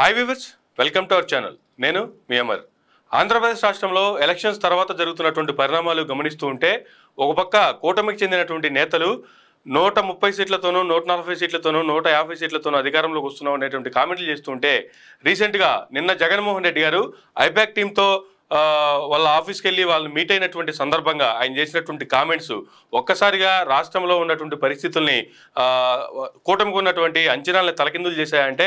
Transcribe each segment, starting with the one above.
hi viewers welcome to our channel నేను మీ అమర్ ఆంధ్రప్రదేశ్ రాష్ట్రంలో ఎలక్షన్స్ తర్వాత జరుగుతున్నటువంటి పరిణామాలు గమనిస్తూ ఉంటే ఒక పక్క కూటమికి చెందినటువంటి నేతలు నూట ముప్పై సీట్లతోనూ నూట నలభై సీట్లతోనూ నూట యాభై సీట్లతోనూ అధికారంలోకి వస్తున్నాం అనేటువంటి కామెంట్లు చేస్తుంటే రీసెంట్గా నిన్న జగన్మోహన్ రెడ్డి గారు ఐబ్యాక్ టీంతో వాళ్ళ ఆఫీస్కి వెళ్ళి వాళ్ళు మీట్ అయినటువంటి సందర్భంగా ఆయన చేసినటువంటి కామెంట్స్ ఒక్కసారిగా రాష్ట్రంలో ఉన్నటువంటి పరిస్థితుల్ని కూటమికి ఉన్నటువంటి అంచనాలను తలకిందులు చేశాయంటే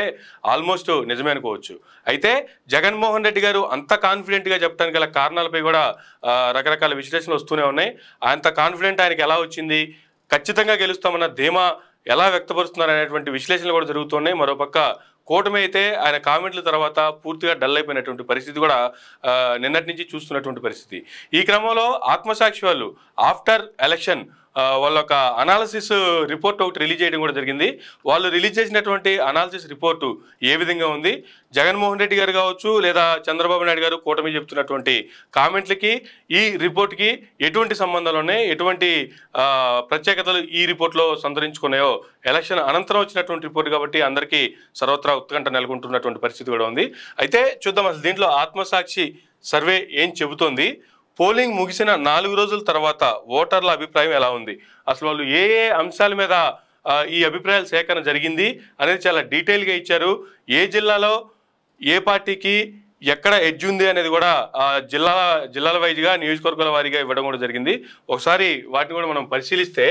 ఆల్మోస్ట్ నిజమే అనుకోవచ్చు అయితే జగన్మోహన్ రెడ్డి గారు అంత కాన్ఫిడెంట్గా చెప్పడానికి గల కారణాలపై కూడా రకరకాల విశ్లేషణలు వస్తూనే ఉన్నాయి అంత కాన్ఫిడెంట్ ఆయనకి ఎలా వచ్చింది ఖచ్చితంగా గెలుస్తామన్న ధీమా ఎలా వ్యక్తపరుస్తున్నారు అనేటువంటి విశ్లేషణలు కూడా జరుగుతున్నాయి మరోపక్క కూటమి అయితే ఆయన కామెంట్ల తర్వాత పూర్తిగా డల్ అయిపోయినటువంటి పరిస్థితి కూడా నిన్నటి నుంచి చూస్తున్నటువంటి పరిస్థితి ఈ క్రమంలో ఆత్మసాక్షి వాళ్ళు ఆఫ్టర్ ఎలక్షన్ వాళ్ళ ఒక అనాలసిస్ రిపోర్ట్ ఒకటి రిలీజ్ చేయడం కూడా జరిగింది వాళ్ళు రిలీజ్ చేసినటువంటి అనాలసిస్ రిపోర్టు ఏ విధంగా ఉంది జగన్మోహన్ రెడ్డి గారు కావచ్చు లేదా చంద్రబాబు నాయుడు గారు కూటమి చెప్తున్నటువంటి కామెంట్లకి ఈ రిపోర్ట్కి ఎటువంటి సంబంధాలు ఉన్నాయి ఎటువంటి ప్రత్యేకతలు ఈ రిపోర్ట్లో సంతరించుకున్నాయో ఎలక్షన్ అనంతరం వచ్చినటువంటి రిపోర్ట్ కాబట్టి అందరికీ సర్వత్రా ఉత్కంఠ నెలకొంటున్నటువంటి పరిస్థితి కూడా ఉంది అయితే చూద్దాం అసలు దీంట్లో ఆత్మసాక్షి సర్వే ఏం చెబుతోంది పోలింగ్ ముగిసిన నాలుగు రోజుల తర్వాత ఓటర్ల అభిప్రాయం ఎలా ఉంది అసలు వాళ్ళు ఏ ఏ అంశాల మీద ఈ అభిప్రాయాల సేకరణ జరిగింది అనేది చాలా డీటెయిల్గా ఇచ్చారు ఏ జిల్లాలో ఏ పార్టీకి ఎక్కడ ఎడ్జ్ ఉంది అనేది కూడా జిల్లాల జిల్లాల వైజ్గా నియోజకవర్గాల వారీగా ఇవ్వడం కూడా జరిగింది ఒకసారి వాటిని కూడా మనం పరిశీలిస్తే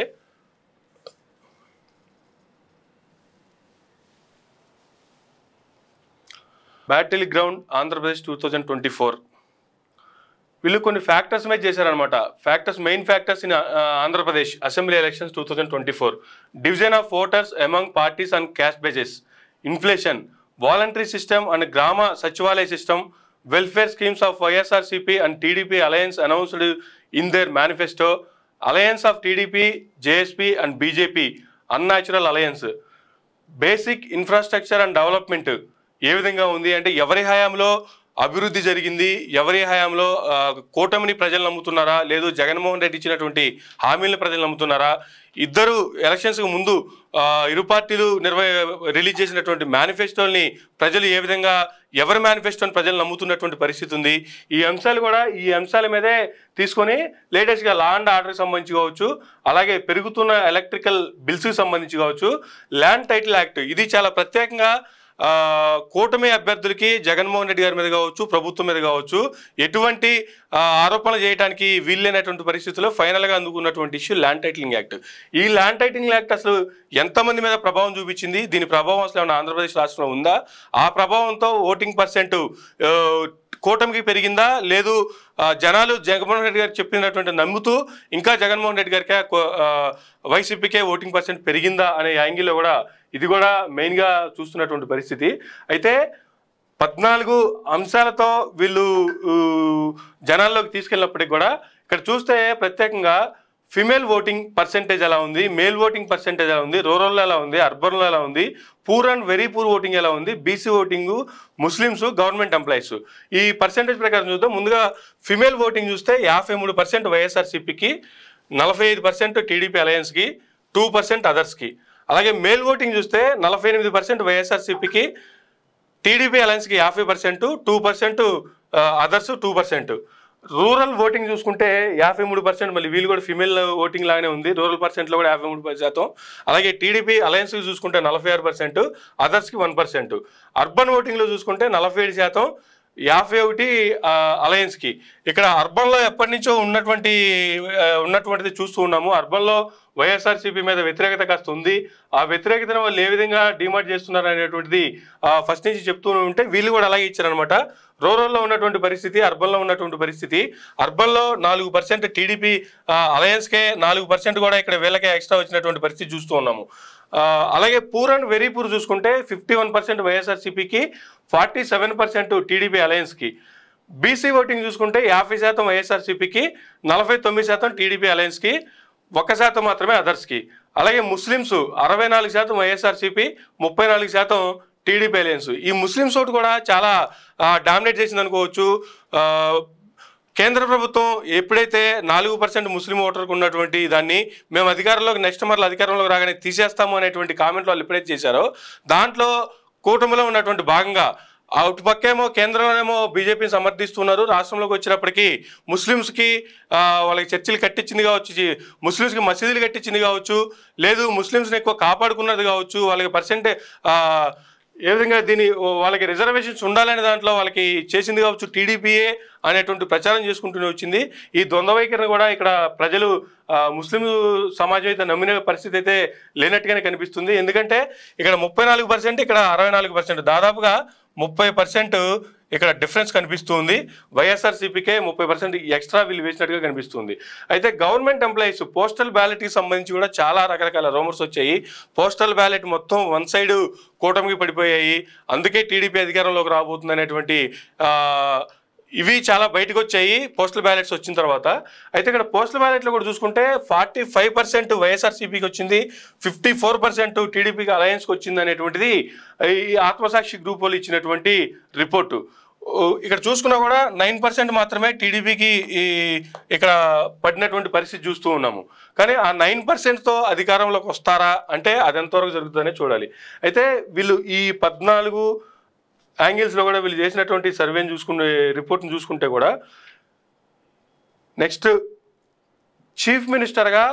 battle ground Andhra Pradesh two thousand twenty four వీళ్ళు కొన్ని ఫ్యాక్టర్స్ మీద చేశారనమాట factors main factors in Andhra Pradesh assembly elections two thousand twenty four division of voters among parties and cash బేజెస్ inflation voluntary system and గ్రామ సచివాలయ system welfare schemes of YSRCP and TDP alliance announced in there manifesto alliance of TDP JSP and BJP unnatural alliance basic infrastructure and development ఏ విధంగా ఉంది అంటే ఎవరి హయాంలో అభివృద్ధి జరిగింది ఎవరి హయాంలో కూటమిని ప్రజలు నమ్ముతున్నారా లేదు జగన్మోహన్ రెడ్డి ఇచ్చినటువంటి హామీలను ప్రజలు నమ్ముతున్నారా ఇద్దరు ఎలక్షన్స్కి ముందు ఇరు పార్టీలు నిర్వ రిలీజ్ చేసినటువంటి మేనిఫెస్టోల్ని ప్రజలు ఏ విధంగా ఎవరి మేనిఫెస్టోని ప్రజలు నమ్ముతున్నటువంటి పరిస్థితి ఉంది ఈ అంశాలు కూడా ఈ అంశాల మీదే తీసుకొని లేటెస్ట్గా లా అండ్ ఆర్డర్కి సంబంధించి కావచ్చు అలాగే పెరుగుతున్న ఎలక్ట్రికల్ బిల్స్కి సంబంధించి కావచ్చు ల్యాండ్ టైటిల్ యాక్ట్ ఇది చాలా ప్రత్యేకంగా కూటమి అభ్యర్థులకి జగన్మోహన్ రెడ్డి గారి మీద కావచ్చు ప్రభుత్వం మీద కావచ్చు ఎటువంటి ఆరోపణలు చేయడానికి వీల్లేనటువంటి పరిస్థితుల్లో ఫైనల్గా అందుకున్నటువంటి ఇష్యూ ల్యాండ్ టైటిలింగ్ యాక్ట్ ఈ ల్యాండ్ టైటిలింగ్ యాక్ట్ అసలు ఎంతమంది మీద ప్రభావం చూపించింది దీని ప్రభావం అసలు ఏమైనా ఆంధ్రప్రదేశ్ రాష్ట్రంలో ఉందా ఆ ప్రభావంతో ఓటింగ్ పర్సెంట్ కూటమికి పెరిగిందా లేదు జనాలు జగన్మోహన్ రెడ్డి గారు చెప్పినటువంటి నమ్ముతూ ఇంకా జగన్మోహన్ రెడ్డి గారికి వైసీపీకే ఓటింగ్ పర్సెంట్ పెరిగిందా అనే యాంగిల్లో కూడా ఇది కూడా మెయిన్గా చూస్తున్నటువంటి పరిస్థితి అయితే పద్నాలుగు అంశాలతో వీళ్ళు జనాల్లోకి తీసుకెళ్ళినప్పటికి కూడా ఇక్కడ చూస్తే ప్రత్యేకంగా ఫిమేల్ ఓటింగ్ పర్సెంటేజ్ ఎలా ఉంది మేల్ ఓటింగ్ పర్సెంటేజ్ ఎలా ఉంది రూరల్లో ఎలా ఉంది అర్బన్లో ఎలా ఉంది poor and very poor voting ఎలా ఉంది BC voting Muslims government employees ఈ పర్సెంటేజ్ ప్రకారం చూద్దాం ముందుగా ఫిమేల్ ఓటింగ్ చూస్తే యాభై మూడు పర్సెంట్ వైఎస్ఆర్సీపీకి నలభై ఐదు పర్సెంట్ టీడీపీ అలయన్స్కి టూ పర్సెంట్ అదర్స్కి అలాగే మేల్ ఓటింగ్ చూస్తే నలభై ఎనిమిది పర్సెంట్ వైఎస్ఆర్సీపీకి టీడీపీ అలయన్స్కి యాభై percent two percent others two percent rural voting చూసుకుంటే యాభై మూడు పర్సెంట్ మళ్ళీ వీళ్ళు కూడా ఫిమేల్ ఓటింగ్ లాగానే ఉంది రూరల్ పర్సెంట్లో కూడా యాభై మూడు శాతం అలాగే టీడీపీ అలయన్స్ చూసుకుంటే నలభై ఆరు పర్సెంట్ అదర్స్కి వన్ పర్సెంట్ అర్బన్ ఓటింగ్లో చూసుకుంటే నలభై ఏడు శాతం యాభై ఒకటి అలయన్స్కి ఇక్కడ అర్బన్లో ఎప్పటి నుంచో ఉన్నటువంటి ఉన్నటువంటిది చూస్తూ ఉన్నాము అర్బన్లో వైఎస్ఆర్సీపీ మీద వ్యతిరేకత కాస్త ఉంది ఆ వ్యతిరేకతను వాళ్ళు ఏ విధంగా డిమాండ్ చేస్తున్నారు అనేటువంటిది ఫస్ట్ నుంచి చెప్తూ ఉంటే వీళ్ళు కూడా అలాగే ఇచ్చారనమాట లో ఉన్నటువంటి పరిస్థితి అర్బన్లో ఉన్నటువంటి పరిస్థితి అర్బన్లో నాలుగు పర్సెంట్ టీడీపీ అలయన్స్కే నాలుగు పర్సెంట్ కూడా ఇక్కడ వీళ్ళకే ఎక్స్ట్రా వచ్చినటువంటి పరిస్థితి చూస్తూ ఉన్నాము అలాగే పూర్ అండ్ వెరీ పూర్ చూసుకుంటే ఫిఫ్టీ వన్ పర్సెంట్ వైఎస్ఆర్సీపీకి ఫార్టీ సెవెన్ పర్సెంట్ టీడీపీ అలయన్స్కి బీసీ ఓటింగ్ చూసుకుంటే యాభై శాతం వైఎస్ఆర్సీపీకి నలభై తొమ్మిది శాతం టీడీపీ అలయన్స్కి ఒక శాతం మాత్రమే అదర్స్కి అలాగే ముస్లిమ్స్ అరవై నాలుగు శాతం వైఎస్ఆర్సీపీ ముప్పై నాలుగు శాతం టీడీపీ అలయన్స్ ఈ ముస్లిమ్స్ ఓటు కూడా చాలా డామినేట్ చేసింది అనుకోవచ్చు కేంద్ర ప్రభుత్వం ఎప్పుడైతే నాలుగు పర్సెంట్ ముస్లిం ఓటర్కు ఉన్నటువంటి దాన్ని మేము అధికారంలోకి నెక్స్ట్ మరల అధికారంలోకి రాగానే తీసేస్తాము అనేటువంటి కామెంట్లు వాళ్ళు ఎప్పుడైతే చేశారో దాంట్లో కూటమిలో ఉన్నటువంటి భాగంగా అటు పక్కేమో కేంద్రంలోనేమో బీజేపీని సమర్థిస్తున్నారు రాష్ట్రంలోకి వచ్చినప్పటికీ ముస్లిమ్స్కి వాళ్ళకి చర్చిలు కట్టించింది కావచ్చు ముస్లిమ్స్కి మసీదులు కట్టించింది కావచ్చు లేదు ముస్లిమ్స్ని ఎక్కువ కాపాడుకున్నది కావచ్చు వాళ్ళకి పర్సెంటే ఏ విధంగా దీని వాళ్ళకి రిజర్వేషన్స్ ఉండాలనే దాంట్లో వాళ్ళకి చేసింది కావచ్చు టీడీపీఏ అనేటువంటి ప్రచారం చేసుకుంటూనే వచ్చింది ఈ ద్వంద్వవైఖరిని కూడా ఇక్కడ ప్రజలు ముస్లిం సమాజం అయితే నమ్మిన పరిస్థితి అయితే లేనట్టుగానే కనిపిస్తుంది ఎందుకంటే ఇక్కడ ముప్పై ఇక్కడ అరవై దాదాపుగా ముప్పై ఇక్కడ డిఫరెన్స్ కనిపిస్తుంది వైఎస్ఆర్సీపీకే ముప్పై పర్సెంట్ ఎక్స్ట్రా విల్ వేసినట్టుగా కనిపిస్తుంది అయితే గవర్నమెంట్ ఎంప్లాయీస్ పోస్టల్ బ్యాలెట్కి సంబంధించి కూడా చాలా రకరకాల రూమర్స్ వచ్చాయి పోస్టల్ బ్యాలెట్ మొత్తం వన్ సైడ్ కూటమికి పడిపోయాయి అందుకే టీడీపీ అధికారంలోకి రాబోతుంది అనేటువంటి ఇవి చాలా బయటకు వచ్చాయి పోస్టల్ బ్యాలెట్స్ వచ్చిన తర్వాత అయితే ఇక్కడ పోస్టల్ బ్యాలెట్లో కూడా చూసుకుంటే ఫార్టీ ఫైవ్ పర్సెంట్ వైఎస్ఆర్సీపీకి వచ్చింది ఫిఫ్టీ ఫోర్ పర్సెంట్ టీడీపీకి అలయన్స్కి వచ్చింది అనేటువంటిది ఈ ఆత్మసాక్షి గ్రూప్ వాళ్ళు ఇచ్చినటువంటి రిపోర్టు ఇక్కడ చూసుకున్నా కూడా నైన్ పర్సెంట్ మాత్రమే టీడీపీకి ఈ ఇక్కడ పడినటువంటి పరిస్థితి చూస్తూ ఉన్నాము కానీ ఆ నైన్ పర్సెంట్తో అధికారంలోకి వస్తారా అంటే అది ఎంతవరకు జరుగుతుందనే చూడాలి అయితే వీళ్ళు ఈ పద్నాలుగు యాంగిల్స్లో కూడా వీళ్ళు చేసినటువంటి సర్వేని చూసుకునే రిపోర్ట్ని చూసుకుంటే కూడా నెక్స్ట్ చీఫ్ మినిస్టర్గా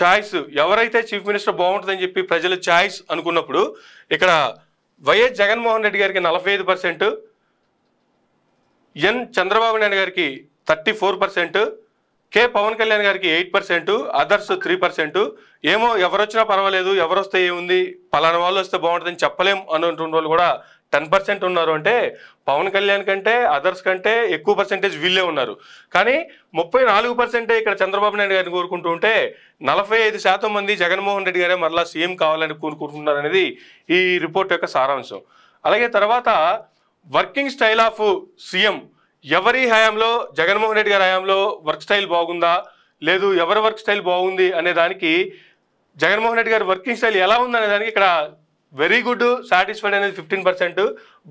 ఛాయిస్ ఎవరైతే చీఫ్ మినిస్టర్ బాగుంటుందని చెప్పి ప్రజల ఛాయిస్ అనుకున్నప్పుడు ఇక్కడ వైఎస్ జగన్మోహన్ రెడ్డి గారికి నలభై ఐదు పర్సెంట్ ఎన్ చంద్రబాబు నాయుడు గారికి thirty four percent K Pavan Kalyan గారికి eight percent others three percent ఏమో ఎవరొచ్చినా పర్వాలేదు ఎవరొస్తే ఏముంది పలానా వాళ్ళు వస్తే బాగుంటుందని చెప్పలేం అనుకుంటున్న వాళ్ళు కూడా టెన్ పర్సెంట్ ఉన్నారు అంటే పవన్ కళ్యాణ్ కంటే అదర్స్ కంటే ఎక్కువ పర్సెంటేజ్ వీళ్ళే ఉన్నారు కానీ ముప్పై నాలుగు పర్సెంటే ఇక్కడ చంద్రబాబు నాయుడు గారిని కోరుకుంటూ ఉంటే నలభై ఐదు శాతం మంది జగన్మోహన్ రెడ్డి గారే మరలా సీఎం కావాలని కోరుకుంటున్నారనేది ఈ రిపోర్ట్ యొక్క సారాంశం అలాగే తర్వాత వర్కింగ్ స్టైల్ ఆఫ్ సీఎం ఎవరి హయాంలో జగన్మోహన్ రెడ్డి గారి హయాంలో వర్క్ స్టైల్ బాగుందా లేదు ఎవరి వర్క్ స్టైల్ బాగుంది అనే దానికి జగన్మోహన్ రెడ్డి గారి వర్కింగ్ స్టైల్ ఎలా ఉందనే దానికి ఇక్కడ వెరీ గుడ్ సాటిస్ఫైడ్ అనేది ఫిఫ్టీన్ పర్సెంట్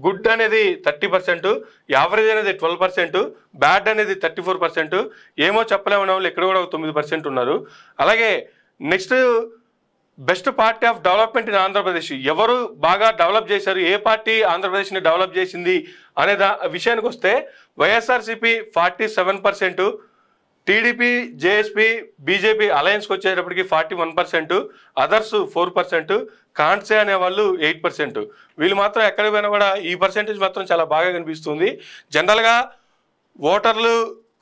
గుడ్ అనేది థర్టీ పర్సెంట్ యావరేజ్ అనేది ట్వెల్వ్ పర్సెంట్ బ్యాడ్ అనేది థర్టీ ఫోర్ పర్సెంట్ ఏమో చెప్పలేమనే వాళ్ళు ఇక్కడ కూడా ఒక తొమ్మిది పర్సెంట్ ఉన్నారు అలాగే next best party of development in Andhra Pradesh ఎవరు బాగా డెవలప్ చేశారు ఏ పార్టీ ఆంధ్రప్రదేశ్ని డెవలప్ చేసింది అనే దా విషయానికి వస్తే YSRCP forty seven percent TDP JSP BJP అలయన్స్కి వచ్చేటప్పటికి forty one percent others four percent can't say అనేవాళ్ళు ఎయిట్ పర్సెంట్ వీళ్ళు మాత్రం ఎక్కడికి పోయినా కూడా ఈ పర్సెంటేజ్ మాత్రం చాలా బాగా కనిపిస్తుంది జనరల్గా ఓటర్లు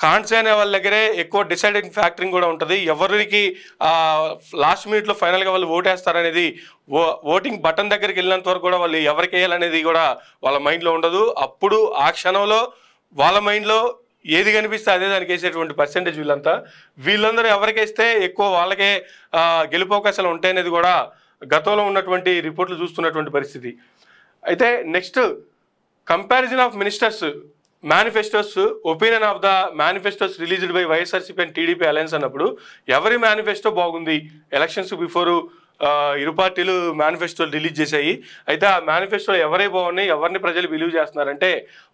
కాన్స్ అనే వాళ్ళ దగ్గరే ఎక్కువ డిసైడింగ్ ఫ్యాక్టరింగ్ కూడా ఉంటుంది ఎవరికి లాస్ట్ మినిట్లో ఫైనల్గా వాళ్ళు ఓటేస్తారనేది ఓ ఓటింగ్ బటన్ దగ్గరికి వెళ్ళినంత వరకు కూడా వాళ్ళు ఎవరికి వేయాలనేది కూడా వాళ్ళ మైండ్లో ఉండదు అప్పుడు ఆ క్షణంలో వాళ్ళ మైండ్లో ఏది కనిపిస్తే అదే దానికి వేసేటువంటి పర్సెంటేజ్ వీళ్ళంతా వీళ్ళందరూ ఎవరికేస్తే ఎక్కువ వాళ్ళకే గెలుపు అవకాశాలు ఉంటాయనేది కూడా గతంలో ఉన్నటువంటి రిపోర్ట్లు చూస్తున్నటువంటి పరిస్థితి అయితే next comparison of ministers manifestos opinion of the manifestos released by YSRCP and TDP alliance అన్నప్పుడు ఎవరి మేనిఫెస్టో బాగుంది ఎలక్షన్స్ బిఫోర్ uh, ఇరు పార్టీలు మేనిఫెస్టోలు రిలీజ్ చేశాయి అయితే ఆ మేనిఫెస్టోలు ఎవరే బాగున్నాయి ఎవరిని ప్రజలు బిలీవ్ చేస్తున్నారంటే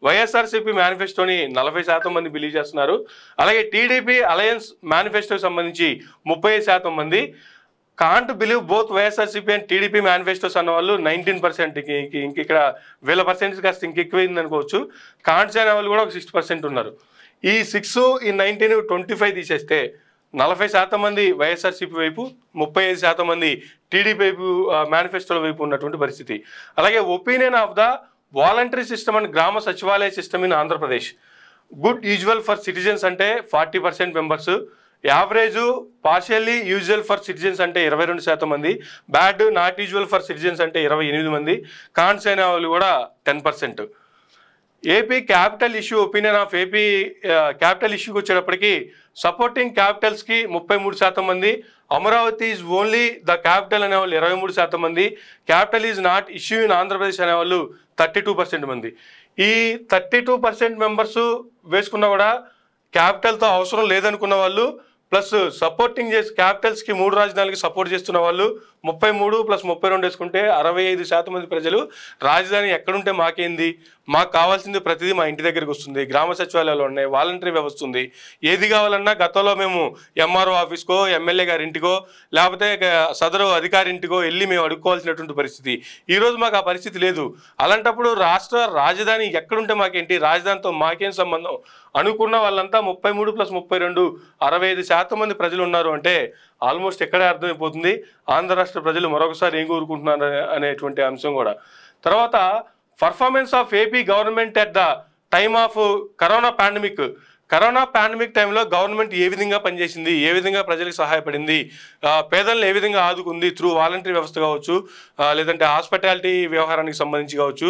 వైఎస్ఆర్సీపీ మేనిఫెస్టోని నలభై శాతం మంది బిలీవ్ చేస్తున్నారు అలాగే టీడీపీ అలయన్స్ మేనిఫెస్టోకి సంబంధించి ముప్పై శాతం మంది can't believe both YSRCP and TDP manifestos అన్న వాళ్ళు నైన్టీన్ పర్సెంట్ ఇంక ఇక్కడ వేల పర్సెంట్ కాస్త ఇంక ఎక్కువైంది అనుకోవచ్చు కాంట్స్ అనే వాళ్ళు కూడా ఒక సిక్స్ పర్సెంట్ ఉన్నారు ఈ సిక్స్ ఈ నైన్టీన్ ట్వంటీ ఫైవ్ తీసేస్తే నలభై శాతం మంది వైఎస్ఆర్సీపీ వైపు ముప్పై ఐదు శాతం మంది టీడీపీ వైపు మేనిఫెస్టోల వైపు ఉన్నటువంటి పరిస్థితి అలాగే opinion of the voluntary system and గ్రామ సచివాలయ system in Andhra Pradesh good usual for citizens అంటే forty percent members average partially usual for citizens అంటే ఇరవై రెండు శాతం మంది bad not usual for citizens అంటే ఇరవై ఎనిమిది మంది కాన్స్ అయిన వాళ్ళు కూడా ten percent AP capital issue opinion of AP capital ఇష్యూకి వచ్చేటప్పటికీ supporting క్యాపిటల్స్కి ముప్పై మూడు శాతం మంది Amaravati is only the capital అనేవాళ్ళు ఇరవై మూడు శాతం మంది capital is not issue in Andhra Pradesh అనేవాళ్ళు థర్టీ టూ పర్సెంట్ మంది ఈ థర్టీ టూ పర్సెంట్ మెంబర్స్ వేసుకున్నా కూడా క్యాపిటల్తో అవసరం లేదనుకున్న వాళ్ళు ప్లస్ సపోర్టింగ్ చేసి క్యాపిటల్స్కి మూడు రాజధానులకి సపోర్ట్ చేస్తున్న వాళ్ళు ముప్పై మూడు ప్లస్ ముప్పై రెండు వేసుకుంటే అరవై ఐదు శాతం మంది ప్రజలు రాజధాని ఎక్కడుంటే మాకేంది మాకు కావాల్సింది ప్రతిదీ మా ఇంటి దగ్గరికి వస్తుంది గ్రామ సచివాలయాలు ఉన్నాయి వాలంటరీ వ్యవస్థ ఉంది ఏది కావాలన్నా గతంలో మేము ఎంఆర్ఓ ఆఫీస్కో ఎమ్మెల్యే గారింటికో లేకపోతే సదరు అధికారింటికో వెళ్ళి మేము అడుక్కోవాల్సినటువంటి పరిస్థితి ఈరోజు మాకు ఆ పరిస్థితి లేదు అలాంటప్పుడు రాష్ట్ర రాజధాని ఎక్కడుంటే మాకేంటి రాజధానితో మాకేం సంబంధం అనుకున్న వాళ్ళంతా ముప్పై మూడు ప్లస్ ముప్పై రెండు అరవై ఐదు శాతం మంది ప్రజలు ఉన్నారు అంటే ఆల్మోస్ట్ ఎక్కడే అర్థమైపోతుంది ఆంధ్ర రాష్ట్ర ప్రజలు మరొకసారి ఏం కోరుకుంటున్నారు అనేటువంటి అంశం కూడా తర్వాత performance of AP government at the time of corona pandemic corona pandemic టైంలో గవర్నమెంట్ ఏ విధంగా పనిచేసింది ఏ విధంగా ప్రజలకు సహాయపడింది పేదలను ఏ విధంగా ఆదుకుంది త్రూ వాలంటరీ వ్యవస్థ కావచ్చు లేదంటే హాస్పిటాలిటీ వ్యవహారానికి సంబంధించి కావచ్చు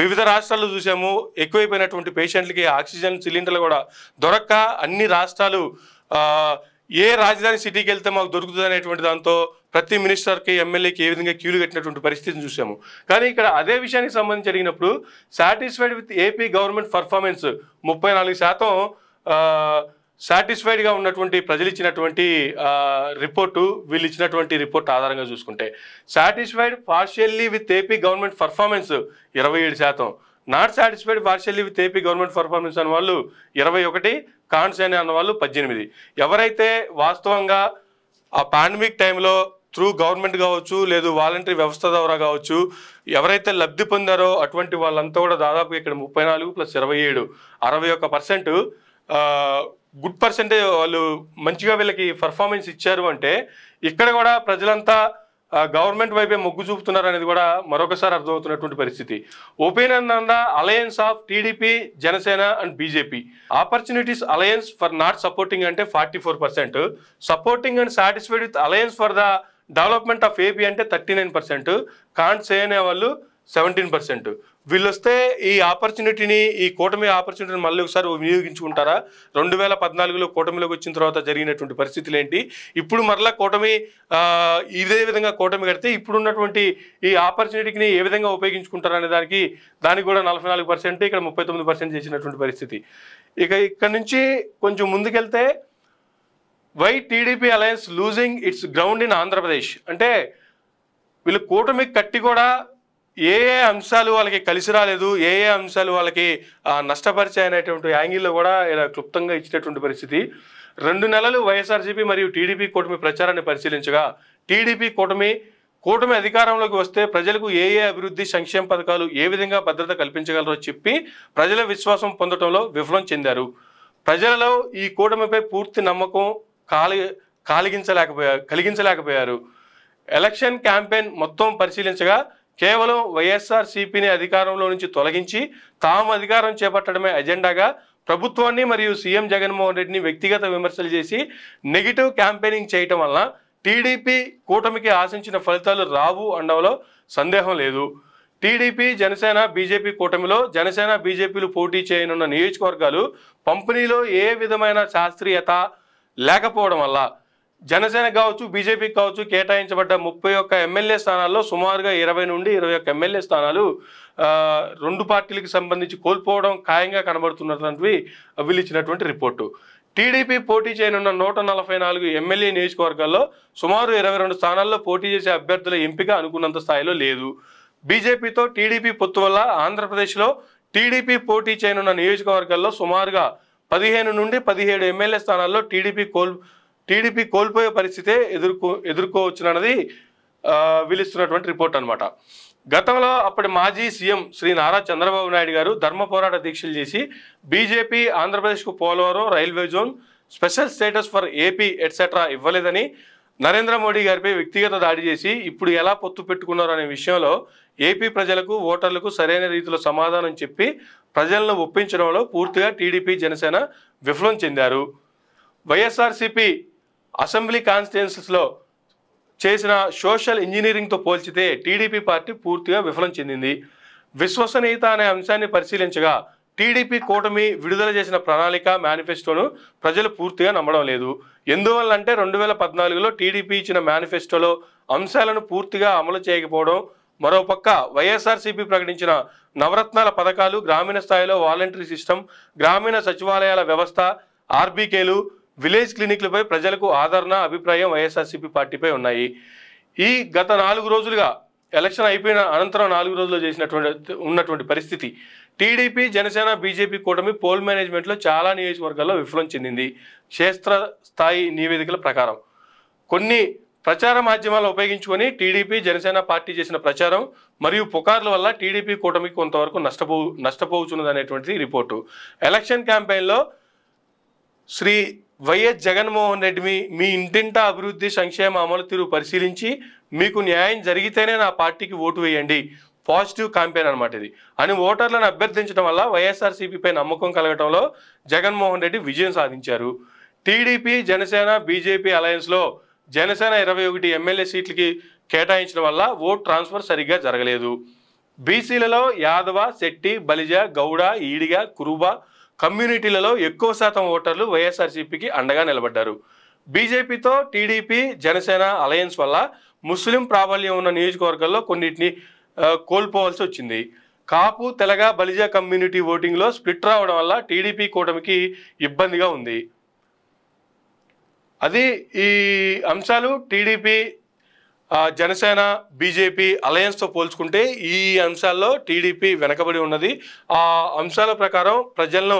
వివిధ రాష్ట్రాల్లో చూసాము ఎక్కువైపోయినటువంటి పేషెంట్లకి ఆక్సిజన్ సిలిండర్లు కూడా దొరక్క అన్ని రాష్ట్రాలు ఏ రాజధాని సిటీకి వెళ్తే మాకు దొరుకుతుంది అనేటువంటి దాంతో ప్రతి మినిస్టర్కి ఎమ్మెల్యేకి ఏ విధంగా క్యూలు కట్టినటువంటి పరిస్థితిని చూసాము కానీ ఇక్కడ అదే విషయానికి సంబంధించి అడిగినప్పుడు satisfied with AP government performance ముప్పై నాలుగు శాతం సాటిస్ఫైడ్గా ఉన్నటువంటి ప్రజలు ఇచ్చినటువంటి రిపోర్టు వీళ్ళు ఇచ్చినటువంటి రిపోర్ట్ ఆధారంగా చూసుకుంటే satisfied partially with AP government performance ఇరవై ఏడు శాతం not satisfied partial with AP government performance అన్న వాళ్ళు ఇరవై ఒకటి కాన్సైన్ అన్న వాళ్ళు పద్దెనిమిది ఎవరైతే వాస్తవంగా ఆ పాండమిక్ టైంలో త్రూ గవర్నమెంట్ కావచ్చు లేదు వాలంటరీ వ్యవస్థ ద్వారా కావచ్చు ఎవరైతే లబ్ధి పొందారో అటువంటి వాళ్ళంతా కూడా దాదాపు ఇక్కడ ముప్పై నాలుగు ప్లస్ ఇరవై ఏడు అరవై ఒక పర్సెంట్ గుడ్ పర్సెంటేజ్ వాళ్ళు మంచిగా వీళ్ళకి పర్ఫార్మెన్స్ ఇచ్చారు అంటే ఇక్కడ కూడా ప్రజలంతా గవర్నమెంట్ వైపే మొగ్గు చూపుతున్నారు అనేది కూడా మరొకసారి అర్థమవుతున్నటువంటి పరిస్థితి ఉపేనంద alliance of TDP Janasena and BJP opportunities alliance for not supporting అంటే forty supporting and satisfied with alliance for the development of AP అంటే థర్టీ నైన్ పర్సెంట్ కాంట్ చేయనే వాళ్ళు సెవెంటీన్ పర్సెంట్ వీళ్ళు వస్తే ఈ ఆపర్చునిటీని ఈ కూటమి ఆపర్చునిటీని మళ్ళీ ఒకసారి వినియోగించుకుంటారా రెండు వేల పద్నాలుగులో కూటమిలోకి వచ్చిన తర్వాత జరిగినటువంటి పరిస్థితులు ఏంటి ఇప్పుడు మరలా కూటమి ఇదే విధంగా కూటమి కడితే ఇప్పుడున్నటువంటి ఈ ఆపర్చునిటీని ఏ విధంగా అనే దానికి దానికి కూడా నలభై నాలుగు పర్సెంట్ ఇక్కడ ముప్పై తొమ్మిది పర్సెంట్ చేసినటువంటి పరిస్థితి ఇక ఇక్కడ నుంచి కొంచెం ముందుకెళ్తే why TDP alliance losing it's ground in Andhra Pradesh అంటే వీళ్ళు కూటమి కట్టి కూడా ఏ ఏ అంశాలు వాళ్ళకి కలిసి రాలేదు ఏ ఏ అంశాలు వాళ్ళకి నష్టపరిచాయి అనేటువంటి యాంగిల్లో కూడా ఇలా క్లుప్తంగా ఇచ్చినటువంటి పరిస్థితి రెండు నెలలు వైఎస్ఆర్సీపీ మరియు టీడీపీ కూటమి ప్రచారాన్ని పరిశీలించగా టీడీపీ కూటమి కూటమి అధికారంలోకి వస్తే ప్రజలకు ఏ ఏ అభివృద్ధి సంక్షేమ పథకాలు ఏ విధంగా భద్రత కల్పించగలరో చెప్పి ప్రజల విశ్వాసం పొందడంలో విఫలం చెందారు ప్రజలలో ఈ కూటమిపై పూర్తి నమ్మకం కాలి కలిగించలేకపోయారు కలిగించలేకపోయారు ఎలక్షన్ క్యాంపెయిన్ మొత్తం పరిశీలించగా కేవలం వైఎస్ఆర్ సిపిని అధికారంలో నుంచి తొలగించి తాము అధికారం చేపట్టడమే అజెండాగా ప్రభుత్వాన్ని మరియు సీఎం జగన్మోహన్ రెడ్డిని వ్యక్తిగత విమర్శలు చేసి నెగిటివ్ క్యాంపెయినింగ్ చేయటం వలన టీడీపీ కూటమికి ఆశించిన ఫలితాలు రావు అనడంలో సందేహం లేదు టీడీపీ జనసేన బీజేపీ కూటమిలో జనసేన బీజేపీలు పోటీ చేయనున్న నియోజకవర్గాలు పంపిణీలో ఏ విధమైన శాస్త్రీయత లేకపోవడం వల్ల జనసేన కావచ్చు బీజేపీకి కావచ్చు కేటాయించబడ్డ ముప్పై ఒక్క ఎమ్మెల్యే స్థానాల్లో సుమారుగా ఇరవై నుండి ఇరవై ఒక్క ఎమ్మెల్యే స్థానాలు రెండు పార్టీలకు సంబంధించి కోల్పోవడం ఖాయంగా కనబడుతున్నటువంటివి వీలిచ్చినటువంటి రిపోర్టు టీడీపీ పోటీ చేయనున్న నూట నలభై నాలుగు ఎమ్మెల్యే నియోజకవర్గాల్లో సుమారు ఇరవై రెండు స్థానాల్లో పోటీ చేసే అభ్యర్థుల ఎంపిక అనుకున్నంత స్థాయిలో లేదు బీజేపీతో టీడీపీ పొత్తు వల్ల ఆంధ్రప్రదేశ్లో టీడీపీ పోటీ చేయనున్న నియోజకవర్గాల్లో సుమారుగా పదిహేను నుండి పదిహేడు ఎమ్మెల్యే స్థానాల్లో టీడీపీ కోల్ టీడీపీ కోల్పోయే పరిస్థితే ఎదుర్కో ఎదుర్కోవచ్చునన్నది విలుస్తున్నటువంటి రిపోర్ట్ అనమాట గతంలో అప్పటి మాజీ సీఎం శ్రీ నారా చంద్రబాబు నాయుడు గారు ధర్మ పోరాట దీక్షలు చేసి బీజేపీ ఆంధ్రప్రదేశ్కు Polavaram railway zone special status for AP etcetera ఇవ్వలేదని నరేంద్ర మోడీ గారిపై వ్యక్తిగత దాడి చేసి ఇప్పుడు ఎలా పొత్తు పెట్టుకున్నారు అనే విషయంలో ఏపీ ప్రజలకు ఓటర్లకు సరైన రీతిలో సమాధానం చెప్పి ప్రజలను ఒప్పించడంలో పూర్తిగా టీడీపీ జనసేన విఫలం చెందారు వైఎస్ఆర్సీపీ అసెంబ్లీ కాన్స్టిట్యున్సీస్లో చేసిన సోషల్ ఇంజనీరింగ్తో పోల్చితే టీడీపీ పార్టీ పూర్తిగా విఫలం చెందింది విశ్వసనీయత అనే అంశాన్ని పరిశీలించగా టీడీపీ కూటమి విడుదల చేసిన ప్రణాళిక మేనిఫెస్టోను ప్రజలు పూర్తిగా నమ్మడం లేదు ఎందువల్ల అంటే రెండు వేల పద్నాలుగులో టీడీపీ ఇచ్చిన మేనిఫెస్టోలో అంశాలను పూర్తిగా అమలు చేయకపోవడం మరోపక్క వైఎస్ఆర్సీపీ ప్రకటించిన నవరత్నాల పథకాలు గ్రామీణ స్థాయిలో వాలంటరీ సిస్టమ్ గ్రామీణ సచివాలయాల వ్యవస్థ ఆర్బీకేలు విలేజ్ క్లినిక్లపై ప్రజలకు ఆదరణ అభిప్రాయం వైఎస్ఆర్సీపీ పార్టీపై ఉన్నాయి ఈ గత నాలుగు రోజులుగా ఎలక్షన్ అయిపోయిన అనంతరం నాలుగు రోజులు చేసినటువంటి ఉన్నటువంటి పరిస్థితి టీడీపీ జనసేన బీజేపీ కూటమి పోల్ మేనేజ్మెంట్లో చాలా నియోజకవర్గాల్లో విఫలం చెందింది క్షేత్ర స్థాయి నివేదికల ప్రకారం కొన్ని ప్రచార మాధ్యమాలు ఉపయోగించుకొని టీడీపీ జనసేన పార్టీ చేసిన ప్రచారం మరియు పుకార్ల వల్ల టీడీపీ కూటమికి కొంతవరకు నష్టపో నష్టపోతున్నది అనేటువంటిది రిపోర్టు ఎలక్షన్ క్యాంపెయిన్లో శ్రీ వైఎస్ జగన్మోహన్ రెడ్డి మీ మీ ఇంటింటా అభివృద్ధి సంక్షేమ అమలు తీరు పరిశీలించి మీకు న్యాయం జరిగితేనే నా పార్టీకి ఓటు వేయండి పాజిటివ్ క్యాంపెయిన్ అనమాట ఇది అని ఓటర్లను అభ్యర్థించడం వల్ల వైఎస్ఆర్సీపీపై నమ్మకం కలగడంలో జగన్మోహన్ రెడ్డి విజయం సాధించారు టీడీపీ జనసేన బీజేపీ అలయన్స్లో జనసేన ఇరవై ఒకటి ఎమ్మెల్యే సీట్లకి కేటాయించడం వల్ల ఓట్ ట్రాన్స్ఫర్ సరిగ్గా జరగలేదు బీసీలలో యాదవ శెట్టి బలిజ గౌడ ఈడిగ కురుబ కమ్యూనిటీలలో ఎక్కువ శాతం ఓటర్లు వైఎస్ఆర్సీపీకి అండగా నిలబడ్డారు బీజేపీతో టీడీపీ జనసేన అలయన్స్ వల్ల ముస్లిం ప్రాబల్యం ఉన్న నియోజకవర్గాల్లో కొన్నిటిని కోల్పోవాల్సి వచ్చింది కాపు తెలగ బలిజ కమ్యూనిటీ ఓటింగ్లో స్ప్లిట్ రావడం వల్ల టీడీపీ కూటమికి ఇబ్బందిగా ఉంది అది ఈ అంశాలు టీడీపీ జనసేన బీజేపీ అలయన్స్తో పోల్చుకుంటే ఈ అంశాల్లో టీడీపీ వెనకబడి ఉన్నది ఆ అంశాల ప్రకారం ప్రజలను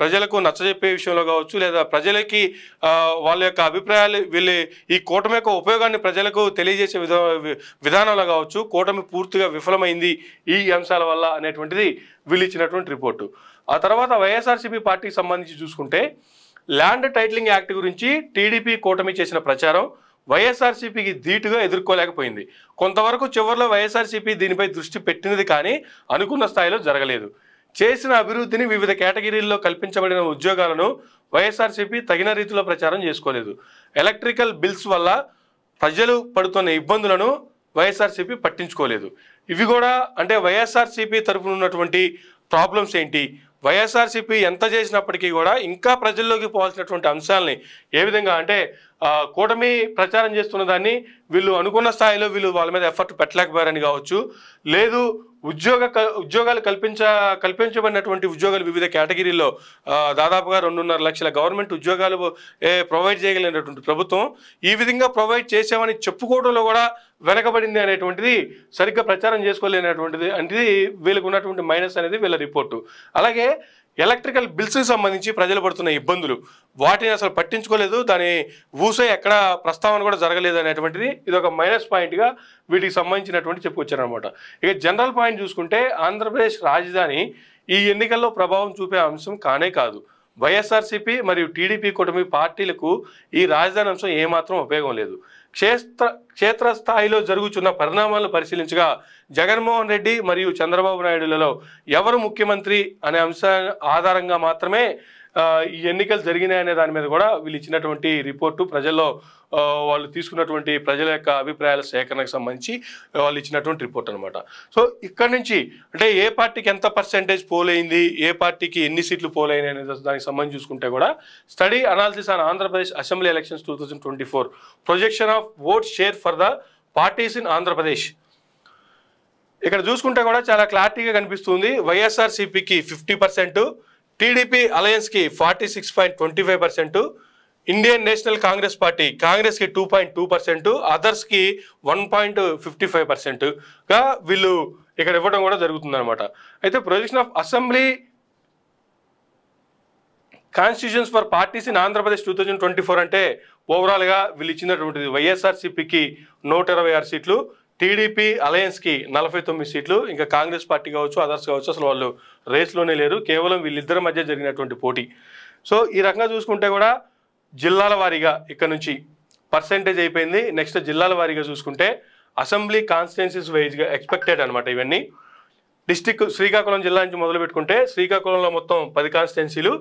ప్రజలకు నచ్చజెప్పే విషయంలో కావచ్చు లేదా ప్రజలకి వాళ్ళ యొక్క అభిప్రాయాలు వీళ్ళు ఈ కూటమి యొక్క ఉపయోగాన్ని ప్రజలకు తెలియజేసే విధ విధానంలో కావచ్చు కూటమి పూర్తిగా విఫలమైంది ఈ అంశాల వల్ల అనేటువంటిది వీళ్ళు ఇచ్చినటువంటి రిపోర్టు ఆ తర్వాత వైఎస్ఆర్సీపీ పార్టీకి సంబంధించి చూసుకుంటే ల్యాండ్ టైటిలింగ్ యాక్ట్ గురించి టీడీపీ కూటమి చేసిన ప్రచారం వైఎస్ఆర్సీపీకి ధీటుగా ఎదుర్కోలేకపోయింది కొంతవరకు చివరిలో వైఎస్ఆర్సీపీ దీనిపై దృష్టి పెట్టినది కానీ అనుకున్న స్థాయిలో జరగలేదు చేసిన అభివృద్ధిని వివిధ కేటగిరీల్లో కల్పించబడిన ఉద్యోగాలను వైఎస్ఆర్సీపీ తగిన రీతిలో ప్రచారం చేసుకోలేదు ఎలక్ట్రికల్ బిల్స్ వల్ల ప్రజలు పడుతున్న ఇబ్బందులను వైఎస్ఆర్సీపీ పట్టించుకోలేదు ఇవి కూడా అంటే వైఎస్ఆర్సీపీ తరఫున ఉన్నటువంటి ప్రాబ్లమ్స్ ఏంటి వైఎస్ఆర్సీపీ ఎంత చేసినప్పటికీ కూడా ఇంకా ప్రజల్లోకి పోవాల్సినటువంటి అంశాలని ఏ విధంగా అంటే కూటమి ప్రచారం చేస్తున్న దాన్ని వీళ్ళు అనుకున్న స్థాయిలో వీళ్ళు వాళ్ళ మీద ఎఫర్ట్ పెట్టలేకపోయారని కావచ్చు లేదు ఉద్యోగ ఉద్యోగాలు కల్పించ కల్పించబడినటువంటి ఉద్యోగాలు వివిధ కేటగిరీలో దాదాపుగా రెండున్నర లక్షల గవర్నమెంట్ ఉద్యోగాలు ప్రొవైడ్ చేయగలిగినటువంటి ప్రభుత్వం ఈ విధంగా ప్రొవైడ్ చేసామని చెప్పుకోవడంలో కూడా వెనకబడింది అనేటువంటిది సరిగ్గా ప్రచారం చేసుకోలేనటువంటిది అంటే వీళ్ళకు ఉన్నటువంటి మైనస్ అనేది వీళ్ళ రిపోర్టు అలాగే ఎలక్ట్రికల్ బిల్స్కి సంబంధించి ప్రజలు పడుతున్న ఇబ్బందులు వాటిని అసలు పట్టించుకోలేదు దాని ఊసే ఎక్కడ ప్రస్తావన కూడా జరగలేదు అనేటువంటిది ఇది ఒక మైనస్ పాయింట్గా వీటికి సంబంధించినటువంటి చెప్పుకొచ్చారనమాట ఇక జనరల్ పాయింట్ చూసుకుంటే ఆంధ్రప్రదేశ్ రాజధాని ఈ ఎన్నికల్లో ప్రభావం చూపే అంశం కానే కాదు వైఎస్ఆర్సీపీ మరియు టీడీపీ కూటమి పార్టీలకు ఈ రాజధాని అంశం ఏమాత్రం ఉపయోగం లేదు క్షేత్ర క్షేత్రస్థాయిలో జరుగుతున్న పరిణామాలను పరిశీలించగా జగన్మోహన్ రెడ్డి మరియు చంద్రబాబు నాయుడులలో ఎవరు ముఖ్యమంత్రి అనే అంశ ఆధారంగా మాత్రమే ఈ ఎన్నికలు జరిగినాయనే దాని మీద కూడా వీళ్ళు ఇచ్చినటువంటి రిపోర్టు ప్రజల్లో వాళ్ళు తీసుకున్నటువంటి ప్రజల యొక్క అభిప్రాయాల సేకరణకు సంబంధించి వాళ్ళు ఇచ్చినటువంటి రిపోర్ట్ అనమాట సో ఇక్కడ నుంచి అంటే ఏ పార్టీకి ఎంత పర్సెంటేజ్ పోలైంది ఏ పార్టీకి ఎన్ని సీట్లు పోలైంది అనేది దానికి సంబంధించి చూసుకుంటే కూడా study analysis on Andhra Pradesh assembly elections two twenty four projection of vote share for the parties in Andhra Pradesh ఇక్కడ చూసుకుంటే కూడా చాలా క్లారిటీగా కనిపిస్తుంది వైఎస్ఆర్సీపీకి ఫిఫ్టీ పర్సెంట్ టీడీపీ అలయన్స్కి forty six point twenty five percent Indian national Congress party కాంగ్రెస్కి టూ పాయింట్ టూ పర్సెంట్ అదర్స్కి వన్ పాయింట్ ఫిఫ్టీ ఫైవ్ పర్సెంట్గా వీళ్ళు ఇక్కడ ఇవ్వడం కూడా జరుగుతుందన్నమాట అయితే projection of assembly constitutions for parties in Andhra Pradesh two thousand twenty four అంటే ఓవరాల్గా వీళ్ళు ఇచ్చినటువంటిది వైఎస్ఆర్సీపీకి నూట ఇరవై ఆరు సీట్లు టీడీపీ అలయన్స్కి నలభై తొమ్మిది సీట్లు ఇంకా కాంగ్రెస్ పార్టీ కావచ్చు అదర్స్ కావచ్చు అసలు వాళ్ళు రేస్లోనే లేరు కేవలం వీళ్ళిద్దరి మధ్య జరిగినటువంటి పోటీ సో ఈ రకంగా చూసుకుంటే కూడా జిల్లాల వారీగా ఇక్కడ నుంచి పర్సంటేజ్ అయిపోయింది నెక్స్ట్ జిల్లాల వారీగా చూసుకుంటే అసెంబ్లీ కాన్స్టిట్యున్సీస్ వైజ్గా ఎక్స్పెక్టెడ్ అనమాట ఇవన్నీ డిస్టిక్ శ్రీకాకుళం జిల్లా నుంచి మొదలు పెట్టుకుంటే శ్రీకాకుళంలో మొత్తం పది కాన్స్టిట్యున్సీలు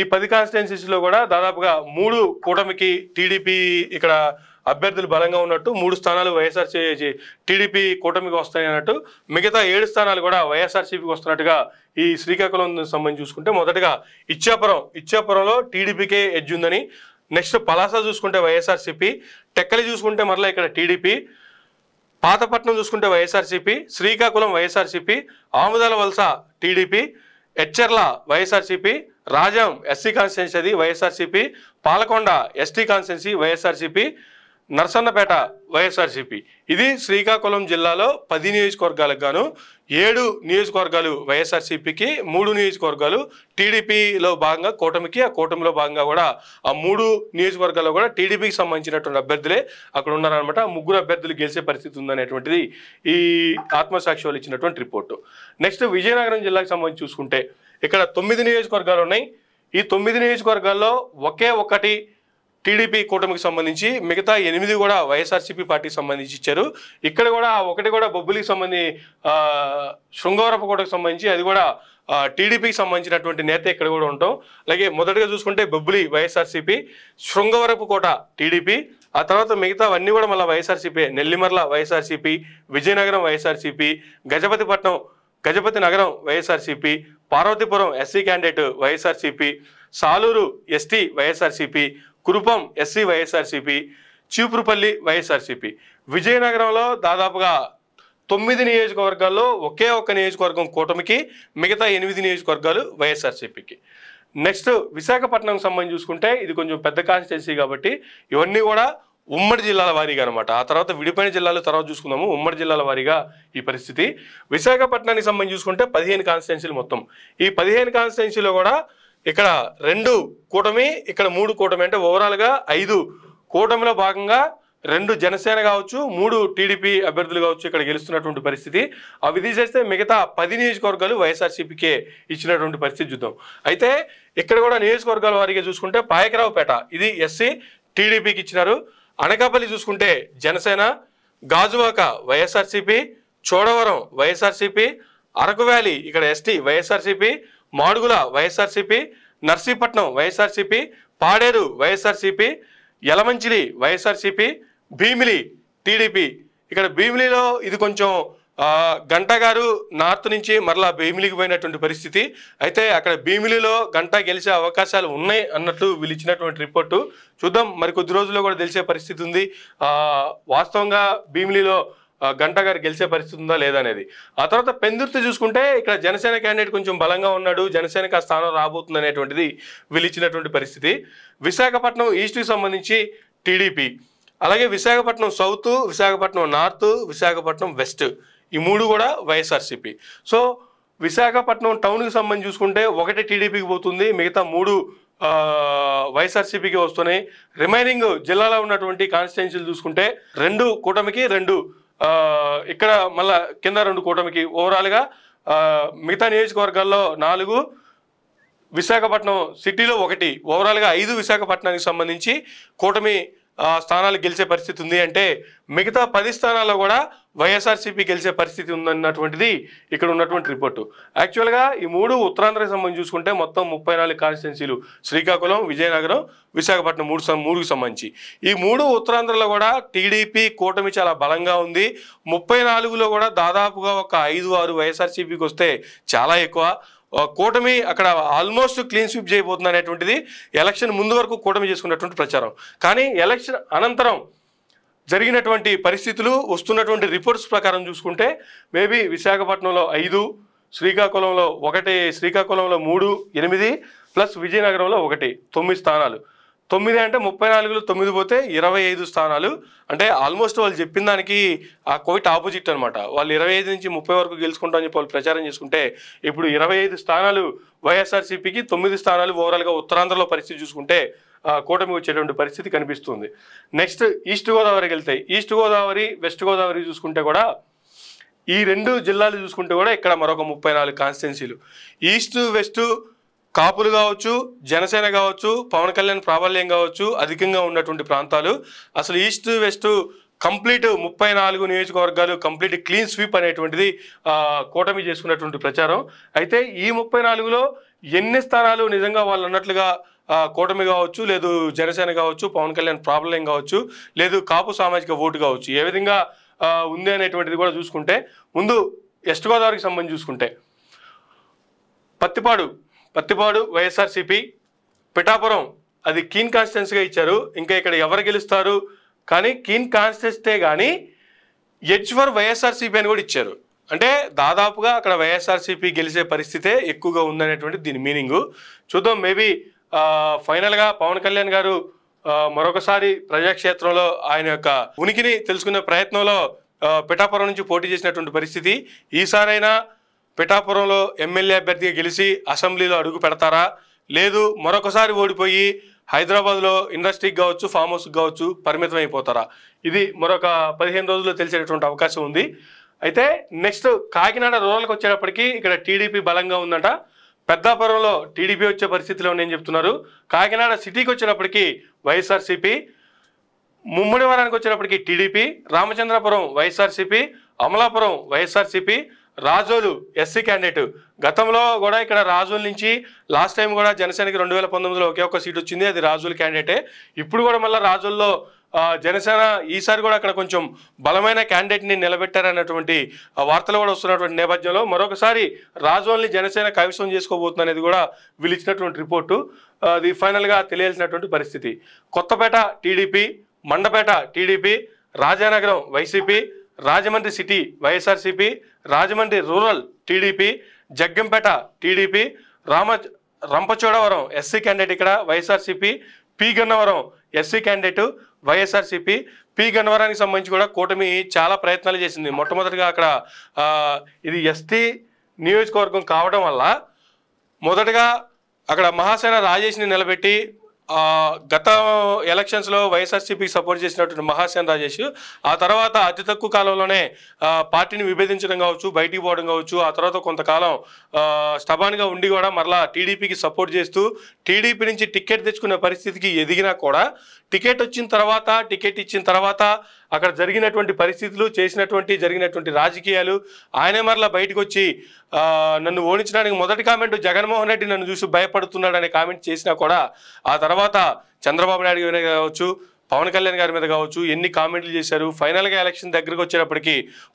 ఈ పది కాన్స్టిట్యున్సీస్లో కూడా దాదాపుగా మూడు కూటమికి టీడీపీ ఇక్కడ అభ్యర్థులు బలంగా ఉన్నట్టు మూడు స్థానాలు వైఎస్ఆర్ టీడీపీ కూటమికి వస్తాయి అన్నట్టు మిగతా ఏడు స్థానాలు కూడా వైఎస్ఆర్సీపీకి వస్తున్నట్టుగా ఈ శ్రీకాకుళం సంబంధించి చూసుకుంటే మొదటగా ఇచ్చాపురం ఇచ్చాపురంలో టీడీపీకే ఎడ్జ్ ఉందని నెక్స్ట్ పలాస చూసుకుంటే వైఎస్ఆర్సీపీ టెక్కలి చూసుకుంటే మరలా ఇక్కడ టీడీపీ పాతపట్నం చూసుకుంటే YSRCP Srikakulam YSRCP Amudala Valasa TDP Etcherla YSRCP Rajam SC constituency అది YSRCP Palakonda ST constituency YSRCP Narasannapeta YSRCP ఇది శ్రీకాకుళం జిల్లాలో పది నియోజకవర్గాలకు గాను ఏడు నియోజకవర్గాలు వైఎస్ఆర్సీపీకి మూడు నియోజకవర్గాలు టీడీపీలో భాగంగా కూటమికి ఆ కూటమిలో భాగంగా కూడా ఆ మూడు నియోజకవర్గాల్లో కూడా టీడీపీకి సంబంధించినటువంటి అభ్యర్థులే అక్కడ ఉన్నారనమాట ముగ్గురు అభ్యర్థులు గెలిచే పరిస్థితి ఉందనేటువంటిది ఈ ఆత్మసాక్షి వాళ్ళు ఇచ్చినటువంటి రిపోర్టు నెక్స్ట్ విజయనగరం జిల్లాకు సంబంధించి చూసుకుంటే ఇక్కడ తొమ్మిది నియోజకవర్గాలు ఉన్నాయి ఈ తొమ్మిది నియోజకవర్గాల్లో ఒకే ఒకటి టీడీపీ కూటమికి సంబంధించి మిగతా ఎనిమిది కూడా వైఎస్ఆర్సీపీ పార్టీకి సంబంధించి ఇచ్చారు ఇక్కడ కూడా ఒకటి కూడా బొబ్బులికి సంబంధించి కోటకు సంబంధించి అది కూడా టీడీపీకి సంబంధించినటువంటి నేత ఇక్కడ కూడా ఉంటాం అలాగే మొదటగా చూసుకుంటే బొబ్బులి వైఎస్ఆర్సీపీ కోట టీడీపీ ఆ తర్వాత మిగతా కూడా మళ్ళీ YSRCP Nellimarla YSRCP Vizianagaram YSRCP Gajapathipatnam Gajapathi Nagaram YSRCP Parvathipuram SC candidate YSRCP Saluru ST YSRCP Kurupam SC YSRCP Cheepurupalli YSRCP విజయనగరంలో దాదాపుగా తొమ్మిది నియోజకవర్గాల్లో ఒకే ఒక్క నియోజకవర్గం కూటమికి మిగతా ఎనిమిది నియోజకవర్గాలు వైఎస్ఆర్సీపీకి నెక్స్ట్ విశాఖపట్నం సంబంధించి చూసుకుంటే ఇది కొంచెం పెద్ద కాన్స్టిట్యున్సీ కాబట్టి ఇవన్నీ కూడా ఉమ్మడి జిల్లాల వారీగా అనమాట ఆ తర్వాత విడిపోయిన జిల్లాలు తర్వాత చూసుకుందాము ఉమ్మడి జిల్లాల వారీగా ఈ పరిస్థితి విశాఖపట్నానికి సంబంధించి చూసుకుంటే పదిహేను కాన్స్టిట్యున్సీలు మొత్తం ఈ పదిహేను కాన్స్టిట్యున్సీలో కూడా ఇక్కడ రెండు కూటమి ఇక్కడ మూడు కూటమి అంటే గా ఐదు కూటమిలో భాగంగా రెండు జనసేన కావచ్చు మూడు టీడీపీ అభ్యర్థులు కావచ్చు ఇక్కడ గెలుస్తున్నటువంటి పరిస్థితి అవి తీసేస్తే మిగతా పది నియోజకవర్గాలు వైఎస్ఆర్సీపీకే ఇచ్చినటువంటి పరిస్థితి చూద్దాం అయితే ఇక్కడ కూడా నియోజకవర్గాల వారిగా చూసుకుంటే పాయకరావుపేట ఇది ఎస్సీ టీడీపీకి ఇచ్చినారు అనకాపల్లి చూసుకుంటే Janasena Gajuwaka YSRCP Chodavaram YSRCP Araku valley ఇక్కడ ST YSRCP Madugula YSRCP Narsipatnam YSRCP Paderu YSRCP Yelamanchili YSRCP Bheemili TDP ఇక్కడ భీమిలిలో ఇది కొంచెం గంట గారు నార్త్ నుంచి మరలా భీమిలికి పోయినటువంటి పరిస్థితి అయితే అక్కడ భీమిలిలో గంట గెలిచే అవకాశాలు ఉన్నాయి అన్నట్లు వీళ్ళు ఇచ్చినటువంటి రిపోర్టు చూద్దాం మరి కొద్ది రోజుల్లో కూడా తెలిసే పరిస్థితి ఉంది వాస్తవంగా భీమిలిలో గంట గారు గెలిచే పరిస్థితి ఉందా లేదనేది ఆ తర్వాత పెందుర్తి చూసుకుంటే ఇక్కడ జనసేన క్యాండిడేట్ కొంచెం బలంగా ఉన్నాడు జనసేనకు ఆ స్థానం రాబోతుంది అనేటువంటిది వీళ్ళిచ్చినటువంటి పరిస్థితి విశాఖపట్నం ఈస్ట్కి సంబంధించి టీడీపీ అలాగే Visakhapatnam south Visakhapatnam north Visakhapatnam west ఈ మూడు కూడా వైఎస్ఆర్సీపీ సో విశాఖపట్నం టౌన్కి సంబంధించి చూసుకుంటే ఒకటి టీడీపీకి పోతుంది మిగతా మూడు వైఎస్ఆర్సీపీకి వస్తున్నాయి రిమైనింగ్ జిల్లాలో ఉన్నటువంటి కాన్స్టిట్యున్సీలు చూసుకుంటే రెండు కూటమికి రెండు ఇక్కడ మళ్ళా కింద రెండు కూటమికి ఓవరాల్గా మిగతా నియోజకవర్గాల్లో నాలుగు విశాఖపట్నం సిటీలో ఒకటి ఓవరాల్గా ఐదు విశాఖపట్నానికి సంబంధించి కూటమి స్థానాలు గెలిచే పరిస్థితి ఉంది అంటే మిగతా పది స్థానాల్లో కూడా వైఎస్ఆర్సీపీ గెలిచే పరిస్థితి ఉందన్నటువంటిది ఇక్కడ ఉన్నటువంటి రిపోర్టు యాక్చువల్గా ఈ మూడు ఉత్తరాంధ్రకి సంబంధించి చూసుకుంటే మొత్తం ముప్పై నాలుగు శ్రీకాకుళం విజయనగరం విశాఖపట్నం మూడు మూడుకు సంబంధించి ఈ మూడు ఉత్తరాంధ్రలో కూడా టీడీపీ కూటమి చాలా బలంగా ఉంది ముప్పై నాలుగులో కూడా దాదాపుగా ఒక ఐదు ఆరు వైఎస్ఆర్సీపీకి వస్తే చాలా ఎక్కువ కూటమి అక్కడ ఆల్మోస్ట్ క్లీన్ స్వీప్ చేయబోతుంది అనేటువంటిది ఎలక్షన్ ముందు వరకు కూటమి చేసుకున్నటువంటి ప్రచారం కానీ ఎలక్షన్ అనంతరం జరిగినటువంటి పరిస్థితులు వస్తున్నటువంటి రిపోర్ట్స్ ప్రకారం చూసుకుంటే మేబీ విశాఖపట్నంలో ఐదు శ్రీకాకుళంలో ఒకటి శ్రీకాకుళంలో మూడు ఎనిమిది ప్లస్ విజయనగరంలో ఒకటి తొమ్మిది స్థానాలు తొమ్మిది అంటే ముప్పై నాలుగులో తొమ్మిది పోతే ఇరవై ఐదు స్థానాలు అంటే ఆల్మోస్ట్ వాళ్ళు చెప్పిన దానికి ఆ కోవిట్ ఆపోజిట్ అనమాట వాళ్ళు ఇరవై ఐదు నుంచి ముప్పై వరకు గెలుచుకుంటామని చెప్పి వాళ్ళు ప్రచారం చేసుకుంటే ఇప్పుడు ఇరవై ఐదు స్థానాలు వైఎస్ఆర్సీపీకి తొమ్మిది స్థానాలు ఓవరాల్గా ఉత్తరాంధ్రలో పరిస్థితి చూసుకుంటే కూటమి వచ్చేటువంటి పరిస్థితి కనిపిస్తుంది నెక్స్ట్ ఈస్ట్ గోదావరికి వెళ్తే ఈస్ట్ గోదావరి వెస్ట్ గోదావరి చూసుకుంటే కూడా ఈ రెండు జిల్లాలు చూసుకుంటే కూడా ఇక్కడ మరొక ముప్పై నాలుగు కాన్స్టిట్యున్సీలు ఈస్ట్ వెస్ట్ కాపులు కావచ్చు జనసేన కావచ్చు పవన్ కళ్యాణ్ ప్రాబల్యం కావచ్చు అధికంగా ఉన్నటువంటి ప్రాంతాలు అసలు ఈస్ట్ వెస్ట్ కంప్లీట్ ముప్పై నాలుగు నియోజకవర్గాలు కంప్లీట్ క్లీన్ స్వీప్ అనేటువంటిది కూటమి చేసుకున్నటువంటి ప్రచారం అయితే ఈ ముప్పై నాలుగులో ఎన్ని స్థానాలు నిజంగా వాళ్ళు అన్నట్లుగా కూటమి కావచ్చు లేదు జనసేన కావచ్చు పవన్ కళ్యాణ్ ప్రాబ్లం కావచ్చు లేదు కాపు సామాజిక ఓటు కావచ్చు ఏ విధంగా ఉంది అనేటువంటిది కూడా చూసుకుంటే ముందు వెస్ట్ గోదావరికి సంబంధించి చూసుకుంటే పత్తిపాడు పత్తిపాడు వైఎస్ఆర్సీపీ పిఠాపురం అది కీన్ కాన్స్టిట్యున్సీగా ఇచ్చారు ఇంకా ఇక్కడ ఎవరు గెలుస్తారు కానీ కీన్ కాన్స్టిట్యున్సీ కానీ హెచ్ ఫర్ వైఎస్ఆర్సీపీ అని కూడా ఇచ్చారు అంటే దాదాపుగా అక్కడ వైఎస్ఆర్సీపీ గెలిచే పరిస్థితే ఎక్కువగా ఉందనేటువంటి దీని మీనింగు చూద్దాం మేబీ ఫైనల్గా పవన్ కళ్యాణ్ గారు మరొకసారి ప్రజాక్షేత్రంలో ఆయన యొక్క ఉనికిని తెలుసుకునే ప్రయత్నంలో పిఠాపురం నుంచి పోటీ చేసినటువంటి పరిస్థితి ఈసారైనా పిఠాపురంలో ఎమ్మెల్యే అభ్యర్థిగా గెలిచి అసెంబ్లీలో అడుగు పెడతారా లేదు మరొకసారి ఓడిపోయి హైదరాబాద్లో ఇండస్ట్రీకి కావచ్చు ఫామ్ హౌస్కి కావచ్చు పరిమితం అయిపోతారా ఇది మరొక పదిహేను రోజుల్లో తెలిసేటటువంటి అవకాశం ఉంది అయితే నెక్స్ట్ కాకినాడ రూరల్కి వచ్చేటప్పటికి ఇక్కడ టీడీపీ బలంగా ఉందంట పెద్దాపురంలో టీడీపీ వచ్చే పరిస్థితిలో ఉందని చెప్తున్నారు కాకినాడ సిటీకి వచ్చేటప్పటికి వైఎస్ఆర్సీపీ ముమ్మడివారానికి వచ్చేటప్పటికి TDP Ramachandrapuram YSRCP Amalapuram YSRCP Razole SC candidate గతంలో కూడా ఇక్కడ రాజోల నుంచి లాస్ట్ టైం కూడా జనసేనకి రెండు వేల పంతొమ్మిదిలో ఒకే ఒక సీట్ వచ్చింది అది రాజోలు క్యాండిడేటే ఇప్పుడు కూడా మళ్ళీ రాజోల్లో జనసేన ఈసారి కూడా అక్కడ కొంచెం బలమైన క్యాండిడేట్ని నిలబెట్టారన్నటువంటి వార్తలు కూడా వస్తున్నటువంటి నేపథ్యంలో మరొకసారి రాజోల్ని జనసేన కవిసం చేసుకోబోతుంది అనేది కూడా వీళ్ళు ఇచ్చినటువంటి రిపోర్టు అది ఫైనల్గా తెలియాల్సినటువంటి పరిస్థితి Kothapeta TDP Mandapeta TDP Rajanagaram YCP Rajahmundry city YSRCP Rajahmundry rural TDP Jaggampeta TDP రామ రంపచోడవరం ఎస్సీ క్యాండిడేట్ ఇక్కడ YSRCP P Gannavaram SC candidate YSRCP P గన్నవరానికి సంబంధించి కూడా కూటమి చాలా ప్రయత్నాలు చేసింది మొట్టమొదటిగా అక్కడ ఇది ఎస్టీ నియోజకవర్గం కావడం వల్ల మొదటగా అక్కడ మహాసేన రాజేష్ని నిలబెట్టి గత ఎలక్షన్స్లో వైఎస్ఆర్సీపీకి సపోర్ట్ చేసినటువంటి మహాసేన్ రాజేష్ ఆ తర్వాత అతి తక్కువ కాలంలోనే పార్టీని విభేదించడం కావచ్చు బయటికి పోవడం కావచ్చు ఆ తర్వాత కొంతకాలం స్టబాన్గా ఉండి కూడా మరలా టీడీపీకి సపోర్ట్ చేస్తూ టీడీపీ నుంచి టికెట్ తెచ్చుకునే పరిస్థితికి ఎదిగినా కూడా టికెట్ వచ్చిన తర్వాత టికెట్ ఇచ్చిన తర్వాత అక్కడ జరిగినటువంటి పరిస్థితులు చేసినటువంటి జరిగినటువంటి రాజకీయాలు ఆయనే మరలా బయటకు వచ్చి నన్ను ఓడించడానికి మొదటి కామెంట్ జగన్మోహన్ రెడ్డి నన్ను చూసి భయపడుతున్నాడు అనే కామెంట్ చేసినా కూడా ఆ తర్వాత చంద్రబాబు నాయుడు గారి కావచ్చు పవన్ కళ్యాణ్ గారి మీద కావచ్చు ఎన్ని కామెంట్లు చేశారు ఫైనల్గా ఎలక్షన్ దగ్గరకు వచ్చేటప్పటికి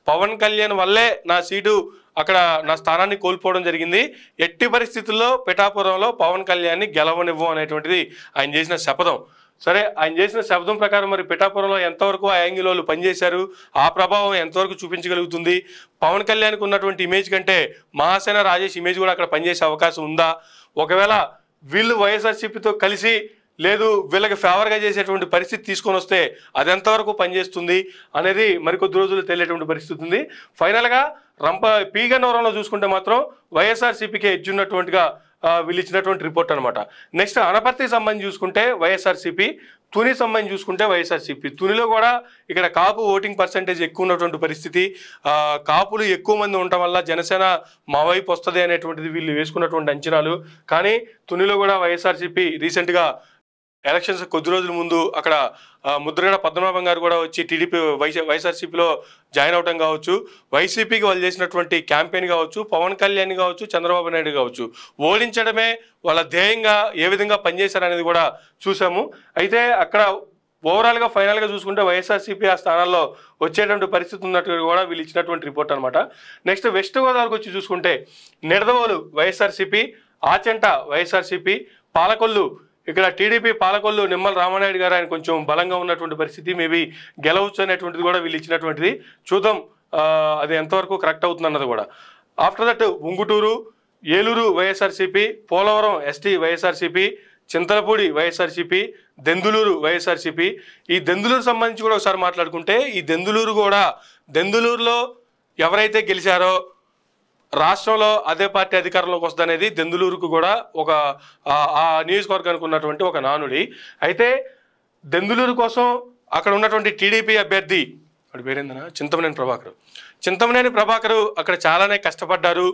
పవన్ కళ్యాణ్ వల్లే నా సీటు అక్కడ నా స్థానాన్ని కోల్పోవడం జరిగింది ఎట్టి పరిస్థితుల్లో పిఠాపురంలో పవన్ కళ్యాణ్ని గెలవనివ్వు అనేటువంటిది ఆయన చేసిన శపథం సరే ఆయన చేసిన శబ్దం ప్రకారం మరి పిఠాపురంలో ఎంతవరకు ఆ యాంగిల్ వాళ్ళు పనిచేశారు ఆ ప్రభావం ఎంతవరకు చూపించగలుగుతుంది పవన్ కళ్యాణ్కి ఉన్నటువంటి ఇమేజ్ కంటే మహాసేన రాజేష్ ఇమేజ్ కూడా అక్కడ పనిచేసే అవకాశం ఉందా ఒకవేళ వీళ్ళు వైఎస్ఆర్సీపీతో కలిసి లేదు వీళ్ళకి ఫేవర్గా చేసేటువంటి పరిస్థితి తీసుకొని వస్తే అది ఎంతవరకు పనిచేస్తుంది అనేది మరికొద్ది రోజులు తెలియటువంటి పరిస్థితి ఉంది ఫైనల్గా రంప పీగన్నవరంలో చూసుకుంటే మాత్రం వైఎస్ఆర్సీపీకి ఇచ్చున్నట్టుగా వీళ్ళు ఇచ్చినటువంటి రిపోర్ట్ అనమాట నెక్స్ట్ అనపర్తి సంబంధం చూసుకుంటే వైఎస్ఆర్సిపి తుని సంబంధం చూసుకుంటే వైఎస్ఆర్సిపి తునిలో కూడా ఇక్కడ కాపు ఓటింగ్ పర్సంటేజ్ ఎక్కువ ఉన్నటువంటి పరిస్థితి కాపులు ఎక్కువ మంది ఉండటం వల్ల జనసేన మా వైపు వస్తుంది అనేటువంటిది వీళ్ళు వేసుకున్నటువంటి అంచనాలు కానీ తునిలో కూడా వైఎస్ఆర్సిపి రీసెంట్గా ఎలక్షన్స్ కొద్ది రోజుల ముందు అక్కడ ముద్రగడ పద్మనాభం గారు కూడా వచ్చి టీడీపీ వైసీ వైఎస్ఆర్సీపీలో జాయిన్ అవటం కావచ్చు వైసీపీకి వాళ్ళు చేసినటువంటి క్యాంపెయిన్ కావచ్చు పవన్ కళ్యాణ్ కావచ్చు చంద్రబాబు నాయుడు కావచ్చు ఓడించడమే వాళ్ళ ధ్యేయంగా ఏ విధంగా పనిచేశారనేది కూడా చూసాము అయితే అక్కడ ఓవరాల్గా ఫైనల్గా చూసుకుంటే వైఎస్ఆర్సీపీ ఆ స్థానాల్లో వచ్చేటువంటి పరిస్థితి ఉన్నట్టు కూడా వీళ్ళు ఇచ్చినటువంటి రిపోర్ట్ అనమాట నెక్స్ట్ వెస్ట్ గోదావరికి వచ్చి చూసుకుంటే నిడదవోలు వైఎస్ఆర్సీపీ ఆచంట వైఎస్ఆర్సీపీ పాలకొల్లు ఇక్కడ టీడీపీ పాలకొల్లు నిమ్మల రామనాయుడు గారు ఆయన కొంచెం బలంగా ఉన్నటువంటి పరిస్థితి మేబీ గెలవచ్చు అనేటువంటిది కూడా వీళ్ళు ఇచ్చినటువంటిది చూద్దాం అది ఎంతవరకు కరెక్ట్ అవుతుంది అన్నది కూడా after that Unguturu Eluru YSRCP Polavaram ST YSRCP Chintalapudi YSRCP Denduluru YSRCP ఈ దెందులూరు సంబంధించి కూడా ఒకసారి మాట్లాడుకుంటే ఈ దెందులూరు కూడా దెందులూరులో ఎవరైతే గెలిచారో రాష్ట్రంలో అదే పార్టీ అధికారంలోకి వస్తుందనేది దెందులూరుకు కూడా ఒక ఆ నియోజకవర్గానికి ఉన్నటువంటి ఒక నానుడి అయితే దెందులూరు కోసం అక్కడ ఉన్నటువంటి టీడీపీ అభ్యర్థి వాడి పేరేందనా చింతమనేని ప్రభాకర్ చింతమనేని ప్రభాకర్ అక్కడ చాలానే కష్టపడ్డారు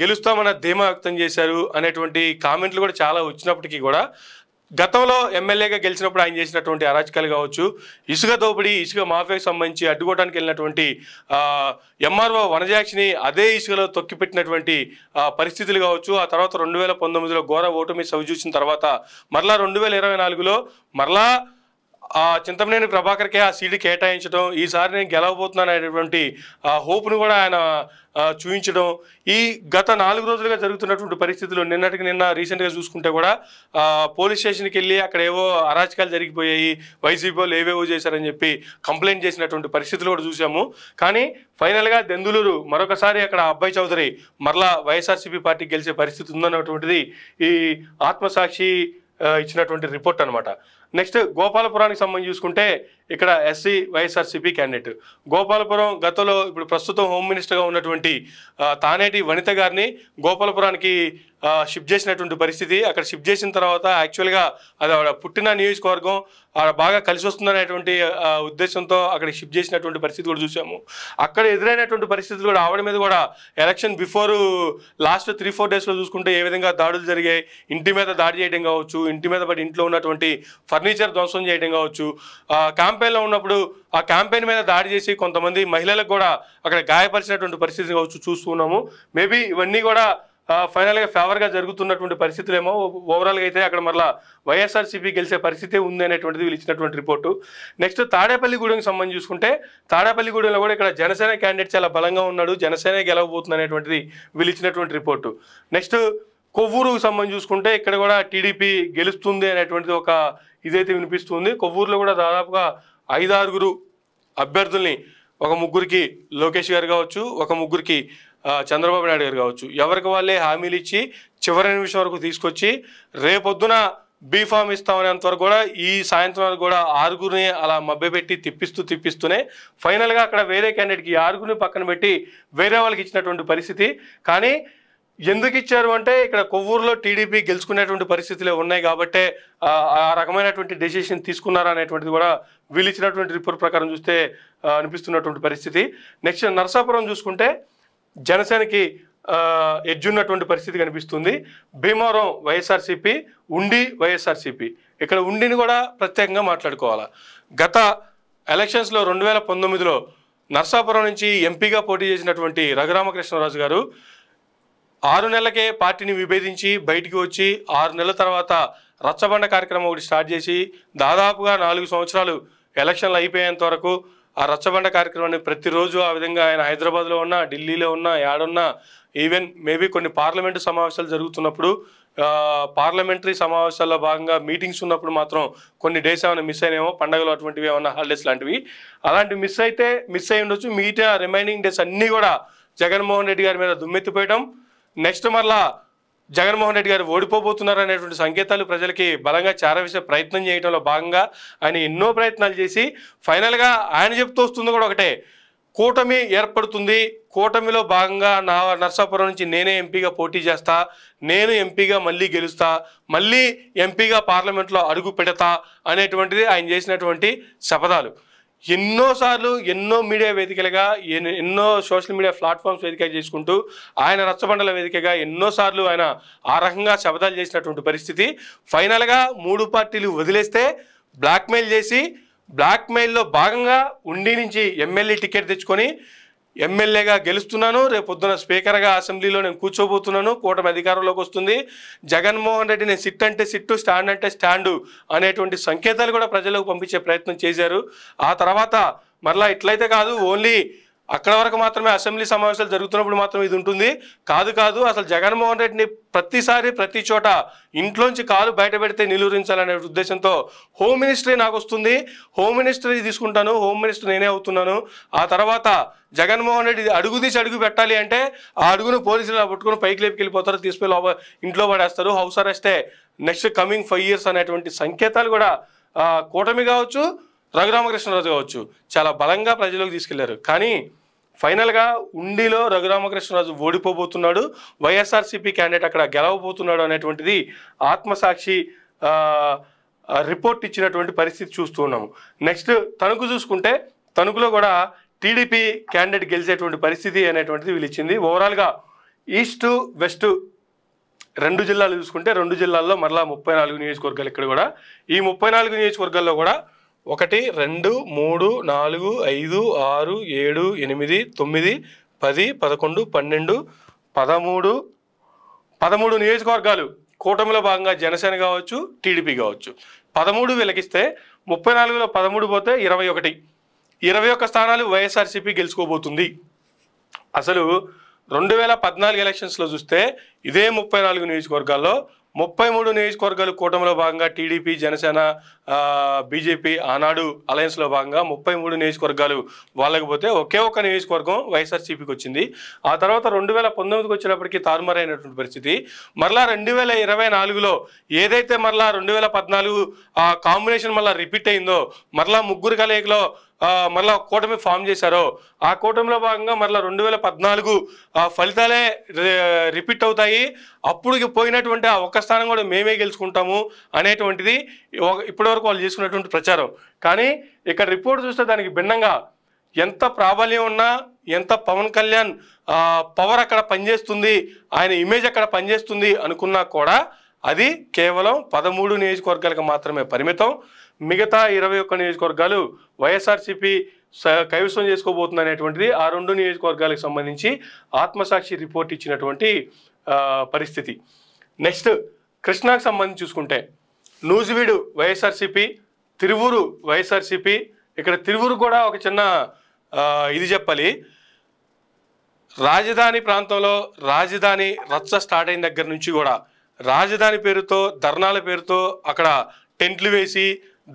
గెలుస్తామన్న ధీమా వ్యక్తం చేశారు అనేటువంటి కామెంట్లు కూడా చాలా వచ్చినప్పటికీ కూడా గతంలో ఎమ్మెల్యేగా గెలిచినప్పుడు ఆయన చేసినటువంటి అరాచకాలు కావచ్చు ఇసుక దోపిడీ ఇసుక మాఫియాకి సంబంధించి అడ్డుకోవడానికి వెళ్ళినటువంటి ఎంఆర్ఓ వనజాక్షిని అదే ఇసుకలో తొక్కిపెట్టినటువంటి పరిస్థితులు కావచ్చు ఆ తర్వాత రెండు వేల పంతొమ్మిదిలో ఘోర ఓటమి చూసిన తర్వాత మరలా రెండు వేల ఇరవై నాలుగులో మరలా ఆ చింతమనేని ప్రభాకర్కే ఆ సీటు కేటాయించడం ఈసారి నేను గెలవబోతున్నాను అనేటువంటి హోప్ను కూడా ఆయన చూపించడం ఈ గత నాలుగు రోజులుగా జరుగుతున్నటువంటి పరిస్థితులు నిన్నటికి నిన్న రీసెంట్గా చూసుకుంటే కూడా పోలీస్ స్టేషన్కి వెళ్ళి అక్కడ ఏవో అరాచకాలు జరిగిపోయాయి వైసీపీ వాళ్ళు ఏవేవో చేశారని చెప్పి కంప్లైంట్ చేసినటువంటి పరిస్థితులు కూడా చూసాము కానీ ఫైనల్గా దెందులూరు మరొకసారి అక్కడ అబ్బాయి చౌదరి మరలా వైఎస్ఆర్సీపీ పార్టీకి గెలిచే పరిస్థితి ఉందన్నటువంటిది ఈ ఆత్మసాక్షి ఇచ్చినటువంటి రిపోర్ట్ అనమాట నెక్స్ట్ గోపాలపురానికి సంబంధించి చూసుకుంటే ఇక్కడ ఎస్సీ వైఎస్ఆర్సీపీ క్యాండిడేట్ గోపాలపురం గతంలో ఇప్పుడు ప్రస్తుతం హోమ్ మినిస్టర్గా ఉన్నటువంటి తానేటి వనిత గారిని గోపాలపురానికి షిఫ్ట్ చేసినటువంటి పరిస్థితి అక్కడ షిఫ్ట్ చేసిన తర్వాత యాక్చువల్గా అది ఆవిడ పుట్టిన నియోజకవర్గం ఆవిడ బాగా కలిసి వస్తుందనేటువంటి ఉద్దేశంతో అక్కడ షిఫ్ట్ చేసినటువంటి పరిస్థితి కూడా చూసాము అక్కడ ఎదురైనటువంటి పరిస్థితులు కూడా ఆవిడ మీద కూడా election before last three four డేస్లో చూసుకుంటే ఏ విధంగా దాడులు జరిగాయి ఇంటి మీద దాడి చేయడం కావచ్చు ఇంటి మీద పడి ఇంట్లో ఉన్నటువంటి ఫర్నిచర్ ధ్వంసం చేయడం కావచ్చు క్యాంపెయిన్లో ఉన్నప్పుడు ఆ క్యాంపెయిన్ మీద దాడి చేసి కొంతమంది మహిళలకు కూడా అక్కడ గాయపరిచినటువంటి పరిస్థితి కావచ్చు చూస్తున్నాము మేబీ ఇవన్నీ కూడా ఫైనల్గా ఫేవర్గా జరుగుతున్నటువంటి పరిస్థితులు ఏమో ఓవరాల్గా అయితే అక్కడ మరలా వైఎస్ఆర్సీపీ గెలిచే పరిస్థితి ఉంది అనేటువంటిది వీళ్ళు ఇచ్చినటువంటి రిపోర్టు నెక్స్ట్ తాడేపల్లిగూడెంకి సంబంధించి చూసుకుంటే తాడేపల్లిగూడెంలో కూడా ఇక్కడ జనసేన క్యాండిడేట్ చాలా బలంగా ఉన్నాడు జనసేన గెలవబోతుంది అనేటువంటిది వీళ్ళు ఇచ్చినటువంటి రిపోర్టు నెక్స్ట్ కొవ్వూరుకు సంబంధించి చూసుకుంటే ఇక్కడ కూడా టీడీపీ గెలుస్తుంది అనేటువంటిది ఒక ఇదైతే వినిపిస్తుంది కొవ్వూరులో కూడా దాదాపుగా ఐదారుగురు అభ్యర్థుల్ని ఒక ముగ్గురికి లోకేష్ గారు కావచ్చు ఒక ముగ్గురికి చంద్రబాబు నాయుడు గారు కావచ్చు ఎవరికి వాళ్ళే హామీలు ఇచ్చి చివరి నిమిషం వరకు తీసుకొచ్చి రేపొద్దున బీఫామ్ ఇస్తామనేంత వరకు కూడా ఈ సాయంత్రం వరకు కూడా ఆరుగురిని అలా మభ్యపెట్టి తిప్పిస్తూ తిప్పిస్తూనే ఫైనల్గా అక్కడ వేరే క్యాండిడేట్కి ఆరుగురిని పక్కన పెట్టి వేరే వాళ్ళకి ఇచ్చినటువంటి పరిస్థితి కానీ ఎందుకు ఇచ్చారు అంటే ఇక్కడ కొవ్వూరులో టీడీపీ గెలుచుకునేటువంటి పరిస్థితులే ఉన్నాయి కాబట్టే ఆ రకమైనటువంటి డెసిషన్ తీసుకున్నారా అనేటువంటిది కూడా వీలిచ్చినటువంటి ఇచ్చినటువంటి రిపోర్ట్ ప్రకారం చూస్తే అనిపిస్తున్నటువంటి పరిస్థితి నెక్స్ట్ నరసాపురం చూసుకుంటే జనసేనకి ఎడ్జున్నటువంటి పరిస్థితి కనిపిస్తుంది భీమవరం వైఎస్ఆర్సీపీ ఉండి వైఎస్ఆర్సీపీ ఇక్కడ ఉండిని కూడా ప్రత్యేకంగా మాట్లాడుకోవాలి గత ఎలక్షన్స్లో రెండు వేల పంతొమ్మిదిలో నర్సాపురం నుంచి ఎంపీగా పోటీ చేసినటువంటి రఘురామకృష్ణరాజు గారు ఆరు నెలలకే పార్టీని విభేదించి బయటికి వచ్చి ఆరు నెలల తర్వాత రచ్చబండ కార్యక్రమం ఒకటి స్టార్ట్ చేసి దాదాపుగా నాలుగు సంవత్సరాలు ఎలక్షన్లు అయిపోయేంత వరకు ఆ రచ్చబండ కార్యక్రమాన్ని ప్రతిరోజు ఆ విధంగా ఆయన హైదరాబాద్లో ఉన్నా ఢిల్లీలో ఉన్నా ఏడున్నా ఈవెన్ మేబీ కొన్ని పార్లమెంటు సమావేశాలు జరుగుతున్నప్పుడు పార్లమెంటరీ సమావేశాల్లో భాగంగా మీటింగ్స్ ఉన్నప్పుడు మాత్రం కొన్ని డేస్ ఏమైనా మిస్ అయినాయేమో పండగలు అటువంటివి ఏమైనా హాలిడేస్ లాంటివి అలాంటి మిస్ అయితే మిస్ అయి ఉండొచ్చు మిగతా రిమైనింగ్ డేస్ అన్నీ కూడా జగన్మోహన్ రెడ్డి గారి మీద దుమ్మెత్తిపోయడం నెక్స్ట్ మరలా జగన్మోహన్ రెడ్డి గారు ఓడిపోబోతున్నారు అనేటువంటి సంకేతాలు ప్రజలకి బలంగా చేరవేసే ప్రయత్నం చేయడంలో భాగంగా ఆయన ఎన్నో ప్రయత్నాలు చేసి ఫైనల్గా ఆయన చెప్తూ వస్తుంది కూడా ఒకటే కూటమి ఏర్పడుతుంది కూటమిలో భాగంగా నా నర్సాపురం నుంచి నేనే ఎంపీగా పోటీ చేస్తా నేను ఎంపీగా మళ్ళీ గెలుస్తా మళ్ళీ ఎంపీగా పార్లమెంట్లో అడుగు పెడతా అనేటువంటిది ఆయన చేసినటువంటి శపథాలు ఎన్నోసార్లు ఎన్నో మీడియా వేదికలుగా ఎన్నో సోషల్ మీడియా ప్లాట్ఫామ్స్ వేదిక చేసుకుంటూ ఆయన రచ్చబండల వేదికగా ఎన్నోసార్లు ఆయన ఆ రకంగా శబదాలు చేసినటువంటి పరిస్థితి ఫైనల్గా మూడు పార్టీలు వదిలేస్తే బ్లాక్మెయిల్ చేసి బ్లాక్మెయిల్లో భాగంగా ఉండి నుంచి ఎమ్మెల్యే టికెట్ తెచ్చుకొని ఎమ్మెల్యేగా గెలుస్తున్నాను రేపు పొద్దున స్పీకర్గా అసెంబ్లీలో నేను కూర్చోబోతున్నాను కూటమి అధికారంలోకి వస్తుంది జగన్మోహన్ రెడ్డి నేను సిట్ అంటే సిట్టు స్టాండ్ అంటే స్టాండు అనేటువంటి సంకేతాలు కూడా ప్రజలకు పంపించే ప్రయత్నం చేశారు ఆ తర్వాత మరలా ఇట్లయితే కాదు ఓన్లీ అక్కడ వరకు మాత్రమే అసెంబ్లీ సమావేశాలు జరుగుతున్నప్పుడు మాత్రం ఇది ఉంటుంది కాదు కాదు అసలు జగన్మోహన్ రెడ్డిని ప్రతిసారి ప్రతి చోట ఇంట్లోంచి కాలు బయట పెడితే నిలువరించాలనే ఉద్దేశంతో హోమ్ మినిస్టరీ నాకు వస్తుంది హోమ్ మినిస్టరీ తీసుకుంటాను హోమ్ మినిస్టర్ నేనే అవుతున్నాను ఆ తర్వాత జగన్మోహన్ రెడ్డి అడుగు తీసి అడుగు పెట్టాలి అంటే ఆ అడుగును పోలీసులు పట్టుకుని పైకి లేపికి వెళ్ళిపోతారు తీసుకెళ్ళి ఇంట్లో పడేస్తారు హౌస్ అరెస్టే నెక్స్ట్ కమింగ్ ఫైవ్ ఇయర్స్ అనేటువంటి సంకేతాలు కూడా కూటమి కావచ్చు రఘురామకృష్ణరాజు కావచ్చు చాలా బలంగా ప్రజలకు తీసుకెళ్లారు కానీ ఫైనల్గా ఉండిలో రఘురామకృష్ణరాజు ఓడిపోబోతున్నాడు వైఎస్ఆర్సీపీ క్యాండిడేట్ అక్కడ గెలవబోతున్నాడు అనేటువంటిది ఆత్మసాక్షి రిపోర్ట్ ఇచ్చినటువంటి పరిస్థితి చూస్తూ ఉన్నాము నెక్స్ట్ తణుకు చూసుకుంటే తణుకులో కూడా టీడీపీ క్యాండిడేట్ గెలిచేటువంటి పరిస్థితి అనేటువంటిది వీళ్ళిచ్చింది ఓవరాల్గా ఈస్ట్ వెస్ట్ రెండు జిల్లాలు చూసుకుంటే రెండు జిల్లాల్లో మరలా ముప్పై నాలుగు నియోజకవర్గాలు ఇక్కడ కూడా ఈ ముప్పై నాలుగు నియోజకవర్గాల్లో కూడా ఒకటి రెండు మూడు నాలుగు ఐదు ఆరు ఏడు ఎనిమిది తొమ్మిది పది పదకొండు పన్నెండు పదమూడు పదమూడు నియోజకవర్గాలు కూటమిలో భాగంగా జనసేన కావచ్చు టీడీపీ కావచ్చు పదమూడు వెలకిస్తే ముప్పై నాలుగులో పదమూడు పోతే ఇరవై ఒకటి ఇరవై ఒక్క స్థానాలు వైఎస్ఆర్సీపీ గెలుచుకోబోతుంది అసలు రెండు వేల పద్నాలుగు ఎలక్షన్స్లో చూస్తే ఇదే ముప్పై నాలుగు నియోజకవర్గాల్లో ముప్పై మూడు నియోజకవర్గాలు కూటమిలో భాగంగా టీడీపీ జనసేన బీజేపీ ఆనాడు అలయన్స్లో భాగంగా ముప్పై మూడు నియోజకవర్గాలు వాళ్ళకి పోతే ఒకే ఒక నియోజకవర్గం వైఎస్ఆర్సీపీకి వచ్చింది ఆ తర్వాత రెండు వేల పంతొమ్మిదికి వచ్చినప్పటికీ తారుమారైనటువంటి పరిస్థితి మరలా రెండు వేల ఇరవై నాలుగులో ఏదైతే మరలా రెండు వేల పద్నాలుగు ఆ కాంబినేషన్ మళ్ళీ రిపీట్ అయిందో మరలా ముగ్గురు కలయికలో మళ్ళీ కూటమి ఫామ్ చేశారో ఆ కూటమిలో భాగంగా మళ్ళీ రెండు వేల పద్నాలుగు ఫలితాలే రిపీట్ అవుతాయి అప్పుడు పోయినటువంటి ఆ ఒక్క స్థానం కూడా మేమే గెలుచుకుంటాము అనేటువంటిది ఇప్పటివరకు వాళ్ళు చేసుకున్నటువంటి ప్రచారం కానీ ఇక్కడ రిపోర్ట్ చూస్తే దానికి భిన్నంగా ఎంత ప్రాబల్యం ఉన్నా ఎంత పవన్ కళ్యాణ్ పవర్ అక్కడ పనిచేస్తుంది ఆయన ఇమేజ్ అక్కడ పనిచేస్తుంది అనుకున్నా కూడా అది కేవలం పదమూడు నియోజకవర్గాలకు మాత్రమే పరిమితం మిగతా ఇరవై ఒక్క నియోజకవర్గాలు వైఎస్ఆర్సిపి కైవసం చేసుకోబోతుంది అనేటువంటిది ఆ రెండు నియోజకవర్గాలకు సంబంధించి ఆత్మసాక్షి రిపోర్ట్ ఇచ్చినటువంటి పరిస్థితి నెక్స్ట్ కృష్ణాకు సంబంధించి చూసుకుంటే నూజివీడు వైఎస్ఆర్సిపి తిరువురు వైఎస్ఆర్సిపి ఇక్కడ తిరువురు కూడా ఒక చిన్న ఇది చెప్పాలి రాజధాని ప్రాంతంలో రాజధాని రచ్చ స్టార్ట్ అయిన దగ్గర నుంచి కూడా రాజధాని పేరుతో ధర్నాల పేరుతో అక్కడ టెంట్లు వేసి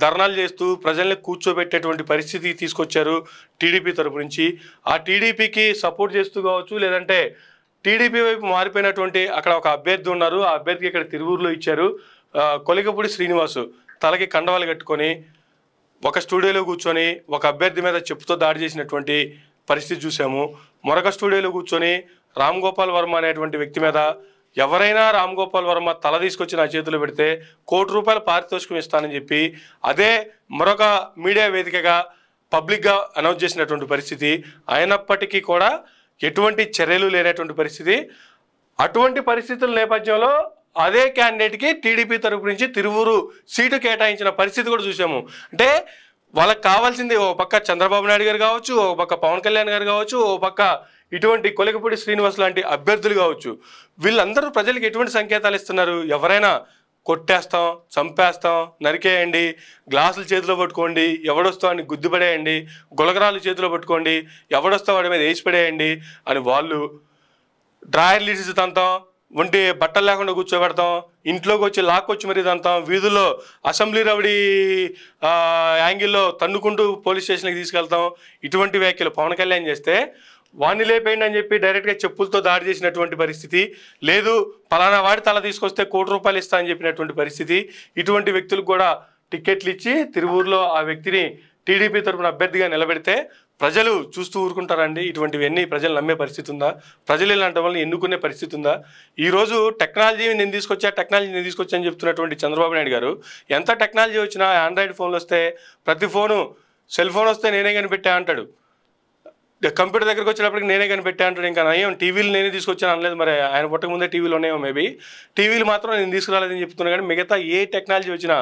ధర్నాలు చేస్తూ ప్రజల్ని కూర్చోబెట్టేటువంటి పరిస్థితి తీసుకొచ్చారు టీడీపీ తరపు నుంచి ఆ టీడీపీకి సపోర్ట్ చేస్తూ కావచ్చు లేదంటే టీడీపీ వైపు మారిపోయినటువంటి అక్కడ ఒక అభ్యర్థి ఉన్నారు ఆ అభ్యర్థికి ఇక్కడ తిరువూరులో ఇచ్చారు కొలికపూడి శ్రీనివాసు తలకి కండవాలు కట్టుకొని ఒక స్టూడియోలో కూర్చొని ఒక అభ్యర్థి మీద చెప్పుతో దాడి చేసినటువంటి పరిస్థితి చూసాము మరొక స్టూడియోలో కూర్చొని రామ్ గోపాల్ వర్మ అనేటువంటి వ్యక్తి మీద ఎవరైనా రామ్ గోపాల్ వర్మ తల తీసుకొచ్చి నా చేతిలో పెడితే కోటి రూపాయల పారితోషికం ఇస్తానని చెప్పి అదే మరొక మీడియా వేదికగా పబ్లిక్గా అనౌన్స్ చేసినటువంటి పరిస్థితి అయినప్పటికీ కూడా ఎటువంటి చర్యలు లేనటువంటి పరిస్థితి అటువంటి పరిస్థితుల నేపథ్యంలో అదే క్యాండిడేట్కి టీడీపీ తరపు నుంచి తిరువురు సీటు కేటాయించిన పరిస్థితి కూడా చూసాము అంటే వాళ్ళకి కావాల్సింది ఓ పక్క చంద్రబాబు నాయుడు గారు కావచ్చు ఓ పక్క పవన్ కళ్యాణ్ గారు కావచ్చు ఓ పక్క ఇటువంటి కొలకపూడి శ్రీనివాస్ లాంటి అభ్యర్థులు కావచ్చు వీళ్ళందరూ ప్రజలకు ఎటువంటి సంకేతాలు ఇస్తున్నారు ఎవరైనా కొట్టేస్తాం చంపేస్తాం నరికేయండి గ్లాసులు చేతిలో పట్టుకోండి ఎవడొస్తా అని గుద్దుపడేయండి గులగరాలు చేతిలో పట్టుకోండి ఎవడొస్తా వాడి మీద వేసిపడేయండి అని వాళ్ళు డ్రాయర్ లీడ్స్ తంతాం వంటి బట్టలు లేకుండా కూర్చోబెడతాం ఇంట్లోకి వచ్చి లాక్కొచ్చి మరీ తంతాం వీధుల్లో అసెంబ్లీ రవడి యాంగిల్లో తన్నుకుంటూ పోలీస్ స్టేషన్కి తీసుకెళ్తాం ఇటువంటి వ్యాఖ్యలు పవన్ కళ్యాణ్ చేస్తే వాణ్ణి లేపేయండి అని చెప్పి డైరెక్ట్గా చెప్పులతో దాడి చేసినటువంటి పరిస్థితి లేదు ఫలానా వాడి తల తీసుకొస్తే కోటి రూపాయలు ఇస్తా అని చెప్పినటువంటి పరిస్థితి ఇటువంటి వ్యక్తులకు కూడా టిక్కెట్లు ఇచ్చి తిరువూరులో ఆ వ్యక్తిని టీడీపీ తరఫున అభ్యర్థిగా నిలబెడితే ప్రజలు చూస్తూ ఊరుకుంటారండి ఇటువంటివన్నీ ప్రజలు నమ్మే పరిస్థితి ఉందా ప్రజలు ఇలాంటి వాళ్ళని ఎన్నుకునే పరిస్థితి ఉందా ఈరోజు టెక్నాలజీ నేను తీసుకొచ్చా టెక్నాలజీ నేను తీసుకొచ్చా అని చెప్తున్నటువంటి చంద్రబాబు నాయుడు గారు ఎంత టెక్నాలజీ వచ్చినా ఆండ్రాయిడ్ ఫోన్లు వస్తే ప్రతి ఫోను సెల్ ఫోన్ వస్తే నేనే కనిపెట్టా అంటాడు కంప్యూటర్ దగ్గరకు వచ్చినప్పటికి నేనే కనిపెట్టా అంటాడు ఇంకా నయం టీవీలు నేనే తీసుకొచ్చాను అనలేదు మరి ఆయన పుట్టక ముందే టీవీలు ఉన్నాయో మేబీ టీవీలు మాత్రం నేను తీసుకురాలేదని చెప్తున్నా కానీ మిగతా ఏ టెక్నాలజీ వచ్చినా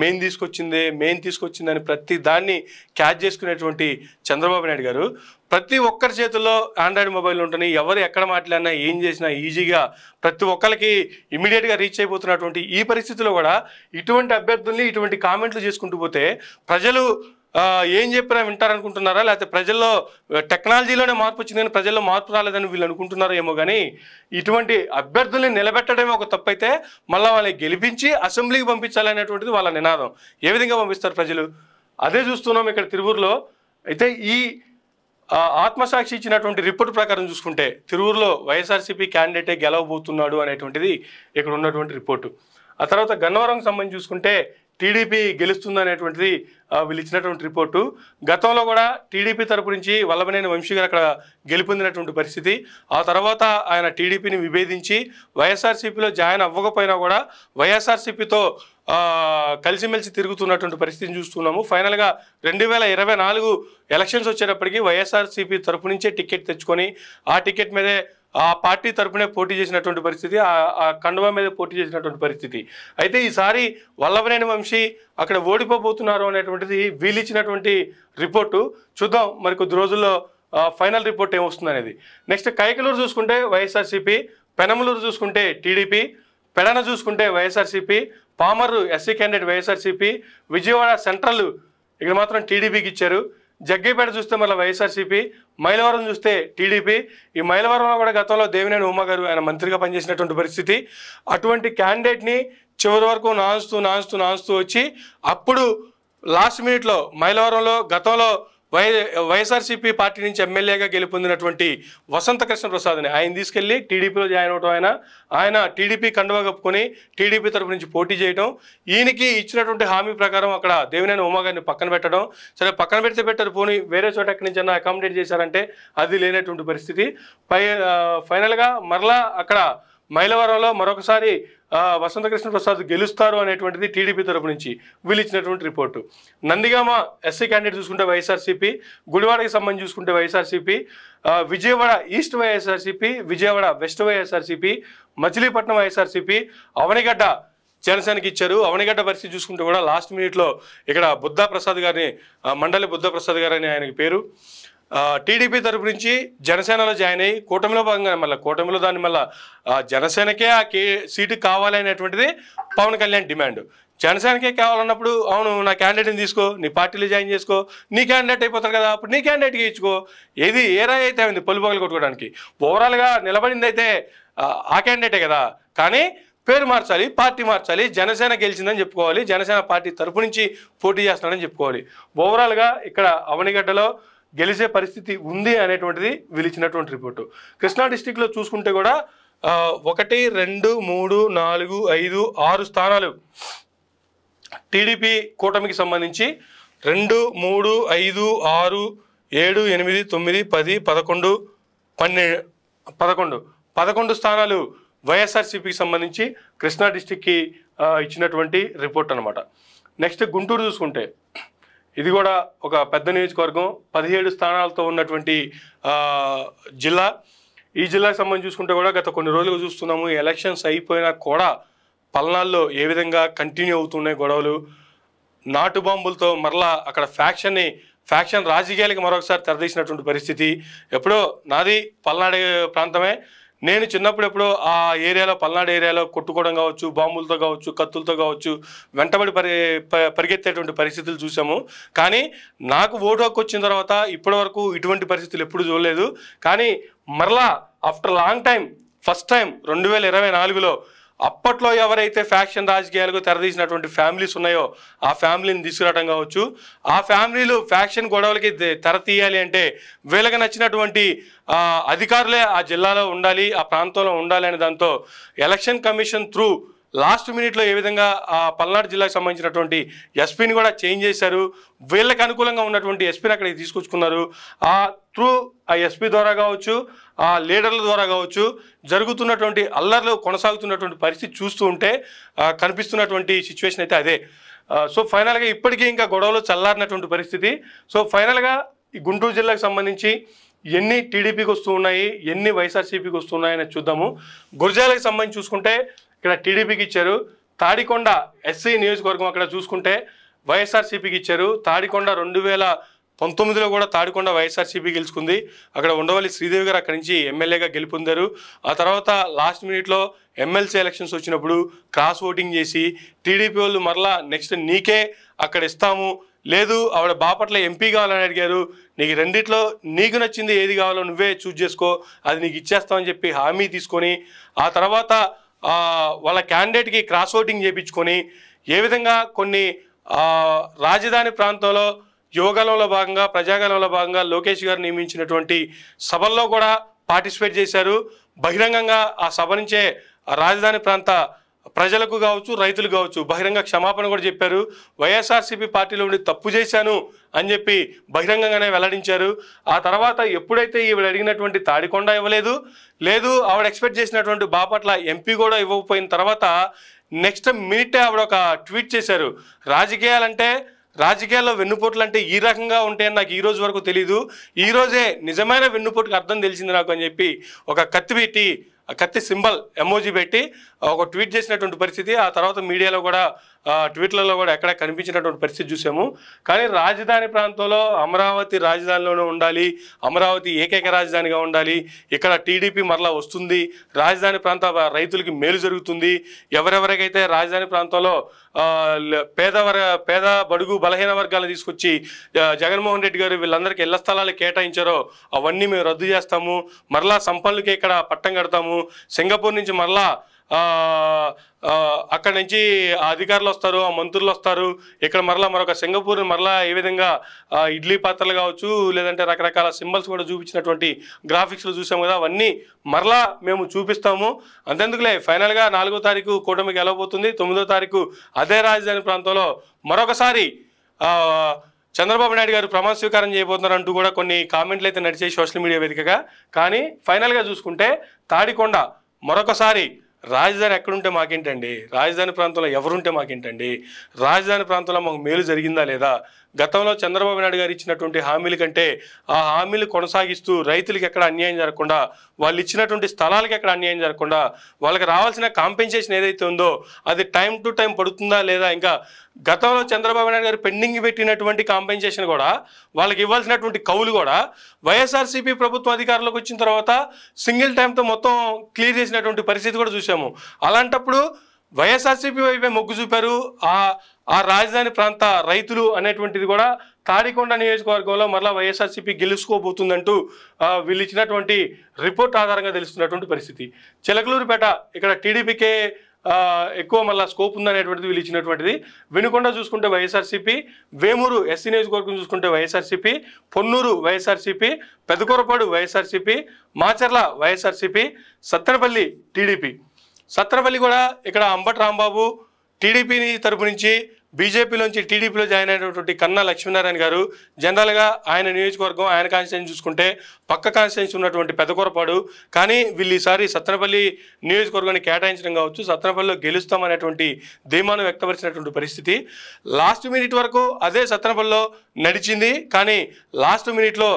మెయిన్ తీసుకొచ్చిందే మెయిన్ తీసుకొచ్చిందని ప్రతి దాన్ని క్యాచ్ చేసుకునేటువంటి చంద్రబాబు నాయుడు గారు ప్రతి ఒక్కరి చేతుల్లో ఆండ్రాయిడ్ మొబైల్ ఉంటుంది ఎవరు ఎక్కడ మాట్లాడినా ఏం చేసినా ఈజీగా ప్రతి ఒక్కరికి ఇమీడియట్గా రీచ్ అయిపోతున్నటువంటి ఈ పరిస్థితిలో కూడా ఇటువంటి అభ్యర్థుల్ని ఇటువంటి కామెంట్లు చేసుకుంటూ పోతే ప్రజలు ఏం చెప్పినా వింటారనుకుంటున్నారా లేకపోతే ప్రజల్లో టెక్నాలజీలోనే మార్పు వచ్చింది కానీ ప్రజల్లో మార్పు రాలేదని వీళ్ళు అనుకుంటున్నారో ఏమో కానీ ఇటువంటి అభ్యర్థుల్ని నిలబెట్టడమే ఒక తప్పైతే మళ్ళీ వాళ్ళని గెలిపించి అసెంబ్లీకి పంపించాలనేటువంటిది వాళ్ళ నినాదం ఏ విధంగా పంపిస్తారు ప్రజలు అదే చూస్తున్నాం ఇక్కడ తిరువురులో అయితే ఈ ఆత్మసాక్షి ఇచ్చినటువంటి రిపోర్ట్ ప్రకారం చూసుకుంటే తిరువురులో వైఎస్ఆర్సీపీ క్యాండిడేటే గెలవబోతున్నాడు అనేటువంటిది ఇక్కడ ఉన్నటువంటి రిపోర్టు ఆ తర్వాత గన్నవరంకి సంబంధించి చూసుకుంటే టీడీపీ గెలుస్తుందనేటువంటిది వీళ్ళు ఇచ్చినటువంటి రిపోర్టు గతంలో కూడా టీడీపీ తరపు నుంచి వల్లభనేని వంశీ గారు అక్కడ గెలుపొందినటువంటి పరిస్థితి ఆ తర్వాత ఆయన టీడీపీని విభేదించి వైఎస్ఆర్సీపీలో జాయిన్ అవ్వకపోయినా కూడా వైఎస్ఆర్సీపీతో కలిసిమెలిసి తిరుగుతున్నటువంటి పరిస్థితిని చూస్తున్నాము ఫైనల్గా రెండు వేల ఇరవై నాలుగు ఎలక్షన్స్ వచ్చేటప్పటికి వైఎస్ఆర్సీపీ తరపు నుంచే టికెట్ తెచ్చుకొని ఆ టికెట్ మీదే ఆ పార్టీ తరఫునే పోటీ చేసినటువంటి పరిస్థితి ఆ కండువా మీద పోటీ చేసినటువంటి పరిస్థితి అయితే ఈసారి వల్లభనేని వంశీ అక్కడ ఓడిపోబోతున్నారు అనేటువంటిది వీలిచ్చినటువంటి రిపోర్టు చూద్దాం మరి కొద్ది రోజుల్లో ఫైనల్ రిపోర్ట్ ఏమొస్తుంది అనేది నెక్స్ట్ కైకలూరు చూసుకుంటే వైఎస్ఆర్సీపీ పెనమలూరు చూసుకుంటే టీడీపీ పెడన చూసుకుంటే YSRCP Pamarru SC candidate YSRCP Vijayawada central ఇక్కడ మాత్రం టీడీపీకి ఇచ్చారు జగ్గీపేట చూస్తే మళ్ళీ వైఎస్ఆర్సీపీ మైలవరం చూస్తే టీడీపీ ఈ మైలవరంలో కూడా గతంలో దేవినేని ఉమా గారు ఆయన మంత్రిగా పనిచేసినటువంటి పరిస్థితి అటువంటి క్యాండిడేట్ని చివరి వరకు నాన్స్తూ నాన్స్తూ నాన్స్తూ వచ్చి అప్పుడు లాస్ట్ మినిట్లో మైలవరంలో గతంలో వై వైఎస్ఆర్సీపీ పార్టీ నుంచి ఎమ్మెల్యేగా గెలుపొందినటువంటి వసంత ప్రసాద్ని ఆయన తీసుకెళ్ళి టీడీపీలో జాయిన్ అవడం ఆయన ఆయన టీడీపీ కండువా కప్పుకొని టీడీపీ తరపు నుంచి పోటీ చేయడం ఈయనకి ఇచ్చినటువంటి హామీ ప్రకారం అక్కడ దేవినేని ఉమాగారిని పక్కన పెట్టడం సరే పక్కన పెడితే పెట్టారు పోనీ వేరే చోట ఎక్కడి నుంచి అన్నా అకామిడేట్ చేశారంటే అది లేనటువంటి పరిస్థితి పై ఫైనల్గా మరలా అక్కడ మైలవరంలో మరొకసారి వసంతకృష్ణ ప్రసాద్ గెలుస్తారు అనేటువంటిది టీడీపీ తరపు నుంచి వీళ్ళు ఇచ్చినటువంటి రిపోర్టు నందిగామ ఎస్సీ క్యాండిడేట్ చూసుకుంటే వైఎస్ఆర్సీపీ గుడివాడకి సంబంధించి చూసుకుంటే YSRCP Vijayawada east YSRCP Vijayawada west YSRCP Machilipatnam YSRCP Avanigadda జనసేనకి ఇచ్చారు అవనిగడ్డ పరిస్థితి చూసుకుంటే కూడా లాస్ట్ మినిట్లో ఇక్కడ బుద్ధా ప్రసాద్ గారిని మండలి బుద్ధా ప్రసాద్ గారు అని ఆయనకి పేరు టీడీపీ తరపు నుంచి జనసేనలో జాయిన్ అయ్యి కూటమిలో భాగంగా మళ్ళీ కూటమిలో దాన్ని మళ్ళీ జనసేనకే ఆ కే సీటు కావాలి అనేటువంటిది పవన్ కళ్యాణ్ డిమాండ్ జనసేనకే కావాలన్నప్పుడు అవును నా క్యాండిడేట్ని తీసుకో నీ పార్టీలో జాయిన్ చేసుకో నీ క్యాండిడేట్ అయిపోతారు కదా అప్పుడు నీ క్యాండిడేట్కి ఇచ్చుకో ఏది ఏ రాయి అయితే ఉంది పలుపగలు కొట్టుకోవడానికి ఓవరాల్గా నిలబడింది అయితే ఆ క్యాండిడేటే కదా కానీ పేరు మార్చాలి పార్టీ మార్చాలి జనసేన గెలిచిందని చెప్పుకోవాలి జనసేన పార్టీ తరపు నుంచి పోటీ చేస్తున్నాడని చెప్పుకోవాలి ఓవరాల్గా ఇక్కడ అవనిగడ్డలో గెలిచే పరిస్థితి ఉంది అనేటువంటిది విలిచినటువంటి రిపోర్టు కృష్ణా డిస్టిక్లో చూసుకుంటే కూడా ఒకటి రెండు మూడు నాలుగు ఐదు ఆరు స్థానాలు టీడీపీ కూటమికి సంబంధించి రెండు మూడు ఐదు ఆరు ఏడు ఎనిమిది తొమ్మిది పది పదకొండు పన్నెండు పదకొండు పదకొండు స్థానాలు వైఎస్ఆర్సీపీకి సంబంధించి కృష్ణా డిస్టిక్కి ఇచ్చినటువంటి రిపోర్ట్ అనమాట నెక్స్ట్ గుంటూరు చూసుకుంటే ఇది కూడా ఒక పెద్ద నియోజకవర్గం పదిహేడు స్థానాలతో ఉన్నటువంటి జిల్లా ఈ జిల్లాకు సంబంధించి చూసుకుంటే కూడా గత కొన్ని రోజులుగా చూస్తున్నాము ఎలక్షన్స్ అయిపోయినా కూడా పల్నాల్లో ఏ విధంగా కంటిన్యూ అవుతున్నాయి గొడవలు నాటు బాంబులతో మరలా అక్కడ ఫ్యాక్షన్ని ఫ్యాక్షన్ రాజకీయాలకి మరొకసారి తెరదీసినటువంటి పరిస్థితి ఎప్పుడో నాది పల్నాడు ప్రాంతమే నేను చిన్నప్పుడు ఎప్పుడో ఆ ఏరియాలో పల్నాడు ఏరియాలో కొట్టుకోవడం కావచ్చు బాంబులతో కావచ్చు కత్తులతో కావచ్చు వెంటబడి పరి పరిగెత్తేటువంటి పరిస్థితులు చూసాము కానీ నాకు ఓటు హక్కు వచ్చిన తర్వాత ఇప్పటి వరకు ఇటువంటి పరిస్థితులు ఎప్పుడు చూడలేదు కానీ మరలా after long time first time రెండు వేల ఇరవై నాలుగులో అప్పట్లో ఎవరైతే ఫ్యాక్షన్ రాజకీయాలకు తెరదీసినటువంటి ఫ్యామిలీస్ ఉన్నాయో ఆ ఫ్యామిలీని తీసుకురావడం కావచ్చు ఆ ఫ్యామిలీలు ఫ్యాక్షన్ గొడవలకి తెర తీయాలి అంటే వీళ్ళకి నచ్చినటువంటి అధికారులే ఆ జిల్లాలో ఉండాలి ఆ ప్రాంతంలో ఉండాలి అనే దాంతో ఎలక్షన్ కమిషన్ త్రూ లాస్ట్ మినిట్లో ఏ విధంగా ఆ పల్నాడు జిల్లాకు సంబంధించినటువంటి ఎస్పీని కూడా చేంజ్ చేశారు వీళ్ళకి అనుకూలంగా ఉన్నటువంటి ఎస్పీని అక్కడికి తీసుకొచ్చుకున్నారు ఆ త్రూ ఆ ఎస్పీ ద్వారా కావచ్చు ఆ లీడర్ల ద్వారా కావచ్చు జరుగుతున్నటువంటి అల్లర్లు కొనసాగుతున్నటువంటి పరిస్థితి చూస్తూ ఉంటే కనిపిస్తున్నటువంటి సిచ్యువేషన్ అయితే అదే సో ఫైనల్గా ఇప్పటికీ ఇంకా గొడవలు చల్లారినటువంటి పరిస్థితి సో ఫైనల్గా ఈ గుంటూరు జిల్లాకు సంబంధించి ఎన్ని టీడీపీకి వస్తూ ఉన్నాయి ఎన్ని వైఎస్ఆర్సీపీకి వస్తున్నాయని చూద్దాము గురజాలకు సంబంధించి చూసుకుంటే ఇక్కడ టీడీపీకి ఇచ్చారు తాడికొండ ఎస్సీ నియోజకవర్గం అక్కడ చూసుకుంటే వైఎస్ఆర్సీపీకి ఇచ్చారు తాడికొండ రెండు వేల పంతొమ్మిదిలో కూడా తాడికొండ వైఎస్ఆర్సీపీ గెలుచుకుంది అక్కడ ఉండవల్లి శ్రీదేవి గారు అక్కడి నుంచి ఎమ్మెల్యేగా గెలుపొందారు ఆ తర్వాత లాస్ట్ మినిట్లో ఎమ్మెల్సీ ఎలక్షన్స్ వచ్చినప్పుడు క్రాస్ ఓటింగ్ చేసి టీడీపీ వాళ్ళు మరలా నెక్స్ట్ నీకే అక్కడ ఇస్తాము లేదు ఆవిడ బాపట్ల ఎంపీ కావాలని అడిగారు నీకు రెండిట్లో నీకు నచ్చింది ఏది కావాలో నువ్వే చూజ్ చేసుకో అది నీకు ఇచ్చేస్తామని చెప్పి హామీ తీసుకొని ఆ తర్వాత వాళ్ళ క్యాండిడేట్కి క్రాస్ ఓటింగ్ చేయించుకొని ఏ విధంగా కొన్ని రాజధాని ప్రాంతంలో యువగలంలో భాగంగా ప్రజాగలంలో భాగంగా లోకేష్ గారు నియమించినటువంటి సభల్లో కూడా పార్టిసిపేట్ చేశారు బహిరంగంగా ఆ సభ నుంచే రాజధాని ప్రాంత ప్రజలకు కావచ్చు రైతులు కావచ్చు బహిరంగ క్షమాపణ కూడా చెప్పారు వైఎస్ఆర్సీపీ పార్టీలో ఉండి తప్పు చేశాను అని చెప్పి బహిరంగంగానే వెల్లడించారు ఆ తర్వాత ఎప్పుడైతే ఈవిడ అడిగినటువంటి తాడికొండ ఇవ్వలేదు లేదు ఆవిడ ఎక్స్పెక్ట్ చేసినటువంటి బాపట్ల ఎంపీ కూడా ఇవ్వకపోయిన తర్వాత నెక్స్ట్ మినిట్ ఆవిడ ఒక ట్వీట్ చేశారు రాజకీయాలంటే రాజకీయాల్లో వెన్నుపోట్లు అంటే ఈ రకంగా ఉంటాయని నాకు ఈ రోజు వరకు తెలీదు ఈ రోజే నిజమైన వెన్నుపోటుకు అర్థం తెలిసింది నాకు అని చెప్పి ఒక కత్తి పెట్టి కత్తి సింబల్ ఎమోజీ పెట్టి ఒక ట్వీట్ చేసినటువంటి పరిస్థితి ఆ తర్వాత మీడియాలో కూడా ట్వీట్లలో కూడా ఎక్కడ కనిపించినటువంటి పరిస్థితి చూసాము కానీ రాజధాని ప్రాంతంలో అమరావతి రాజధానిలోనే ఉండాలి అమరావతి ఏకైక రాజధానిగా ఉండాలి ఇక్కడ టీడీపీ మరలా వస్తుంది రాజధాని ప్రాంత రైతులకి మేలు జరుగుతుంది ఎవరెవరికైతే రాజధాని ప్రాంతంలో పేదవర పేద బడుగు బలహీన వర్గాలను తీసుకొచ్చి జగన్మోహన్ రెడ్డి గారు వీళ్ళందరికీ ఇళ్ల స్థలాలు కేటాయించారో అవన్నీ మేము రద్దు చేస్తాము మరలా సంపన్నులకి ఇక్కడ పట్టం కడతాము సింగపూర్ నుంచి మరలా అక్కడ నుంచి అధికారులు వస్తారు ఆ మంత్రులు వస్తారు ఇక్కడ మరలా మరొక సింగపూర్ మరలా ఏ విధంగా ఇడ్లీ పాత్రలు కావచ్చు లేదంటే రకరకాల సింబల్స్ కూడా చూపించినటువంటి గ్రాఫిక్స్లు చూసాము కదా అవన్నీ మరలా మేము చూపిస్తాము అంతెందుకులే ఫైనల్గా నాలుగో తారీఖు కూటమికి గెలవబోతుంది తొమ్మిదో తారీఖు అదే రాజధాని ప్రాంతంలో మరొకసారి చంద్రబాబు నాయుడు గారు ప్రమాణ స్వీకారం చేయబోతున్నారంటూ కూడా కొన్ని కామెంట్లు అయితే నడిచాయి సోషల్ మీడియా వేదికగా కానీ ఫైనల్గా చూసుకుంటే తాడికొండ మరొకసారి రాజధాని ఎక్కడుంటే మాకేంటండి రాజధాని ప్రాంతంలో ఎవరుంటే మాకేంటండి రాజధాని ప్రాంతంలో మాకు మేలు జరిగిందా లేదా గతంలో చంద్రబాబు నాయుడు గారు ఇచ్చినటువంటి హామీల కంటే ఆ హామీలు కొనసాగిస్తూ రైతులకు ఎక్కడ అన్యాయం జరగకుండా వాళ్ళు ఇచ్చినటువంటి స్థలాలకు ఎక్కడ అన్యాయం జరగకుండా వాళ్ళకి రావాల్సిన కాంపెన్సేషన్ ఏదైతే ఉందో అది టైం టు టైం పడుతుందా లేదా ఇంకా గతంలో చంద్రబాబు నాయుడు గారు పెండింగ్ పెట్టినటువంటి కాంపెన్సేషన్ కూడా వాళ్ళకి ఇవ్వాల్సినటువంటి కౌలు కూడా వైఎస్ఆర్సీపీ ప్రభుత్వం అధికారంలోకి వచ్చిన తర్వాత సింగిల్ టైంతో మొత్తం క్లియర్ చేసినటువంటి పరిస్థితి కూడా చూసాము అలాంటప్పుడు వైఎస్ఆర్సీపీ వైపే మొగ్గు చూపారు ఆ ఆ రాజధాని ప్రాంత రైతులు అనేటువంటిది కూడా తాడికొండ నియోజకవర్గంలో మరలా వైఎస్ఆర్సిపి గెలుచుకోబోతుందంటూ వీళ్ళు ఇచ్చినటువంటి రిపోర్ట్ ఆధారంగా తెలుస్తున్నటువంటి పరిస్థితి చిలకలూరుపేట ఇక్కడ టీడీపీకే ఎక్కువ మళ్ళీ స్కోప్ ఉందనేటువంటిది వీళ్ళు ఇచ్చినటువంటిది వినుకొండ చూసుకుంటే వైఎస్ఆర్సిపి వేమూరు ఎస్సీ నియోజకవర్గం చూసుకుంటే YSRCP Ponnur YSRCP Pedakurapadu YSRCP Macherla YSRCP Sattenapalli TDP Sattenapalli కూడా ఇక్కడ అంబట్ రాంబాబు టీడీపీని తరపు నుంచి బీజేపీలోంచి టీడీపీలో జాయిన్ అయినటువంటి కన్నా లక్ష్మీనారాయణ గారు జనరల్గా ఆయన నియోజకవర్గం ఆయన కాన్స్టిట్యూన్సీ చూసుకుంటే పక్క కాన్స్టిట్యూన్సీ ఉన్నటువంటి పెద్దకొరపాడు కానీ వీళ్ళు ఈసారి సత్తనపల్లి నియోజకవర్గాన్ని కేటాయించడం కావచ్చు సత్తనపల్లిలో గెలుస్తామనేటువంటి ధీమాను వ్యక్తపరిచినటువంటి పరిస్థితి లాస్ట్ మినిట్ వరకు అదే సత్తనపల్లిలో నడిచింది కానీ లాస్ట్ మినిట్లో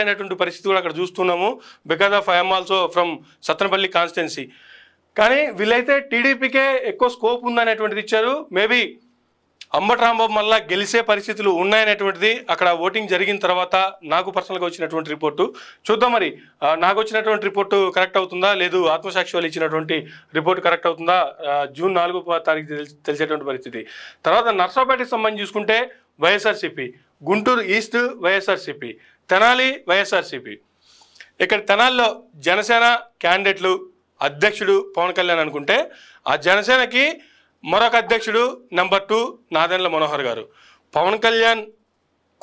అయినటువంటి పరిస్థితి కూడా అక్కడ చూస్తున్నాము because of I am also from Sattenapalli constituency కానీ వీళ్ళైతే టీడీపీకే ఎక్కువ స్కోప్ ఉందనేటువంటిది ఇచ్చారు మేబీ అంబటి రాంబాబు మళ్ళా గెలిచే పరిస్థితులు ఉన్నాయనేటువంటిది అక్కడ ఓటింగ్ జరిగిన తర్వాత నాకు పర్సనల్గా వచ్చినటువంటి రిపోర్టు చూద్దాం మరి నాకు వచ్చినటువంటి రిపోర్టు కరెక్ట్ అవుతుందా లేదు ఆత్మసాక్షి వాళ్ళు ఇచ్చినటువంటి రిపోర్టు కరెక్ట్ అవుతుందా జూన్ నాలుగో తారీఖు తెలిసేటువంటి పరిస్థితి తర్వాత నర్సాపేటకి సంబంధించి చూసుకుంటే YSRCP Guntur east YSRCP Tenali YSRCP ఇక్కడ తెనాల్లో జనసేన క్యాండిడేట్లు అధ్యక్షుడు పవన్ కళ్యాణ్ అనుకుంటే ఆ జనసేనకి మరొక అధ్యక్షుడు నెంబర్ టూ నాదెండ్ల మనోహర్ గారు పవన్ కళ్యాణ్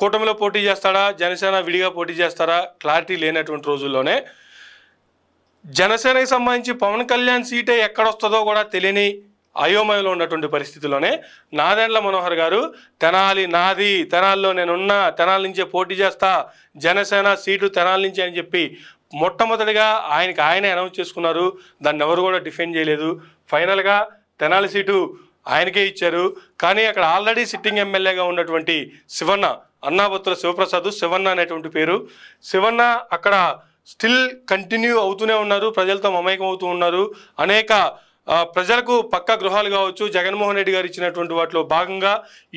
కూటమిలో పోటీ చేస్తాడా జనసేన విడిగా పోటీ చేస్తారా క్లారిటీ లేనటువంటి రోజుల్లోనే జనసేనకి సంబంధించి పవన్ కళ్యాణ్ సీటే ఎక్కడొస్తుందో కూడా తెలియని అయోమయంలో ఉన్నటువంటి పరిస్థితిలోనే నాదెండ్ల మనోహర్ గారు తెనాలి నాది తెనాల్లో నేనున్నా తెనాల నుంచే పోటీ చేస్తా జనసేన సీటు తెనాల నుంచే అని చెప్పి మొట్టమొదటిగా ఆయనకి ఆయనే అనౌన్స్ చేసుకున్నారు దాన్ని ఎవరు కూడా డిఫెండ్ చేయలేదు ఫైనల్గా తెనాలి సీటు ఆయనకే ఇచ్చారు కానీ అక్కడ ఆల్రెడీ సిట్టింగ్ ఎమ్మెల్యేగా ఉన్నటువంటి శివన్న అన్నాబత్తుల శివప్రసాద్ శివన్న అనేటువంటి పేరు శివన్న అక్కడ స్టిల్ కంటిన్యూ అవుతూనే ఉన్నారు ప్రజలతో మమేకం అవుతూ ఉన్నారు అనేక ప్రజలకు పక్క గృహాలు కావచ్చు జగన్మోహన్ రెడ్డి గారు ఇచ్చినటువంటి వాటిలో భాగంగా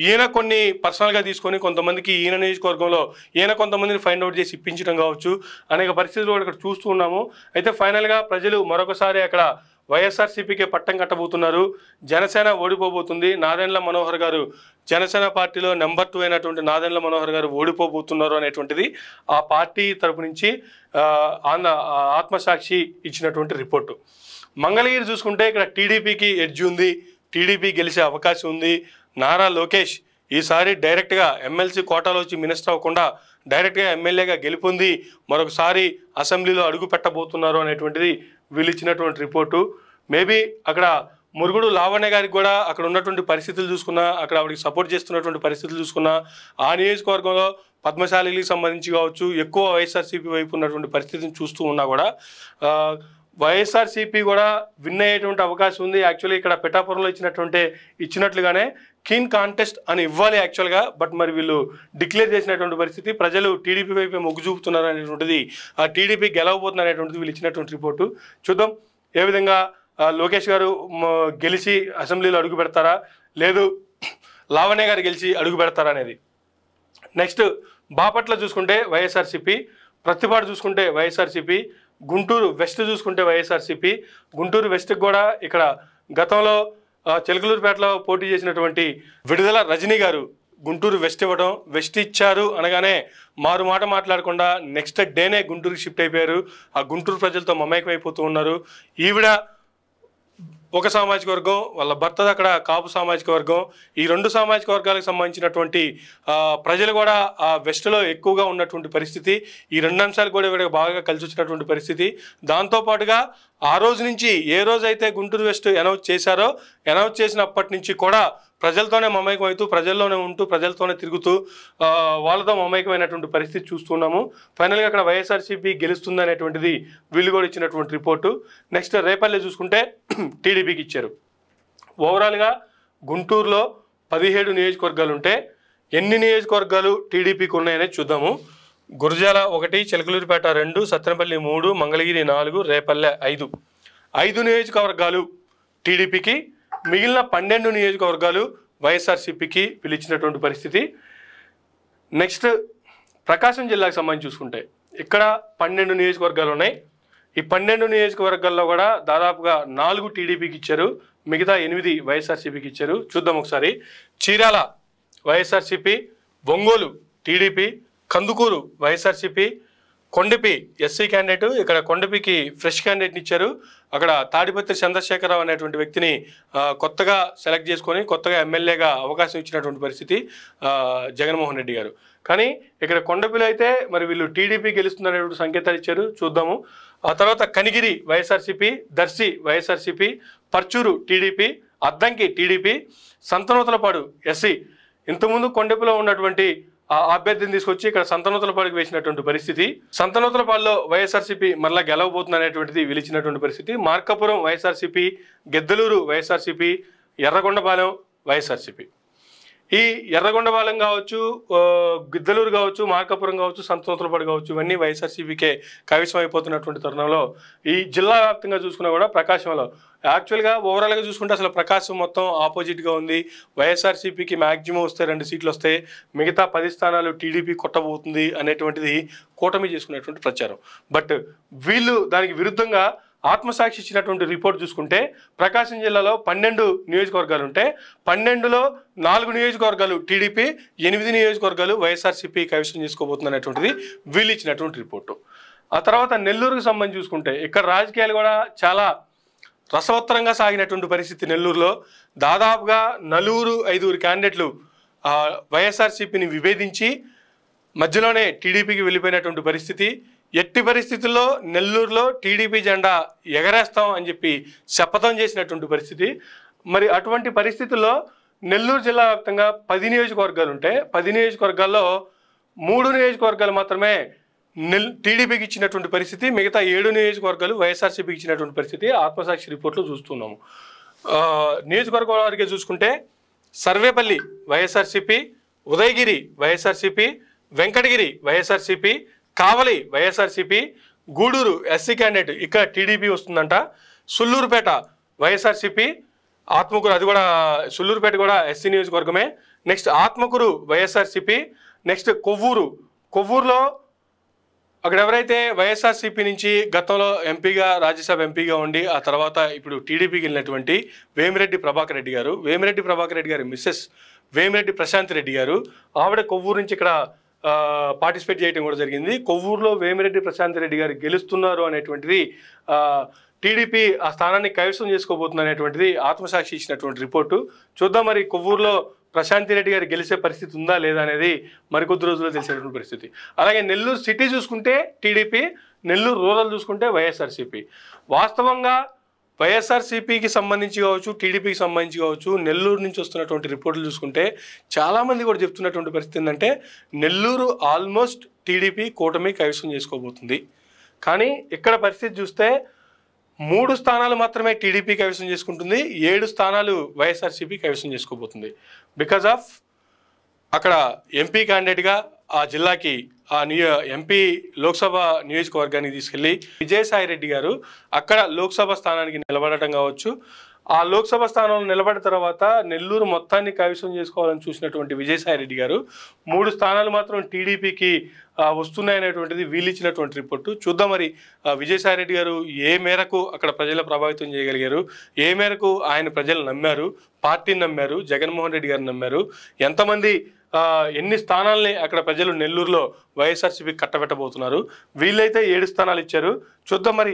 ఈయన కొన్ని పర్సనల్గా తీసుకొని కొంతమందికి ఈయన నియోజకవర్గంలో ఈయన కొంతమందిని ఫైండ్ అవుట్ చేసి ఇప్పించడం కావచ్చు అనేక పరిస్థితులు ఇక్కడ చూస్తూ ఉన్నాము అయితే ఫైనల్గా ప్రజలు మరొకసారి అక్కడ వైఎస్ఆర్సీపీకే పట్టం కట్టబోతున్నారు జనసేన ఓడిపోబోతుంది నారాయణల మనోహర్ గారు జనసేన పార్టీలో నెంబర్ టూ అయినటువంటి నాదెండ్ల మనోహర్ గారు ఓడిపోబోతున్నారు అనేటువంటిది ఆ పార్టీ తరపు నుంచి ఆత్మసాక్షి ఇచ్చినటువంటి రిపోర్టు మంగళగిరి చూసుకుంటే ఇక్కడ టీడీపీకి ఎడ్జ్ ఉంది టీడీపీ గెలిచే అవకాశం ఉంది నారా లోకేష్ ఈసారి డైరెక్ట్గా ఎమ్మెల్సీ కోటాలో వచ్చి మినిస్టర్ అవ్వకుండా డైరెక్ట్గా ఎమ్మెల్యేగా గెలుపొంది మరొకసారి అసెంబ్లీలో అడుగు పెట్టబోతున్నారు అనేటువంటిది వీళ్ళిచ్చినటువంటి ఇచ్చినటువంటి రిపోర్టు మేబీ అక్కడ మురుగుడు లావణ్య గారికి కూడా అక్కడ ఉన్నటువంటి పరిస్థితులు చూసుకున్నా అక్కడ ఆవిడకి సపోర్ట్ చేస్తున్నటువంటి పరిస్థితులు చూసుకున్నా ఆ నియోజకవర్గంలో పద్మశాలికి సంబంధించి కావచ్చు ఎక్కువ వైఎస్ఆర్సీపీ వైపు ఉన్నటువంటి పరిస్థితిని చూస్తూ ఉన్నా కూడా వైఎస్ఆర్సిపి కూడా విన్ అయ్యేటువంటి అవకాశం ఉంది యాక్చువల్లీ ఇక్కడ పిఠాపురంలో ఇచ్చినటువంటి ఇచ్చినట్లుగానే కీన్ కాంటెస్ట్ అని ఇవ్వాలి యాక్చువల్గా బట్ మరి వీళ్ళు డిక్లేర్ చేసినటువంటి పరిస్థితి ప్రజలు టీడీపీ వైపు మొగ్గు చూపుతున్నారు అనేటువంటిది ఆ టీడీపీ గెలవబోతున్నారు అనేటువంటిది వీళ్ళు ఇచ్చినటువంటి రిపోర్టు చూద్దాం ఏ విధంగా లోకేష్ గారు గెలిచి అసెంబ్లీలో అడుగు పెడతారా లేదు లావణ్య గారు గెలిచి అడుగు పెడతారా అనేది నెక్స్ట్ బాపట్ల చూసుకుంటే వైఎస్ఆర్సిపి ప్రతిపాటు చూసుకుంటే వైఎస్ఆర్సిపి గుంటూరు వెస్ట్ చూసుకుంటే వైఎస్ఆర్సీపీ గుంటూరు వెస్ట్ కూడా ఇక్కడ గతంలో చెలకలూరుపేటలో పోటీ చేసినటువంటి విడుదల రజనీ గారు గుంటూరు వెస్ట్ ఇవ్వడం వెస్ట్ ఇచ్చారు అనగానే మారు మాట మాట్లాడకుండా నెక్స్ట్ డేనే గుంటూరుకి షిఫ్ట్ అయిపోయారు ఆ గుంటూరు ప్రజలతో మమేకమైపోతూ ఉన్నారు ఈవిడ ఒక సామాజిక వర్గం వాళ్ళ భర్త అక్కడ కాపు సామాజిక వర్గం ఈ రెండు సామాజిక వర్గాలకు సంబంధించినటువంటి ప్రజలు కూడా ఆ వెస్ట్లో ఎక్కువగా ఉన్నటువంటి పరిస్థితి ఈ రెండు అంశాలు కూడా ఇవిడ బాగా కలిసి వచ్చినటువంటి పరిస్థితి దాంతోపాటుగా ఆ రోజు నుంచి ఏ రోజైతే గుంటూరు వెస్ట్ అనౌన్స్ చేశారో అనౌన్స్ చేసినప్పటి నుంచి కూడా ప్రజలతోనే మమేకం అవుతూ ప్రజల్లోనే ఉంటూ ప్రజలతోనే తిరుగుతూ వాళ్ళతో మమేకమైనటువంటి పరిస్థితి చూస్తున్నాము ఫైనల్గా అక్కడ వైఎస్ఆర్సీపీ గెలుస్తుంది అనేటువంటిది వీళ్ళు కూడా ఇచ్చినటువంటి రిపోర్టు నెక్స్ట్ రేపల్లె చూసుకుంటే టీడీపీకి ఇచ్చారు ఓవరాల్గా గుంటూరులో పదిహేడు నియోజకవర్గాలు ఉంటే ఎన్ని నియోజకవర్గాలు టీడీపీకి ఉన్నాయనేది చూద్దాము గురజాల ఒకటి చిలకలూరిపేట రెండు సత్తెనపల్లి మూడు మంగళగిరి నాలుగు రేపల్లె ఐదు ఐదు నియోజకవర్గాలు టీడీపీకి మిగిలిన పన్నెండు నియోజకవర్గాలు వైఎస్ఆర్సీపీకి పిలిచినటువంటి పరిస్థితి నెక్స్ట్ ప్రకాశం జిల్లాకు సంబంధించి చూసుకుంటే ఇక్కడ పన్నెండు నియోజకవర్గాలు ఉన్నాయి ఈ పన్నెండు నియోజకవర్గాల్లో కూడా దాదాపుగా నాలుగు టీడీపీకి ఇచ్చారు మిగతా ఎనిమిది వైఎస్ఆర్సీపీకి ఇచ్చారు చూద్దాం ఒకసారి Chirala YSRCP Ongole TDP Kandukur YSRCP Kondapi SC candidate ఇక్కడ కొండపికి ఫ్రెష్ క్యాండిడేట్ని ఇచ్చారు అక్కడ తాడిపత్రి చంద్రశేఖరరావు అనేటువంటి వ్యక్తిని కొత్తగా సెలెక్ట్ చేసుకొని కొత్తగా ఎమ్మెల్యేగా అవకాశం ఇచ్చినటువంటి పరిస్థితి జగన్మోహన్ రెడ్డి గారు కానీ ఇక్కడ కొండపిలో అయితే మరి వీళ్ళు టీడీపీ గెలుస్తున్నారనేటువంటి సంకేతాలు ఇచ్చారు చూద్దాము ఆ తర్వాత Kanigiri YSRCP Darsi YSRCP Parchur TDP Addanki TDP Santhanuthalapadu SC ఇంతకుముందు కొండపిలో ఉన్నటువంటి ఆ అభ్యర్థిని తీసుకొచ్చి ఇక్కడ సంతనోతలపాడుకు వేసినటువంటి పరిస్థితి సంతనోతలపాడులో వైఎస్ఆర్సీపీ మరలా గెలవబోతుంది అనేటువంటిది విలిచినటువంటి పరిస్థితి మార్కాపురం వైఎస్ఆర్సీపీ గెద్దలూరు వైఎస్ఆర్సీపీ ఎర్రగొండపాలెం వైఎస్ఆర్సీపీ ఈ ఎర్రగొండపాలెం కావచ్చు గిద్దలూరు కావచ్చు మార్కాపురం కావచ్చు సంతనూతలపాడు కావచ్చు ఇవన్నీ వైఎస్ఆర్సీపీకే కవిసం అయిపోతున్నటువంటి తరుణంలో ఈ జిల్లా వ్యాప్తంగా చూసుకున్నా కూడా ప్రకాశంలో యాక్చువల్గా ఓవరాల్గా చూసుకుంటే అసలు ప్రకాశం మొత్తం ఆపోజిట్గా ఉంది వైఎస్ఆర్సీపీకి మ్యాక్సిమం వస్తే రెండు సీట్లు వస్తే మిగతా పది స్థానాలు టీడీపీ కొట్టబోతుంది అనేటువంటిది కూటమి చేసుకునేటువంటి ప్రచారం బట్ వీళ్ళు దానికి విరుద్ధంగా ఆత్మసాక్షి ఇచ్చినటువంటి రిపోర్ట్ చూసుకుంటే ప్రకాశం జిల్లాలో పన్నెండు నియోజకవర్గాలు ఉంటే పన్నెండులో నాలుగు నియోజకవర్గాలు టీడీపీ ఎనిమిది నియోజకవర్గాలు వైఎస్ఆర్సీపీ కైవసం చేసుకోబోతున్నటువంటిది వీలిచ్చినటువంటి ఇచ్చినటువంటి రిపోర్టు ఆ తర్వాత నెల్లూరుకు సంబంధించి చూసుకుంటే ఇక్కడ రాజకీయాలు కూడా చాలా రసవత్తరంగా సాగినటువంటి పరిస్థితి నెల్లూరులో దాదాపుగా నలుగురు ఐదుగురు క్యాండిడేట్లు వైఎస్ఆర్సీపీని విభేదించి మధ్యలోనే టీడీపీకి వెళ్ళిపోయినటువంటి పరిస్థితి ఎట్టి పరిస్థితుల్లో నెల్లూరులో టీడీపీ జెండా ఎగరేస్తాం అని చెప్పి శపథం చేసినటువంటి పరిస్థితి మరి అటువంటి పరిస్థితుల్లో నెల్లూరు జిల్లా వ్యాప్తంగా పది నియోజకవర్గాలు ఉంటాయి పది నియోజకవర్గాల్లో మూడు నియోజకవర్గాలు మాత్రమే నెల్ టీడీపీకి ఇచ్చినటువంటి పరిస్థితి మిగతా ఏడు నియోజకవర్గాలు వైఎస్ఆర్సీపీకి ఇచ్చినటువంటి పరిస్థితి ఆత్మసాక్షి రిపోర్ట్లు చూస్తున్నాము నియోజకవర్గాల వారికే చూసుకుంటే Sarvepalli YSRCP Udayagiri YSRCP Venkatagiri YSRCP Kavali YSRCP Gudur SC candidate ఇక్కడ టీడీపీ వస్తుందంట సుల్లూరుపేట వైఎస్ఆర్సీపీ ఆత్మకూరు అది కూడా సుల్లూరుపేట కూడా ఎస్సీ నియోజకవర్గమే next Atmakur YSRCP next Kovvur కొవ్వూరులో అక్కడ ఎవరైతే వైఎస్ఆర్సీపీ నుంచి గతంలో ఎంపీగా రాజ్యసభ ఎంపీగా ఉండి ఆ తర్వాత ఇప్పుడు టీడీపీకి వెళ్ళినటువంటి వేమిరెడ్డి ప్రభాకర్ రెడ్డి గారు వేమిరెడ్డి ప్రభాకర్ రెడ్డి గారి మిస్సెస్ వేమిరెడ్డి ప్రశాంత్ రెడ్డి గారు ఆవిడ కొవ్వూరు నుంచి ఇక్కడ పార్టిసిపేట్ చేయడం కూడా జరిగింది కొవ్వూరులో వేమిరెడ్డి ప్రశాంత్ రెడ్డి గారు గెలుస్తున్నారు అనేటువంటిది టీడీపీ ఆ స్థానాన్ని కైవసం చేసుకోబోతుంది అనేటువంటిది ఆత్మసాక్షి ఇచ్చినటువంటి రిపోర్టు చూద్దాం మరి కొవ్వూరులో ప్రశాంతి రెడ్డి గారు గెలిచే పరిస్థితి ఉందా లేదా అనేది మరికొద్ది రోజుల్లో తెలిసేటువంటి పరిస్థితి అలాగే నెల్లూరు సిటీ చూసుకుంటే టీడీపీ నెల్లూరు రూరల్ చూసుకుంటే వైఎస్ఆర్సీపీ వాస్తవంగా వైఎస్ఆర్సీపీకి సంబంధించి కావచ్చు టీడీపీకి సంబంధించి కావచ్చు నెల్లూరు నుంచి వస్తున్నటువంటి రిపోర్టులు చూసుకుంటే చాలామంది కూడా చెప్తున్నటువంటి పరిస్థితి ఏంటంటే నెల్లూరు ఆల్మోస్ట్ టీడీపీ కూటమి కైవసం చేసుకోబోతుంది కానీ ఇక్కడ పరిస్థితి చూస్తే మూడు స్థానాలు మాత్రమే టీడీపీ కైవసం చేసుకుంటుంది ఏడు స్థానాలు వైఎస్ఆర్సీపీ కైవసం చేసుకోబోతుంది బికాజ్ ఆఫ్ అక్కడ ఎంపీ క్యాండిడేట్గా ఆ జిల్లాకి ఆ నియో ఎంపీ లోక్సభ నియోజకవర్గానికి తీసుకెళ్ళి విజయసాయిరెడ్డి గారు అక్కడ లోక్సభ స్థానానికి నిలబడటం కావచ్చు ఆ లోక్సభ స్థానంలో నిలబడిన తర్వాత నెల్లూరు మొత్తాన్ని కైవసం చేసుకోవాలని చూసినటువంటి విజయసాయిరెడ్డి గారు మూడు స్థానాలు మాత్రం టీడీపీకి వస్తున్నాయనేటువంటిది ఇచ్చినటువంటి రిపోర్టు చూద్దాం మరి విజయసాయిరెడ్డి గారు ఏ మేరకు అక్కడ ప్రజలు ప్రభావితం చేయగలిగారు ఏ మేరకు ఆయన ప్రజలు నమ్మారు పార్టీని నమ్మారు జగన్మోహన్ రెడ్డి గారు నమ్మారు ఎంతమంది ఎన్ని స్థానాలని అక్కడ ప్రజలు నెల్లూరులో వైఎస్ఆర్సీపీ కట్టబెట్టబోతున్నారు వీళ్ళైతే ఏడు స్థానాలు ఇచ్చారు చూద్దాం మరి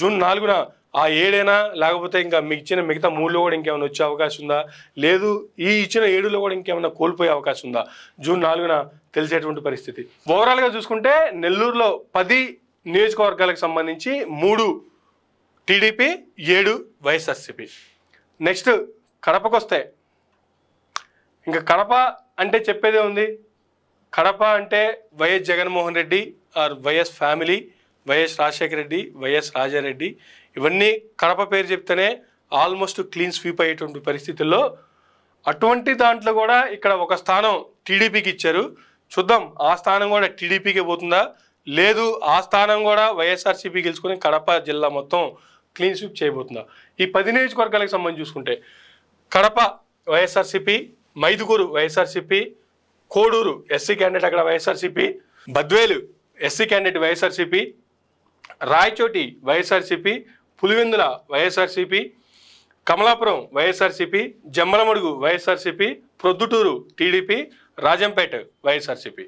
జూన్ నాలుగున ఆ ఏడైనా లేకపోతే ఇంకా ఇచ్చిన మిగతా మూడులో కూడా ఇంకేమైనా వచ్చే అవకాశం ఉందా లేదు ఈ ఇచ్చిన ఏడులో కూడా ఇంకేమైనా కోల్పోయే అవకాశం ఉందా జూన్ నాలుగున తెలిసేటువంటి పరిస్థితి ఓవరాల్గా చూసుకుంటే నెల్లూరులో పది నియోజకవర్గాలకు సంబంధించి మూడు టీడీపీ ఏడు వైఎస్ఆర్సీపీ నెక్స్ట్ కడపకొస్తే ఇంకా కడప అంటే చెప్పేదే ఉంది కడప అంటే YS Jaganmohan Reddy or YS family YS Rajasekhara Reddy YS Raja Reddy ఇవన్నీ కడప పేరు చెప్తేనే ఆల్మోస్ట్ క్లీన్ స్వీప్ అయ్యేటువంటి పరిస్థితుల్లో అటువంటి దాంట్లో కూడా ఇక్కడ ఒక స్థానం టీడీపీకి ఇచ్చారు చూద్దాం ఆ స్థానం కూడా టీడీపీకే పోతుందా లేదు ఆ స్థానం కూడా వైఎస్ఆర్సీపీ గెలుచుకుని కడప జిల్లా మొత్తం క్లీన్ స్వీప్ చేయబోతుందా ఈ పది నియోజకవర్గాలకు సంబంధించి చూసుకుంటే Kadapa YSRCP Mydukur YSRCP Koduru SC candidate అక్కడ YSRCP Badvel SC candidate YSRCP Rayachoti YSRCP Pulivendula YSRCP Kamalapuram YSRCP Jammalamadugu YSRCP Proddatur TDP Rajampet YSRCP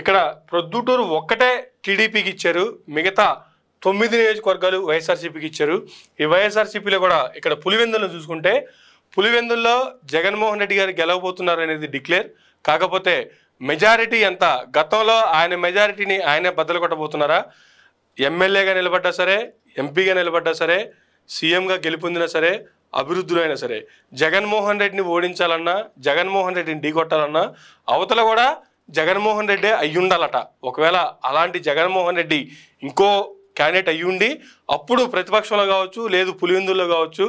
ఇక్కడ ప్రొద్దుటూరు ఒక్కటే టీడీపీకి ఇచ్చారు మిగతా తొమ్మిది నియోజకవర్గాలు వైఎస్ఆర్సీపీకి ఇచ్చారు ఈ వైఎస్ఆర్సీపీలో కూడా ఇక్కడ పులివెందులను చూసుకుంటే పులివెందుల్లో జగన్మోహన్ రెడ్డి గారు గెలవబోతున్నారు అనేది డిక్లేర్ కాకపోతే మెజారిటీ ఎంత గతంలో ఆయన మెజారిటీని ఆయనే బద్దలు కొట్టబోతున్నారా ఎమ్మెల్యేగా నిలబడ్డా సరే ఎంపీగా నిలబడ్డా సరే సీఎంగా గెలుపొందినా సరే అభివృద్ధులైనా సరే జగన్మోహన్ రెడ్డిని ఓడించాలన్నా జగన్మోహన్ రెడ్డిని ఢీకొట్టాలన్నా అవతల కూడా జగన్మోహన్ రెడ్డే అయ్యుండాలట ఒకవేళ అలాంటి జగన్మోహన్ రెడ్డి ఇంకో క్యాండిడేట్ అయ్యుండి అప్పుడు ప్రతిపక్షంలో కావచ్చు లేదు పులివిందుల్లో కావచ్చు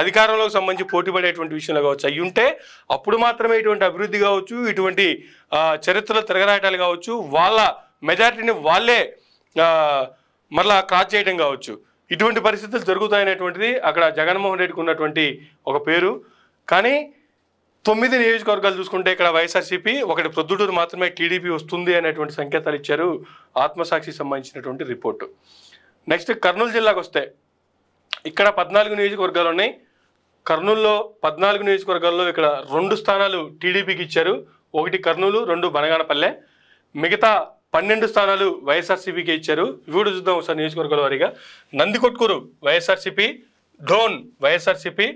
అధికారంలోకి సంబంధించి పోటీ పడేటువంటి విషయంలో కావచ్చు అయ్యుంటే అప్పుడు మాత్రమే ఇటువంటి అభివృద్ధి కావచ్చు ఇటువంటి చరిత్రలో తిరగరాయటాలు కావచ్చు వాళ్ళ మెజారిటీని వాళ్ళే మరలా క్రాస్ చేయడం కావచ్చు ఇటువంటి పరిస్థితులు జరుగుతాయనేటువంటిది అక్కడ జగన్మోహన్ రెడ్డికి ఉన్నటువంటి ఒక పేరు కానీ తొమ్మిది నియోజకవర్గాలు చూసుకుంటే ఇక్కడ వైఎస్ఆర్సీపీ ఒకటి ప్రొద్దుటూరు మాత్రమే టీడీపీ వస్తుంది అనేటువంటి సంకేతాలు ఇచ్చారు ఆత్మసాక్షి సంబంధించినటువంటి రిపోర్టు నెక్స్ట్ కర్నూలు జిల్లాకు వస్తే ఇక్కడ పద్నాలుగు నియోజకవర్గాలు ఉన్నాయి కర్నూలులో పద్నాలుగు నియోజకవర్గాల్లో ఇక్కడ రెండు స్థానాలు టీడీపీకి ఇచ్చారు ఒకటి కర్నూలు రెండు బనగానపల్లె మిగతా పన్నెండు స్థానాలు వైఎస్ఆర్సీపీకి ఇచ్చారు ఇవి చూద్దాం ఒకసారి నియోజకవర్గాల వారీగా నందికొట్కూరు వైఎస్ఆర్సీపీ ధోన్ వైఎస్ఆర్సీపీ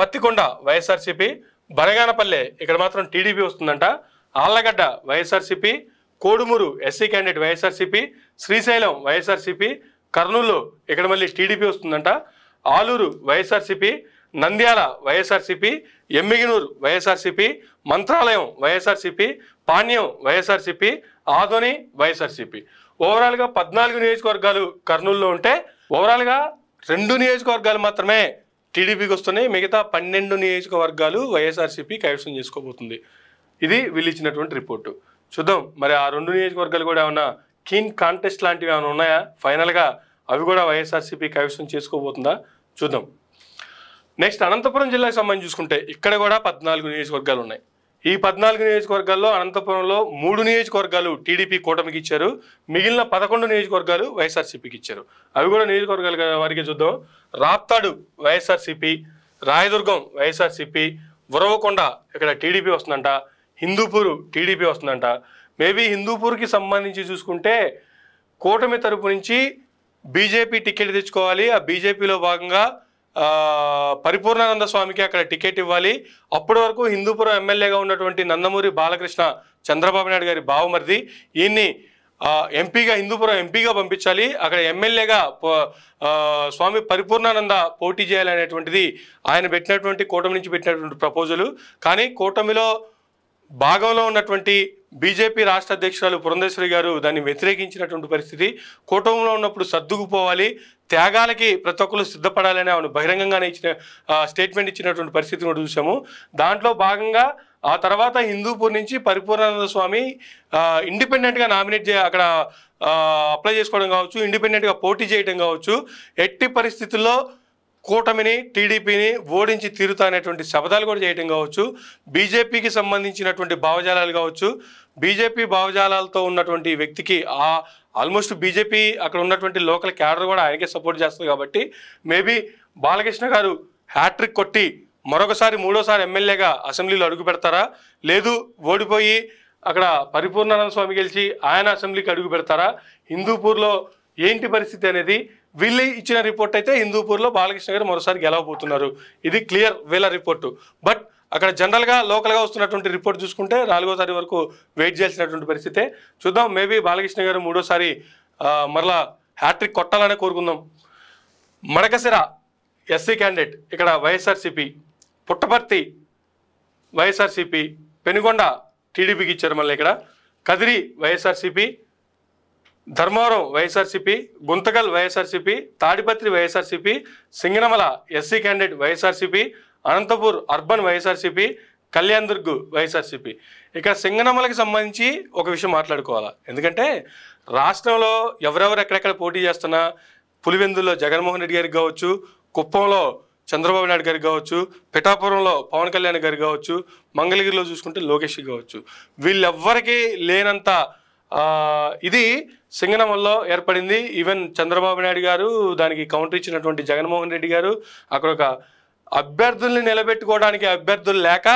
పత్తికొండ వైఎస్ఆర్సీపీ బనగానపల్లె ఇక్కడ మాత్రం టీడీపీ వస్తుందంట Allagadda YSRCP Kodumur SC candidate YSRCP Srisailam YSRCP Kurnool ఇక్కడ మళ్ళీ టీడీపీ వస్తుందంట ఆలూరు వైఎస్ఆర్సీపీ నంద్యాల వైఎస్ఆర్సీపీ ఎమ్మిగినూరు వైఎస్ఆర్సీపీ మంత్రాలయం వైఎస్ఆర్సిపి పాణ్యం వైఎస్ఆర్సీపీ ఆదోని వైఎస్ఆర్సిపి ఓవరాల్గా పద్నాలుగు నియోజకవర్గాలు కర్నూలులో ఉంటే ఓవరాల్గా రెండు నియోజకవర్గాలు మాత్రమే టీడీపీకి వస్తున్నాయి మిగతా పన్నెండు నియోజకవర్గాలు వైఎస్ఆర్సిపి కైవసం చేసుకోబోతుంది ఇది వీళ్ళు ఇచ్చినటువంటి రిపోర్టు చూద్దాం మరి ఆ రెండు నియోజకవర్గాలు కూడా ఏమన్నా కీన్ కాంటెస్ట్ లాంటివి ఏమైనా ఉన్నాయా ఫైనల్గా అవి కూడా వైఎస్ఆర్సీపీ కైవసం చేసుకోబోతుందా చూద్దాం నెక్స్ట్ అనంతపురం జిల్లాకు సంబంధించి చూసుకుంటే ఇక్కడ కూడా పద్నాలుగు నియోజకవర్గాలు ఉన్నాయి ఈ పద్నాలుగు నియోజకవర్గాల్లో అనంతపురంలో మూడు నియోజకవర్గాలు టీడీపీ కూటమికి ఇచ్చారు మిగిలిన పదకొండు నియోజకవర్గాలు వైఎస్ఆర్సీపీకి ఇచ్చారు అవి కూడా నియోజకవర్గాలు వారికి చూద్దాం రాప్తాడు వైఎస్ఆర్సీపీ రాయదుర్గం వైఎస్ఆర్సీపీ ఉరవకొండ ఇక్కడ టీడీపీ వస్తుందంట హిందూపూర్ టీడీపీ వస్తుందంట మేబీ హిందూపూర్కి సంబంధించి చూసుకుంటే కూటమి తరపు నుంచి బీజేపీ టికెట్ తెచ్చుకోవాలి ఆ బీజేపీలో భాగంగా పరిపూర్ణానంద స్వామికి అక్కడ టికెట్ ఇవ్వాలి అప్పటి వరకు హిందూపురం ఎమ్మెల్యేగా ఉన్నటువంటి నందమూరి బాలకృష్ణ చంద్రబాబు నాయుడు గారి బావమరిది ఈయన్ని ఎంపీగా హిందూపురం ఎంపీగా పంపించాలి అక్కడ ఎమ్మెల్యేగా స్వామి పరిపూర్ణానంద పోటీ చేయాలనేటువంటిది ఆయన పెట్టినటువంటి కూటమి నుంచి పెట్టినటువంటి ప్రపోజలు కానీ కూటమిలో భాగంలో ఉన్నటువంటి బీజేపీ రాష్ట్ర అధ్యక్షురాలు పురంధేశ్వరి గారు దాన్ని వ్యతిరేకించినటువంటి పరిస్థితి కూటమిలో ఉన్నప్పుడు సర్దుకుపోవాలి త్యాగాలకి ప్రతి ఒక్కరు సిద్ధపడాలని ఆమెను బహిరంగంగానే ఇచ్చిన స్టేట్మెంట్ ఇచ్చినటువంటి పరిస్థితిని కూడా చూసాము దాంట్లో భాగంగా ఆ తర్వాత హిందూపూర్ నుంచి పరిపూర్ణానంద స్వామి ఇండిపెండెంట్గా నామినేట్ చే అక్కడ అప్లై చేసుకోవడం కావచ్చు ఇండిపెండెంట్గా పోటీ చేయడం కావచ్చు ఎట్టి పరిస్థితుల్లో కూటమిని టీడీపీని ఓడించి తీరుతా అనేటువంటి కూడా చేయటం కావచ్చు బీజేపీకి సంబంధించినటువంటి భావజాలాలు కావచ్చు బీజేపీ భావజాలాలతో ఉన్నటువంటి వ్యక్తికి ఆ ఆల్మోస్ట్ బీజేపీ అక్కడ ఉన్నటువంటి లోకల్ క్యాడర్ కూడా ఆయనకే సపోర్ట్ చేస్తుంది కాబట్టి మేబీ బాలకృష్ణ గారు హ్యాట్రిక్ కొట్టి మరొకసారి మూడోసారి ఎమ్మెల్యేగా అసెంబ్లీలో అడుగు పెడతారా లేదు ఓడిపోయి అక్కడ పరిపూర్ణానంద స్వామి గెలిచి ఆయన అసెంబ్లీకి అడుగు పెడతారా హిందూపూర్లో ఏంటి పరిస్థితి అనేది వీళ్ళే ఇచ్చిన రిపోర్ట్ అయితే హిందూపూర్లో బాలకృష్ణ గారు మరోసారి గెలవబోతున్నారు ఇది క్లియర్ వీళ్ళ రిపోర్టు బట్ అక్కడ జనరల్గా లోకల్గా వస్తున్నటువంటి రిపోర్ట్ చూసుకుంటే నాలుగో తారీఖు వరకు వెయిట్ చేయాల్సినటువంటి పరిస్థితే చూద్దాం మేబీ బాలకృష్ణ గారు మూడోసారి మరలా హ్యాట్రిక్ కొట్టాలనే కోరుకుందాం మడకసిర ఎస్సీ క్యాండిడేట్ ఇక్కడ వైఎస్ఆర్సీపీ పుట్టపర్తి వైఎస్ఆర్సీపీ పెనుగొండ టీడీపీకి ఇచ్చారు మళ్ళీ ఇక్కడ Kadiri YSRCP Dharmavaram YSRCP Guntakal YSRCP Tadipatri YSRCP Singanamala SC candidate YSRCP Anantapur urban YSRCP Kalyan Durg YSRCP ఇక సింగనమలకి సంబంధించి ఒక విషయం మాట్లాడుకోవాలా ఎందుకంటే రాష్ట్రంలో ఎవరెవరు ఎక్కడెక్కడ పోటీ చేస్తున్నా పులివెందుల్లో జగన్మోహన్ రెడ్డి గారికి కావచ్చు కుప్పంలో చంద్రబాబు నాయుడు గారికి కావచ్చు పిఠాపురంలో పవన్ కళ్యాణ్ గారికి కావచ్చు మంగళగిరిలో చూసుకుంటే లోకేష్ కావచ్చు వీళ్ళెవ్వరికీ లేనంత ఇది సింగనమల్లో ఏర్పడింది ఈవెన్ చంద్రబాబు నాయుడు గారు దానికి కౌంటర్ ఇచ్చినటువంటి జగన్మోహన్ రెడ్డి గారు అక్కడ ఒక అభ్యర్థుల్ని నిలబెట్టుకోవడానికి అభ్యర్థులు లేక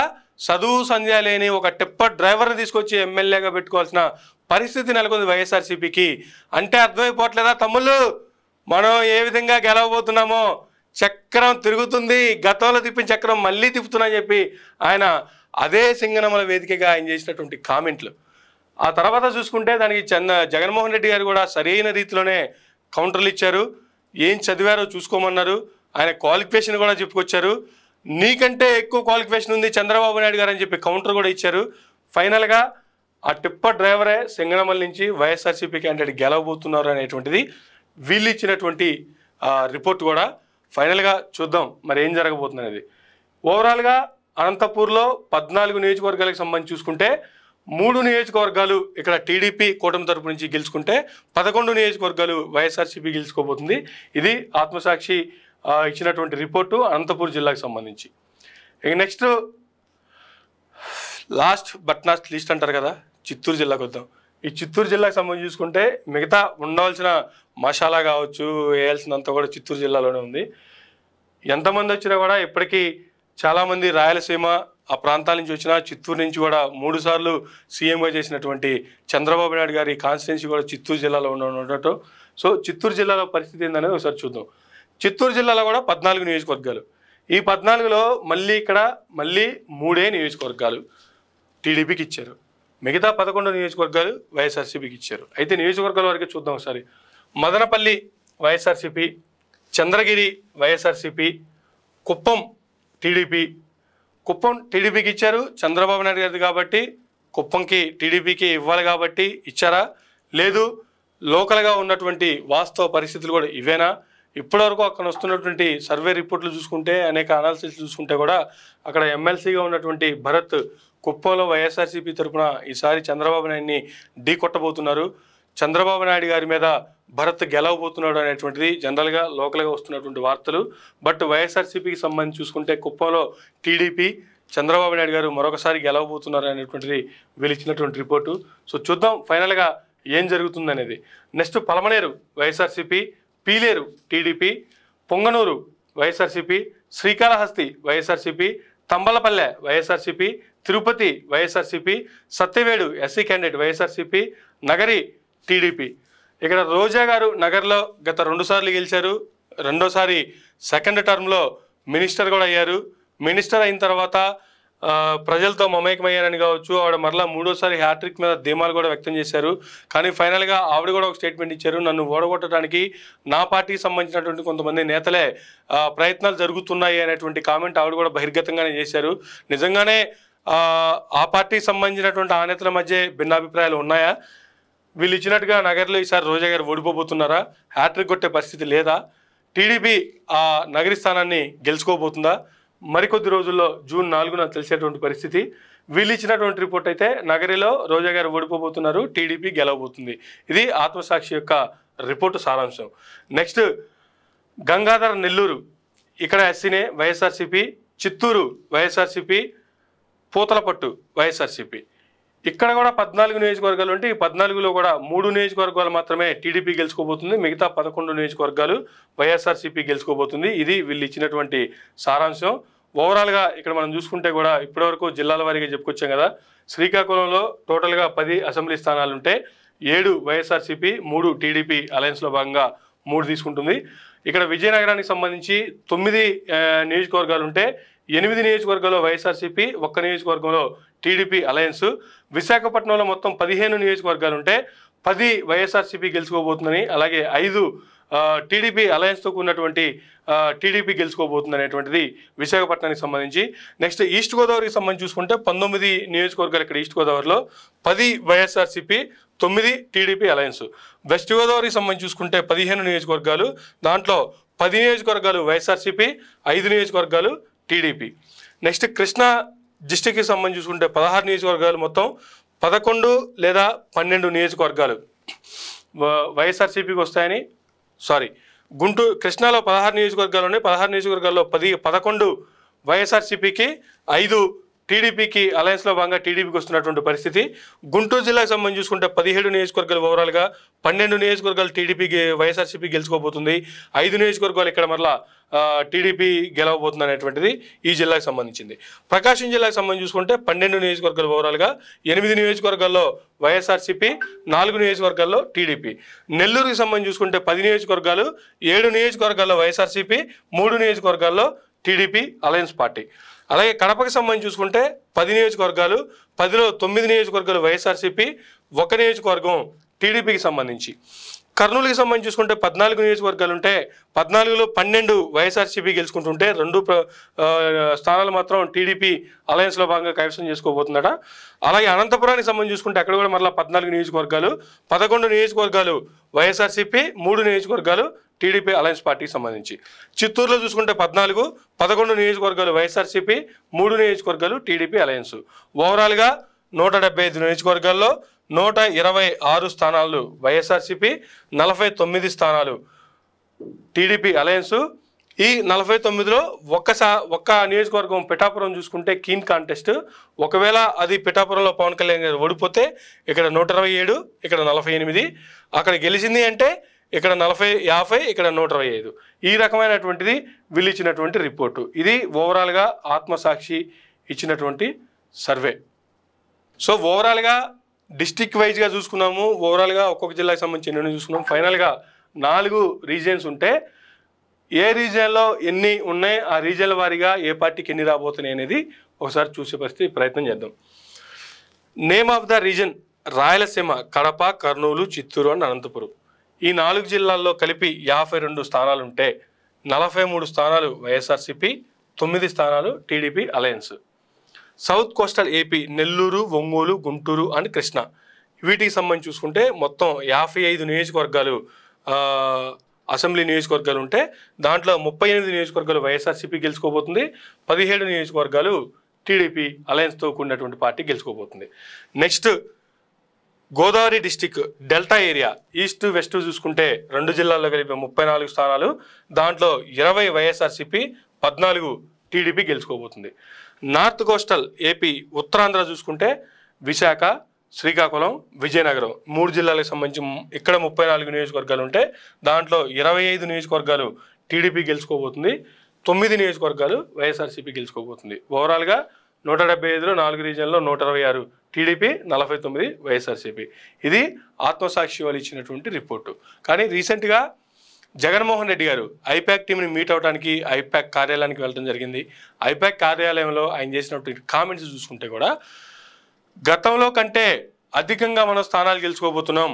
చదువు సంధ్య లేని ఒక టిప్పర్ డ్రైవర్ని తీసుకొచ్చి ఎమ్మెల్యేగా పెట్టుకోవాల్సిన పరిస్థితి నెలకొంది వైఎస్ఆర్సీపీకి అంటే అర్థమైపోవట్లేదా తమ్ముళ్ళు మనం ఏ విధంగా గెలవబోతున్నామో చక్రం తిరుగుతుంది గతంలో తిప్పిన చక్రం మళ్ళీ తిప్పుతున్నా చెప్పి ఆయన అదే సింగనమల వేదికగా ఆయన చేసినటువంటి కామెంట్లు ఆ తర్వాత చూసుకుంటే దానికి చంద జగన్మోహన్ రెడ్డి గారు కూడా సరైన రీతిలోనే కౌంటర్లు ఇచ్చారు ఏం చదివారో చూసుకోమన్నారు ఆయన క్వాలిఫికేషన్ కూడా చెప్పుకొచ్చారు నీకంటే ఎక్కువ క్వాలిఫికేషన్ ఉంది చంద్రబాబు నాయుడు గారు అని చెప్పి కౌంటర్ కూడా ఇచ్చారు ఫైనల్గా ఆ టిప్పర్ డ్రైవరే సింగనమల్ నుంచి వైఎస్ఆర్సీపీ క్యాండిడేట్ గెలవబోతున్నారు అనేటువంటిది వీళ్ళు ఇచ్చినటువంటి రిపోర్ట్ కూడా ఫైనల్గా చూద్దాం మరి ఏం జరగబోతుంది అనేది ఓవరాల్గా అనంతపూర్లో పద్నాలుగు నియోజకవర్గాలకు సంబంధించి చూసుకుంటే మూడు నియోజకవర్గాలు ఇక్కడ టీడీపీ కూటమి తరపు నుంచి గెలుచుకుంటే పదకొండు నియోజకవర్గాలు వైఎస్ఆర్సీపీ గెలుచుకోబోతుంది ఇది ఆత్మసాక్షి ఇచ్చినటువంటి రిపోర్టు అనంతపూర్ జిల్లాకు సంబంధించి ఇక next last but not least అంటారు కదా చిత్తూరు జిల్లాకు వద్దాం ఈ చిత్తూరు జిల్లాకు సంబంధించి చూసుకుంటే మిగతా ఉండవలసిన మసాలా కావచ్చు వేయాల్సినంత కూడా చిత్తూరు జిల్లాలోనే ఉంది ఎంతమంది వచ్చినా కూడా ఇప్పటికీ చాలామంది రాయలసీమ ఆ ప్రాంతాల నుంచి వచ్చిన చిత్తూరు నుంచి కూడా మూడుసార్లు సీఎంగా చేసినటువంటి చంద్రబాబు నాయుడు గారి కాన్స్టిట్యున్సీ కూడా చిత్తూరు జిల్లాలో ఉండటం సో చిత్తూరు జిల్లాలో పరిస్థితి ఏందనేది ఒకసారి చూద్దాం చిత్తూరు జిల్లాలో కూడా పద్నాలుగు నియోజకవర్గాలు ఈ పద్నాలుగులో మళ్ళీ ఇక్కడ మళ్ళీ మూడే నియోజకవర్గాలు టీడీపీకి ఇచ్చారు మిగతా పదకొండు నియోజకవర్గాలు వైఎస్ఆర్సీపీకి ఇచ్చారు అయితే నియోజకవర్గాల వరకు చూద్దాం ఒకసారి Madanapalle YSRCP Chandragiri YSRCP Kuppam TDP Kuppam టీడీపీకి ఇచ్చారు చంద్రబాబు నాయుడు గారిది కాబట్టి కుప్పంకి టీడీపీకి ఇవ్వాలి కాబట్టి ఇచ్చారా లేదు లోకల్గా ఉన్నటువంటి వాస్తవ పరిస్థితులు కూడా ఇవేనా ఇప్పటివరకు అక్కడ వస్తున్నటువంటి సర్వే రిపోర్ట్లు చూసుకుంటే అనేక అనాలిసిస్ చూసుకుంటే కూడా అక్కడ ఎమ్మెల్సీగా ఉన్నటువంటి భరత్ కుప్పంలో వైఎస్ఆర్సీపీ తరఫున ఈసారి చంద్రబాబు నాయుడిని ఢీ కొట్టబోతున్నారు చంద్రబాబు నాయుడు గారి మీద భరత్ గెలవబోతున్నాడు అనేటువంటిది జనరల్గా లోకల్గా వస్తున్నటువంటి వార్తలు బట్ వైఎస్ఆర్సీపీకి సంబంధించి చూసుకుంటే కుప్పంలో టీడీపీ చంద్రబాబు నాయుడు గారు మరొకసారి గెలవబోతున్నారు అనేటువంటిది వెలిచినటువంటి రిపోర్టు సో చూద్దాం ఫైనల్గా ఏం జరుగుతుందనేది next Palamaner YSRCP Pileru TDP Punganur YSRCP Srikalahasti YSRCP Thamballapalle YSRCP Tirupati YSRCP Satyavedu SC candidate YSRCP Nagari TDP ఇక్కడ రోజా గారు నగర్లో గత రెండుసార్లు గెలిచారు రెండోసారి సెకండ్ టర్మ్లో మినిస్టర్ కూడా అయ్యారు మినిస్టర్ అయిన తర్వాత ప్రజలతో మమేకమయ్యారని కావచ్చు ఆవిడ మరలా మూడోసారి హ్యాట్రిక్ మీద ధీమాలు కూడా వ్యక్తం చేశారు కానీ ఫైనల్గా ఆవిడ కూడా ఒక స్టేట్మెంట్ ఇచ్చారు నన్ను ఓడగొట్టడానికి నా పార్టీకి సంబంధించినటువంటి కొంతమంది నేతలే ప్రయత్నాలు జరుగుతున్నాయి అనేటువంటి కామెంట్ ఆవిడ కూడా బహిర్గతంగానే చేశారు నిజంగానే ఆ పార్టీకి సంబంధించినటువంటి ఆ నేతల మధ్య భిన్నాభిప్రాయాలు ఉన్నాయా వీళ్ళు ఇచ్చినట్టుగా నగర్లో ఈసారి రోజా గారు ఓడిపోబోతున్నారా హ్యాట్రిక్ కొట్టే పరిస్థితి లేదా టీడీపీ ఆ నగరి స్థానాన్ని గెలుచుకోబోతుందా మరికొద్ది రోజుల్లో జూన్ నాలుగున తెలిసేటువంటి పరిస్థితి వీళ్ళు ఇచ్చినటువంటి రిపోర్ట్ అయితే నగరిలో రోజా గారు ఓడిపోబోతున్నారు టీడీపీ గెలవబోతుంది ఇది ఆత్మసాక్షి యొక్క రిపోర్టు సారాంశం నెక్స్ట్ గంగాధర నెల్లూరు ఇక్కడ ఎస్సీనే వైఎస్ఆర్సీపీ చిత్తూరు వైఎస్ఆర్సీపీ పూతలపట్టు వైఎస్ఆర్సీపీ ఇక్కడ కూడా పద్నాలుగు నియోజకవర్గాలు ఉంటే ఈ పద్నాలుగులో కూడా మూడు నియోజకవర్గాలు మాత్రమే టీడీపీ గెలుచుకోబోతుంది మిగతా పదకొండు నియోజకవర్గాలు వైఎస్ఆర్సీపీ గెలుచుకోబోతుంది ఇది వీళ్ళు ఇచ్చినటువంటి సారాంశం ఓవరాల్గా ఇక్కడ మనం చూసుకుంటే కూడా ఇప్పటివరకు జిల్లాల వారీగా చెప్పుకొచ్చాం కదా శ్రీకాకుళంలో టోటల్గా పది అసెంబ్లీ స్థానాలు ఉంటే ఏడు వైఎస్ఆర్సీపీ మూడు టీడీపీ అలయన్స్లో భాగంగా మూడు తీసుకుంటుంది ఇక్కడ విజయనగరానికి సంబంధించి తొమ్మిది నియోజకవర్గాలు ఉంటే ఎనిమిది నియోజకవర్గంలో వైఎస్ఆర్సీపీ ఒక్క నియోజకవర్గంలో టీడీపీ అలయన్స్ విశాఖపట్నంలో మొత్తం పదిహేను నియోజకవర్గాలు ఉంటే పది వైఎస్ఆర్సీపీ గెలుచుకోబోతుందని అలాగే ఐదు టీడీపీ అలయన్స్తో కూడినటువంటి టీడీపీ గెలుచుకోబోతుంది అనేటువంటిది విశాఖపట్నానికి సంబంధించి నెక్స్ట్ ఈస్ట్ గోదావరికి సంబంధించి చూసుకుంటే పంతొమ్మిది నియోజకవర్గాలు ఇక్కడ ఈస్ట్ గోదావరిలో పది వైఎస్ఆర్సీపీ తొమ్మిది టీడీపీ అలయన్స్ వెస్ట్ గోదావరికి సంబంధించి చూసుకుంటే పదిహేను నియోజకవర్గాలు దాంట్లో పది నియోజకవర్గాలు వైఎస్ఆర్సీపీ ఐదు నియోజకవర్గాలు టీడీపీ నెక్స్ట్ కృష్ణా డిస్టిక్కి సంబంధించి చూసుకుంటే పదహారు నియోజకవర్గాలు మొత్తం పదకొండు లేదా పన్నెండు నియోజకవర్గాలు వైఎస్ఆర్సీపీకి వస్తాయని సారీ గుంటూరు కృష్ణాలో పదహారు నియోజకవర్గాలు ఉన్నాయి పదహారు నియోజకవర్గాల్లో పది పదకొండు వైఎస్ఆర్సీపీకి ఐదు టీడీపీకి అలయన్స్లో భాగంగా టీడీపీకి వస్తున్నటువంటి పరిస్థితి గుంటూరు జిల్లాకు సంబంధించి చూసుకుంటే పదిహేడు నియోజకవర్గాలు ఓవరాల్గా పన్నెండు నియోజకవర్గాలు టీడీపీకి వైఎస్ఆర్సీపీ గెలుచుకోబోతుంది ఐదు నియోజకవర్గాలు ఇక్కడ మరలా టీడీపీ గెలవబోతుంది అనేటువంటిది ఈ జిల్లాకు సంబంధించింది ప్రకాశం జిల్లాకు సంబంధించి చూసుకుంటే పన్నెండు నియోజకవర్గాలు ఓవరాల్గా ఎనిమిది నియోజకవర్గాల్లో వైఎస్ఆర్సీపీ నాలుగు నియోజకవర్గాల్లో టీడీపీ నెల్లూరుకి సంబంధించి చూసుకుంటే పది నియోజకవర్గాలు ఏడు నియోజకవర్గాల్లో వైఎస్ఆర్సీపీ మూడు నియోజకవర్గాల్లో టీడీపీ అలయన్స్ పార్టీ అలాగే కడపకి సంబంధించి చూసుకుంటే పది నియోజకవర్గాలు పదిలో తొమ్మిది నియోజకవర్గాలు వైఎస్ఆర్సీపీ ఒక నియోజకవర్గం టీడీపీకి సంబంధించి కర్నూలుకి సంబంధించి చూసుకుంటే పద్నాలుగు నియోజకవర్గాలు ఉంటే పద్నాలుగులో పన్నెండు వైఎస్ఆర్సీపీ గెలుచుకుంటుంటే రెండు స్థానాలు మాత్రం టీడీపీ అలయన్స్లో భాగంగా కైవసం చేసుకోబోతుందట అలాగే అనంతపురానికి సంబంధించి చూసుకుంటే అక్కడ కూడా మరలా పద్నాలుగు నియోజకవర్గాలు పదకొండు నియోజకవర్గాలు వైఎస్ఆర్సీపీ మూడు నియోజకవర్గాలు టీడీపీ అలయన్స్ పార్టీకి సంబంధించి చిత్తూరులో చూసుకుంటే పద్నాలుగు పదకొండు నియోజకవర్గాలు వైఎస్ఆర్సీపీ మూడు నియోజకవర్గాలు టీడీపీ అలయన్స్ ఓవరాల్గా నూట డెబ్బై ఐదు నియోజకవర్గాల్లో నూట ఇరవై ఆరు స్థానాలు వైఎస్ఆర్సీపీ నలభై తొమ్మిది స్థానాలు టీడీపీ అలయన్సు ఈ నలభై తొమ్మిదిలో ఒక్కసా ఒక్క నియోజకవర్గం పిఠాపురం చూసుకుంటే కీన్ కాంటెస్ట్ ఒకవేళ అది పిఠాపురంలో పవన్ కళ్యాణ్ గారు ఓడిపోతే ఇక్కడ నూట ఇరవై ఏడు ఇక్కడ నలభై ఎనిమిది అక్కడ గెలిచింది అంటే ఇక్కడ నలభై యాభై ఇక్కడ నూట ఇరవై ఐదు ఈ రకమైనటువంటిది వీళ్ళు ఇచ్చినటువంటి రిపోర్టు ఇది ఓవరాల్గా ఆత్మసాక్షి ఇచ్చినటువంటి సర్వే సో ఓవరాల్గా డిస్టిక్ వైజ్గా చూసుకున్నాము ఓవరాల్గా ఒక్కొక్క జిల్లాకి సంబంధించి చూసుకున్నాము ఫైనల్గా నాలుగు రీజియన్స్ ఉంటే ఏ రీజియన్లో ఎన్ని ఉన్నాయి ఆ రీజియన్ల వారీగా ఏ పార్టీకి ఎన్ని రాబోతున్నాయి అనేది ఒకసారి చూసే పరిస్థితి ప్రయత్నం చేద్దాం name of the region Rayalaseema Kadapa Kurnool Chittoor and Anantapuram ఈ నాలుగు జిల్లాల్లో కలిపి యాభై రెండు స్థానాలుంటే నలభై మూడు స్థానాలు వైఎస్ఆర్సీపీ తొమ్మిది స్థానాలు TDP alliance south coastal AP Nellore Ongole Guntur and Krishna వీటికి సంబంధించి చూసుకుంటే మొత్తం యాభై ఐదు నియోజకవర్గాలు అసెంబ్లీ నియోజకవర్గాలు ఉంటే దాంట్లో ముప్పై ఎనిమిది నియోజకవర్గాలు వైఎస్ఆర్సీపీ గెలుచుకోబోతుంది పదిహేడు నియోజకవర్గాలు టీడీపీ అలయన్స్తో కూడినటువంటి పార్టీ గెలుచుకోబోతుంది next Godavari district delta area east west చూసుకుంటే రెండు జిల్లాల్లో కలిపి ముప్పై నాలుగు స్థానాలు దాంట్లో ఇరవై వైఎస్ఆర్సీపీ పద్నాలుగు టీడీపీ గెలుచుకోబోతుంది నార్త్ కోస్టల్ ఏపీ ఉత్తరాంధ్ర చూసుకుంటే విశాఖ శ్రీకాకుళం విజయనగరం మూడు జిల్లాలకు సంబంధించి ఇక్కడ ముప్పై నాలుగు నియోజకవర్గాలు ఉంటే దాంట్లో ఇరవై ఐదు నియోజకవర్గాలు టీడీపీ గెలుచుకోబోతుంది తొమ్మిది నియోజకవర్గాలు వైఎస్ఆర్సీపీ గెలుచుకోబోతుంది ఓవరాల్గా నూట డెబ్బై ఐదులో నాలుగు రీజన్లో నూట ఇరవై ఆరు టీడీపీ నలభై తొమ్మిది వైఎస్ఆర్సీపీ ఇది ఆత్మసాక్షి వాళ్ళు ఇచ్చినటువంటి రిపోర్టు కానీ రీసెంట్గా జగన్మోహన్ రెడ్డి గారు ఐపాక్ టీంని మీట్ అవడానికి ఐపాక్ కార్యాలయానికి వెళ్ళడం జరిగింది ఐపాక్ కార్యాలయంలో ఆయన చేసినటువంటి కామెంట్స్ చూసుకుంటే కూడా గతంలో కంటే అధికంగా మనం స్థానాలు గెలుచుకోబోతున్నాం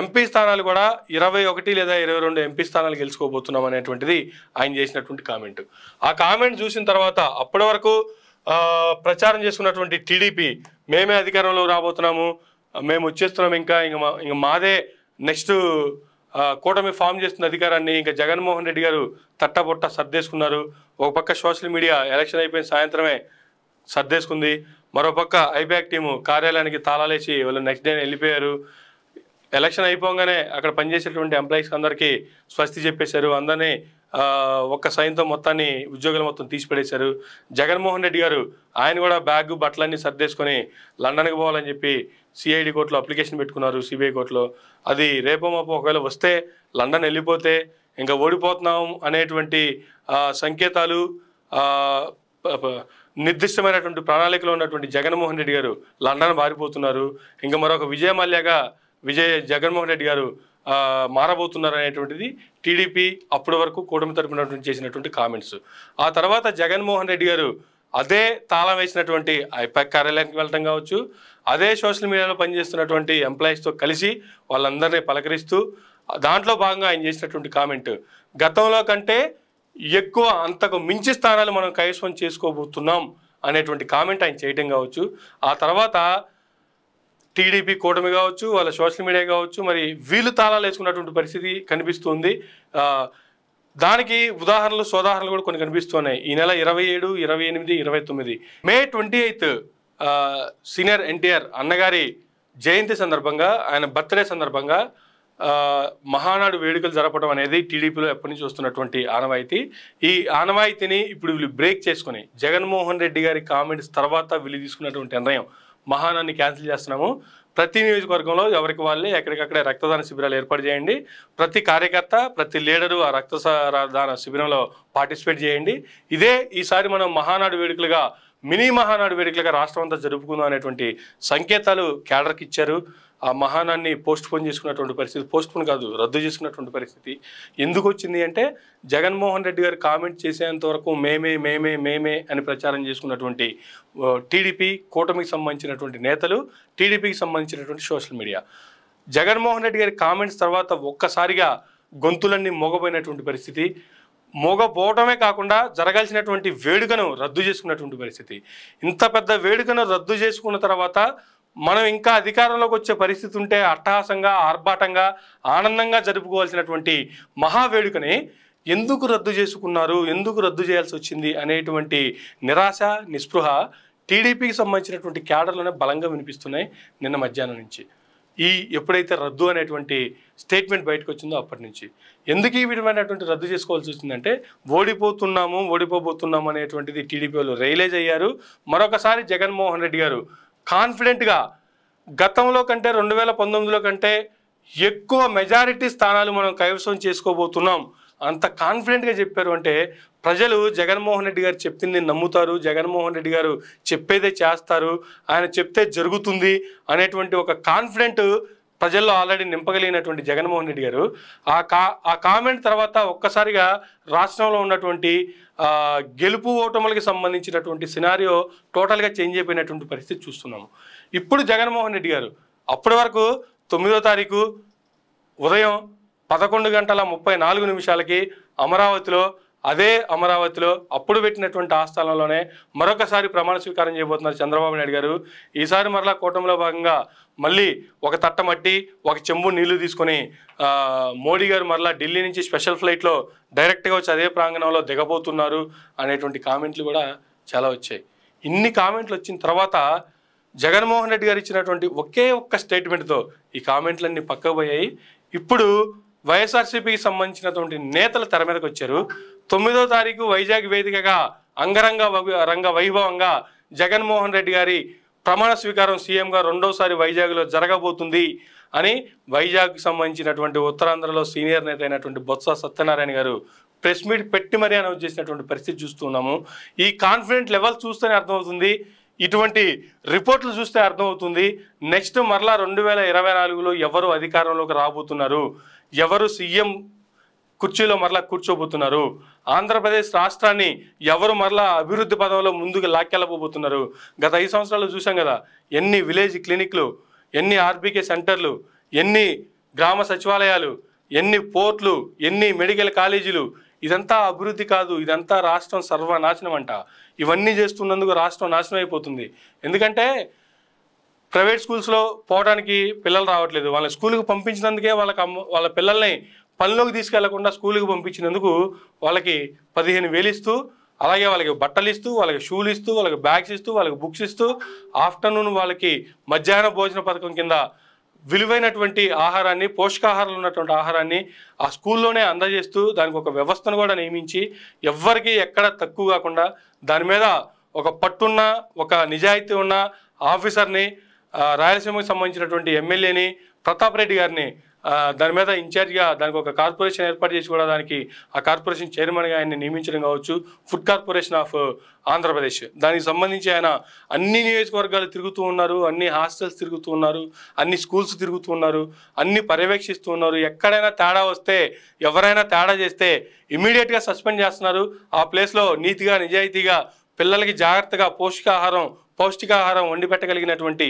ఎంపీ స్థానాలు కూడా ఇరవై ఒకటి లేదా ఇరవై రెండు ఎంపీ స్థానాలు గెలుచుకోబోతున్నాం అనేటువంటిది ఆయన చేసినటువంటి కామెంట్ ఆ కామెంట్ చూసిన తర్వాత అప్పటి వరకు ప్రచారం చేసుకున్నటువంటి టీడీపీ మేమే అధికారంలో రాబోతున్నాము మేము వచ్చేస్తున్నాం ఇంకా ఇంకా ఇంకా మాదే నెక్స్ట్ కూటమి ఫామ్ చేస్తున్న అధికారాన్ని ఇంకా జగన్మోహన్ రెడ్డి గారు తట్టబొట్ట సర్దేసుకున్నారు ఒక పక్క సోషల్ మీడియా ఎలక్షన్ అయిపోయిన సాయంత్రమే సర్దేసుకుంది మరోపక్క ఐబ్యాక్ టీము కార్యాలయానికి తాళాలేసి వాళ్ళు నెక్స్ట్ డే వెళ్ళిపోయారు ఎలక్షన్ అయిపోగానే అక్కడ పనిచేసేటువంటి ఎంప్లాయీస్ అందరికీ స్వస్తి చెప్పేశారు అందరినీ ఒక్క సైన్యంతో మొత్తాన్ని ఉద్యోగులు మొత్తం తీసిపడేశారు జగన్మోహన్ రెడ్డి గారు ఆయన కూడా బ్యాగ్ బట్టలన్నీ సర్దేసుకొని లండన్కి పోవాలని చెప్పి సిఐడి కోర్టులో అప్లికేషన్ పెట్టుకున్నారు సిబిఐ కోర్టులో అది రేపో మాపో ఒకవేళ వస్తే లండన్ వెళ్ళిపోతే ఇంకా ఓడిపోతున్నాం అనేటువంటి సంకేతాలు నిర్దిష్టమైనటువంటి ప్రణాళికలో ఉన్నటువంటి జగన్మోహన్ రెడ్డి గారు లండన్ మారిపోతున్నారు ఇంకా మరొక విజయ విజయ్ జగన్మోహన్ రెడ్డి గారు మారబోతున్నారు అనేటువంటిది టీడీపీ అప్పటి వరకు కూటమి తరపున చేసినటువంటి కామెంట్స్ ఆ తర్వాత జగన్మోహన్ రెడ్డి గారు అదే తాళం వేసినటువంటి ఐపాక్ కార్యాలయానికి వెళ్ళటం కావచ్చు అదే సోషల్ మీడియాలో పనిచేస్తున్నటువంటి ఎంప్లాయీస్తో కలిసి వాళ్ళందరినీ పలకరిస్తూ దాంట్లో భాగంగా ఆయన చేసినటువంటి కామెంట్ గతంలో కంటే ఎక్కువ అంతకు మించి స్థానాలు మనం కైవసం చేసుకోబోతున్నాం అనేటువంటి కామెంట్ ఆయన చేయటం కావచ్చు ఆ తర్వాత టీడీపీ కూటమి కావచ్చు వాళ్ళ సోషల్ మీడియా కావచ్చు మరి వీళ్ళు తాళాలు వేసుకున్నటువంటి పరిస్థితి కనిపిస్తుంది దానికి ఉదాహరణలు సోదాహరణలు కూడా కొన్ని కనిపిస్తున్నాయి ఈ నెల ఇరవై ఏడు ఇరవై ఎనిమిది ఇరవై తొమ్మిది May twenty eighth senior NTR అన్నగారి జయంతి సందర్భంగా ఆయన బర్త్డే సందర్భంగా మహానాడు వేడుకలు జరపడం అనేది టీడీపీలో ఎప్పటి నుంచి వస్తున్నటువంటి ఆనవాయితీ ఈ ఆనవాయితీని ఇప్పుడు వీళ్ళు బ్రేక్ చేసుకుని జగన్మోహన్ రెడ్డి గారి కామెంట్స్ తర్వాత వీళ్ళు తీసుకున్నటువంటి నిర్ణయం మహానాన్ని క్యాన్సిల్ చేస్తున్నాము ప్రతి నియోజకవర్గంలో ఎవరికి వాళ్ళే ఎక్కడికక్కడే రక్తదాన శిబిరాలు ఏర్పాటు చేయండి ప్రతి కార్యకర్త ప్రతి లీడరు ఆ రక్తదాన శిబిరంలో పార్టిసిపేట్ చేయండి ఇదే ఈసారి మనం మహానాడు వేడుకలుగా మినీ మహానాడు వేడుకలుగా రాష్ట్రం అంతా జరుపుకుందాం అనేటువంటి సంకేతాలు కేడర్కి ఇచ్చారు ఆ మహానాన్ని పోస్ట్ పోన్ చేసుకున్నటువంటి పరిస్థితి పోస్ట్ పోన్ కాదు రద్దు చేసుకున్నటువంటి పరిస్థితి ఎందుకు వచ్చింది అంటే జగన్మోహన్ రెడ్డి గారు కామెంట్ చేసేంత వరకు మేమే మేమే మేమే అని ప్రచారం చేసుకున్నటువంటి టీడీపీ కూటమికి సంబంధించినటువంటి నేతలు టీడీపీకి సంబంధించినటువంటి సోషల్ మీడియా జగన్మోహన్ రెడ్డి గారి కామెంట్స్ తర్వాత ఒక్కసారిగా గొంతులన్నీ మోగపోయినటువంటి పరిస్థితి మోగపోవటమే కాకుండా జరగాల్సినటువంటి వేడుకను రద్దు చేసుకున్నటువంటి పరిస్థితి ఇంత పెద్ద వేడుకను రద్దు చేసుకున్న తర్వాత మనం ఇంకా అధికారంలోకి వచ్చే పరిస్థితి ఉంటే అట్టహాసంగా ఆర్భాటంగా ఆనందంగా జరుపుకోవాల్సినటువంటి మహావేడుకని ఎందుకు రద్దు చేసుకున్నారు ఎందుకు రద్దు చేయాల్సి వచ్చింది అనేటువంటి నిరాశ నిస్పృహ టీడీపీకి సంబంధించినటువంటి క్యాడర్లోనే బలంగా వినిపిస్తున్నాయి నిన్న మధ్యాహ్నం నుంచి ఈ ఎప్పుడైతే రద్దు అనేటువంటి స్టేట్మెంట్ బయటకు వచ్చిందో అప్పటి నుంచి ఎందుకు ఈ విధమైనటువంటి రద్దు చేసుకోవాల్సి వచ్చిందంటే ఓడిపోతున్నాము ఓడిపోబోతున్నాము అనేటువంటిది టీడీపీ వాళ్ళు రియలైజ్ అయ్యారు మరొకసారి జగన్మోహన్ రెడ్డి గారు కాన్ఫిడెంట్గా గతంలో కంటే రెండు వేల పంతొమ్మిదిలో కంటే ఎక్కువ మెజారిటీ స్థానాలు మనం కైవసం చేసుకోబోతున్నాం అంత కాన్ఫిడెంట్గా చెప్పారు అంటే ప్రజలు జగన్మోహన్ రెడ్డి గారు చెప్పింది నమ్ముతారు జగన్మోహన్ రెడ్డి గారు చెప్పేదే చేస్తారు ఆయన చెప్తే జరుగుతుంది అనేటువంటి ఒక కాన్ఫిడెంట్ ప్రజల్లో ఆల్రెడీ నింపగలిగినటువంటి జగన్మోహన్ రెడ్డి గారు ఆ కా ఆ కామెంట్ తర్వాత ఒక్కసారిగా రాష్ట్రంలో ఉన్నటువంటి గెలుపు ఓటములకి సంబంధించినటువంటి సినారియో టోటల్గా చేంజ్ అయిపోయినటువంటి పరిస్థితి చూస్తున్నాము ఇప్పుడు జగన్మోహన్ రెడ్డి గారు అప్పటి వరకు తొమ్మిదో తారీఖు ఉదయం పదకొండు గంటల ముప్పై నాలుగు నిమిషాలకి అమరావతిలో అదే అమరావతిలో అప్పుడు పెట్టినటువంటి ఆస్థానంలోనే మరొకసారి ప్రమాణ స్వీకారం చేయబోతున్నారు చంద్రబాబు నాయుడు గారు ఈసారి మరలా కూటమిలో భాగంగా మళ్ళీ ఒక తట్టమట్టి ఒక చెంబు నీళ్లు తీసుకొని మోడీ గారు మరలా ఢిల్లీ నుంచి స్పెషల్ ఫ్లైట్లో డైరెక్ట్గా వచ్చి అదే ప్రాంగణంలో దిగబోతున్నారు అనేటువంటి కామెంట్లు కూడా చాలా వచ్చాయి ఇన్ని కామెంట్లు వచ్చిన తర్వాత జగన్మోహన్ రెడ్డి గారు ఇచ్చినటువంటి ఒకే ఒక్క స్టేట్మెంట్తో ఈ కామెంట్లన్నీ పక్కకు పోయాయి ఇప్పుడు వైఎస్ఆర్సీపీకి సంబంధించినటువంటి నేతల తెర మీదకి వచ్చారు తొమ్మిదో తారీఖు వైజాగ్ వేదికగా అంగరంగ రంగ వైభవంగా జగన్మోహన్ రెడ్డి గారి ప్రమాణ స్వీకారం సీఎంగా రెండోసారి వైజాగ్లో జరగబోతుంది అని వైజాగ్ సంబంధించినటువంటి ఉత్తరాంధ్రలో సీనియర్ నేత అయినటువంటి బొత్స సత్యనారాయణ గారు ప్రెస్ మీట్ పెట్టి మరీ అనౌన్స్ చేసినటువంటి పరిస్థితి చూస్తున్నాము ఈ కాన్ఫిడెంట్ లెవెల్ చూస్తేనే అర్థమవుతుంది ఇటువంటి రిపోర్ట్లు చూస్తే అర్థమవుతుంది నెక్స్ట్ మరలా రెండు వేల ఇరవై నాలుగులో ఎవరు అధికారంలోకి రాబోతున్నారు ఎవరు సీఎం కుర్చీలో మరలా కూర్చోబోతున్నారు ఆంధ్రప్రదేశ్ రాష్ట్రాన్ని ఎవరు మరలా అభివృద్ధి పదంలో ముందుకు లాక్కెళ్ళబోతున్నారు గత ఐదు సంవత్సరాలు చూసాం కదా ఎన్ని విలేజ్ క్లినిక్లు ఎన్ని ఆర్బీకే సెంటర్లు ఎన్ని గ్రామ సచివాలయాలు ఎన్ని పోర్ట్లు ఎన్ని మెడికల్ కాలేజీలు ఇదంతా అభివృద్ధి కాదు ఇదంతా రాష్ట్రం సర్వనాశనం అంట ఇవన్నీ చేస్తున్నందుకు రాష్ట్రం నాశనం అయిపోతుంది ఎందుకంటే ప్రైవేట్ స్కూల్స్లో పోవడానికి పిల్లలు రావట్లేదు వాళ్ళ స్కూల్కి పంపించినందుకే వాళ్ళకి వాళ్ళ పిల్లల్ని పనిలోకి తీసుకెళ్లకుండా స్కూల్కి పంపించినందుకు వాళ్ళకి పదిహేను వేలు ఇస్తూ అలాగే వాళ్ళకి బట్టలు ఇస్తూ వాళ్ళకి షూలు ఇస్తూ వాళ్ళకి బ్యాగ్స్ ఇస్తూ వాళ్ళకి బుక్స్ ఇస్తూ ఆఫ్టర్నూన్ వాళ్ళకి మధ్యాహ్న భోజన పథకం కింద విలువైనటువంటి ఆహారాన్ని పోషకాహారాలు ఉన్నటువంటి ఆహారాన్ని ఆ స్కూల్లోనే అందజేస్తూ దానికి ఒక వ్యవస్థను కూడా నియమించి ఎవ్వరికీ ఎక్కడ తక్కువ కాకుండా దాని మీద ఒక పట్టున్న ఒక నిజాయితీ ఉన్న ఆఫీసర్ని రాయలసీమకు సంబంధించినటువంటి ఎమ్మెల్యేని ప్రతాప్ రెడ్డి గారిని దాని మీద ఇన్ఛార్జ్గా దానికి ఒక కార్పొరేషన్ ఏర్పాటు చేసి కూడా దానికి ఆ కార్పొరేషన్ చైర్మన్గా ఆయన్ని నియమించడం కావచ్చు ఫుడ్ కార్పొరేషన్ ఆఫ్ ఆంధ్రప్రదేశ్ దానికి సంబంధించి ఆయన అన్ని నియోజకవర్గాలు తిరుగుతూ ఉన్నారు అన్ని హాస్టల్స్ తిరుగుతూ ఉన్నారు అన్ని స్కూల్స్ తిరుగుతూ ఉన్నారు అన్ని పర్యవేక్షిస్తూ ఉన్నారు ఎక్కడైనా తేడా వస్తే ఎవరైనా తేడా చేస్తే ఇమీడియట్గా సస్పెండ్ చేస్తున్నారు ఆ ప్లేస్లో నీతిగా నిజాయితీగా పిల్లలకి జాగ్రత్తగా పోషకాహారం పౌష్టికాహారం వండి పెట్టగలిగినటువంటి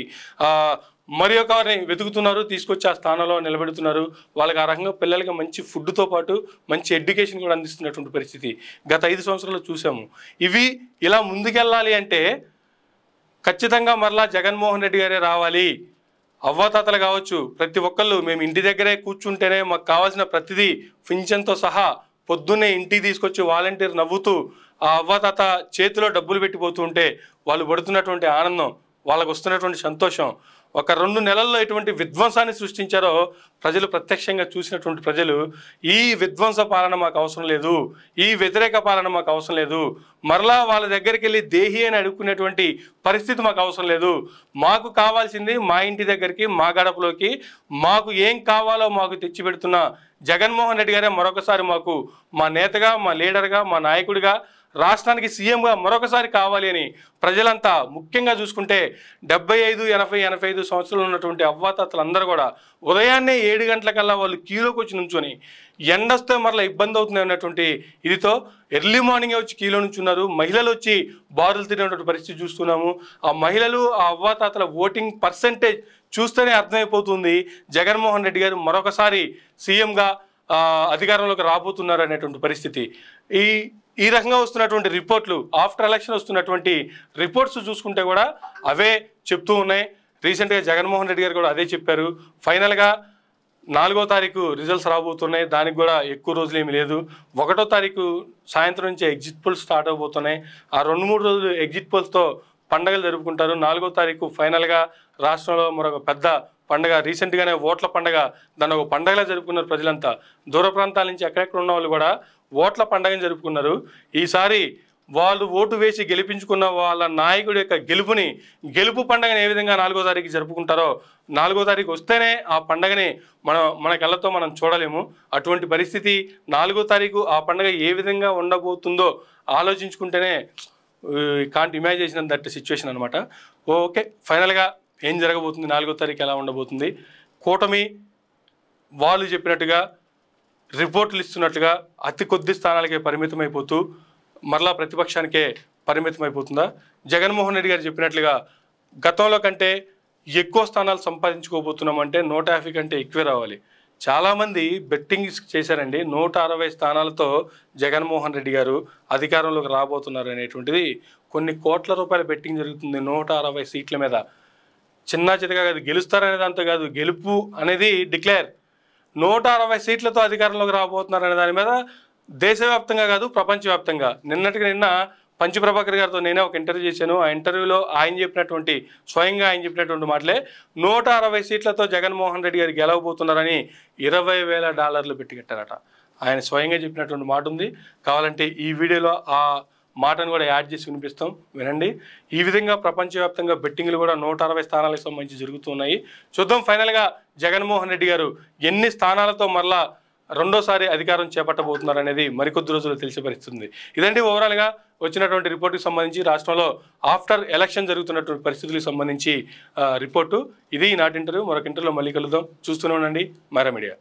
మరి ఒకరిని వెతుకుతున్నారు తీసుకొచ్చి ఆ స్థానంలో నిలబెడుతున్నారు వాళ్ళకి ఆ రకంగా పిల్లలకి మంచి ఫుడ్తో పాటు మంచి ఎడ్యుకేషన్ కూడా అందిస్తున్నటువంటి పరిస్థితి గత ఐదు సంవత్సరాలు చూసాము ఇవి ఇలా ముందుకెళ్ళాలి అంటే ఖచ్చితంగా మరలా జగన్మోహన్ రెడ్డి గారే రావాలి అవ్వాతాతలు కావచ్చు ప్రతి ఒక్కళ్ళు మేము ఇంటి దగ్గరే కూర్చుంటేనే మాకు కావాల్సిన ప్రతిదీ ఫింఛన్తో సహా పొద్దున్నే ఇంటికి తీసుకొచ్చి వాలంటీర్ నవ్వుతూ ఆ అవ్వాతాత చేతిలో డబ్బులు పెట్టిపోతుంటే వాళ్ళు పడుతున్నటువంటి ఆనందం వాళ్ళకు వస్తున్నటువంటి సంతోషం ఒక రెండు నెలల్లో ఎటువంటి విధ్వంసాన్ని సృష్టించారో ప్రజలు ప్రత్యక్షంగా చూసినటువంటి ప్రజలు ఈ విధ్వంస పాలన మాకు అవసరం లేదు ఈ వ్యతిరేక పాలన మాకు అవసరం లేదు మరలా వాళ్ళ దగ్గరికి వెళ్ళి దేహి అని అడుక్కునేటువంటి పరిస్థితి మాకు అవసరం లేదు మాకు కావాల్సింది మా ఇంటి దగ్గరికి మా గడపలోకి మాకు ఏం కావాలో మాకు తెచ్చిపెడుతున్న జగన్మోహన్ రెడ్డి గారే మరొకసారి మాకు మా నేతగా మా లీడర్గా మా నాయకుడిగా రాష్ట్రానికి సీఎంగా మరొకసారి కావాలి అని ప్రజలంతా ముఖ్యంగా చూసుకుంటే డెబ్బై ఐదు ఎనభై ఎనభై ఐదు సంవత్సరాలు ఉన్నటువంటి అవ్వాతాతలందరూ కూడా ఉదయాన్నే ఏడు గంటలకల్లా వాళ్ళు క్యూలోకి వచ్చి నుంచొని ఎండస్తే మరలా ఇబ్బంది అవుతుంది అన్నటువంటి ఇదితో ఎర్లీ మార్నింగే వచ్చి కీలో ఉన్నారు మహిళలు వచ్చి బారులు తినేటువంటి పరిస్థితి చూస్తున్నాము ఆ మహిళలు ఆ అవ్వాతాతల ఓటింగ్ పర్సంటేజ్ చూస్తేనే అర్థమైపోతుంది జగన్మోహన్ రెడ్డి గారు మరొకసారి సీఎంగా అధికారంలోకి రాబోతున్నారు అనేటువంటి పరిస్థితి ఈ ఈ రకంగా వస్తున్నటువంటి రిపోర్ట్లు ఆఫ్టర్ ఎలక్షన్ వస్తున్నటువంటి రిపోర్ట్స్ చూసుకుంటే కూడా అవే చెప్తూ ఉన్నాయి రీసెంట్గా జగన్మోహన్ రెడ్డి గారు కూడా అదే చెప్పారు ఫైనల్గా నాలుగో తారీఖు రిజల్ట్స్ రాబోతున్నాయి దానికి కూడా ఎక్కువ రోజులు ఏమి లేదు ఒకటో తారీఖు సాయంత్రం నుంచి ఎగ్జిట్ పోల్స్ స్టార్ట్ అవబోతున్నాయి ఆ రెండు మూడు రోజులు ఎగ్జిట్ పోల్స్తో పండగలు జరుపుకుంటారు నాలుగో తారీఖు ఫైనల్గా రాష్ట్రంలో మరొక పెద్ద పండగ రీసెంట్గానే ఓట్ల పండగ దాన్ని ఒక పండగలా జరుపుకున్నారు ప్రజలంతా దూర ప్రాంతాల నుంచి ఎక్కడెక్కడ ఉన్న వాళ్ళు కూడా ఓట్ల పండగని జరుపుకున్నారు ఈసారి వాళ్ళు ఓటు వేసి గెలిపించుకున్న వాళ్ళ నాయకుడి యొక్క గెలుపుని గెలుపు పండగని ఏ విధంగా నాలుగో తారీఖు జరుపుకుంటారో నాలుగో తారీఖు వస్తేనే ఆ పండగని మనం మన కళ్ళతో మనం చూడలేము అటువంటి పరిస్థితి నాలుగో తారీఖు ఆ పండగ ఏ విధంగా ఉండబోతుందో ఆలోచించుకుంటేనే కాంట్ ఇమాజినేషన్ దట్ సిచ్యువేషన్ అనమాట ఓకే ఫైనల్గా ఏం జరగబోతుంది నాలుగో తారీఖు ఎలా ఉండబోతుంది కూటమి వాళ్ళు చెప్పినట్టుగా రిపోర్ట్లు ఇస్తున్నట్టుగా అతి కొద్ది స్థానాలకే పరిమితమైపోతూ మరలా ప్రతిపక్షానికే పరిమితమైపోతుందా జగన్మోహన్ రెడ్డి గారు చెప్పినట్లుగా గతంలో కంటే ఎక్కువ స్థానాలు సంపాదించుకోబోతున్నామంటే నూట యాభై కంటే ఎక్కువే రావాలి చాలామంది బెట్టింగ్స్ చేశారండి నూట అరవై స్థానాలతో జగన్మోహన్ రెడ్డి గారు అధికారంలోకి రాబోతున్నారు అనేటువంటిది కొన్ని కోట్ల రూపాయల బెట్టింగ్ జరుగుతుంది నూట అరవై సీట్ల మీద చిన్న చితగా కాదు గెలుస్తారనే దాంతో కాదు గెలుపు అనేది డిక్లేర్ నూట అరవై సీట్లతో అధికారంలోకి రాబోతున్నారనే దాని మీద దేశవ్యాప్తంగా కాదు ప్రపంచవ్యాప్తంగా నిన్నటికి నిన్న పంచు ప్రభాకర్ గారితో నేనే ఒక ఇంటర్వ్యూ చేశాను ఆ ఇంటర్వ్యూలో ఆయన చెప్పినటువంటి స్వయంగా ఆయన చెప్పినటువంటి మాటలే నూట అరవై సీట్లతో జగన్మోహన్ రెడ్డి గారు గెలవబోతున్నారని ఇరవై వేల డాలర్లు పెట్టి కట్టారట ఆయన స్వయంగా చెప్పినటువంటి మాట ఉంది కావాలంటే ఈ వీడియోలో ఆ మాటను కూడా యాడ్ చేసి వినిపిస్తాం వినండి ఈ విధంగా ప్రపంచవ్యాప్తంగా బెట్టింగ్లు కూడా నూట అరవై స్థానాలకు సంబంధించి జరుగుతున్నాయి చూద్దాం ఫైనల్గా జగన్మోహన్ రెడ్డి గారు ఎన్ని స్థానాలతో మరలా రెండోసారి అధికారం చేపట్టబోతున్నారు అనేది మరికొద్ది రోజులు పరిస్థితుంది ఇదండి ఓవరాల్గా వచ్చినటువంటి రిపోర్టుకి సంబంధించి రాష్ట్రంలో ఆఫ్టర్ ఎలక్షన్ జరుగుతున్నటువంటి పరిస్థితులకు సంబంధించి రిపోర్టు ఇది నాటింటర్వ్యూ మరొక ఇంటర్వ్యూలో మళ్ళీ కలుద్దాం చూస్తూనే ఉండండి మారా మీడియా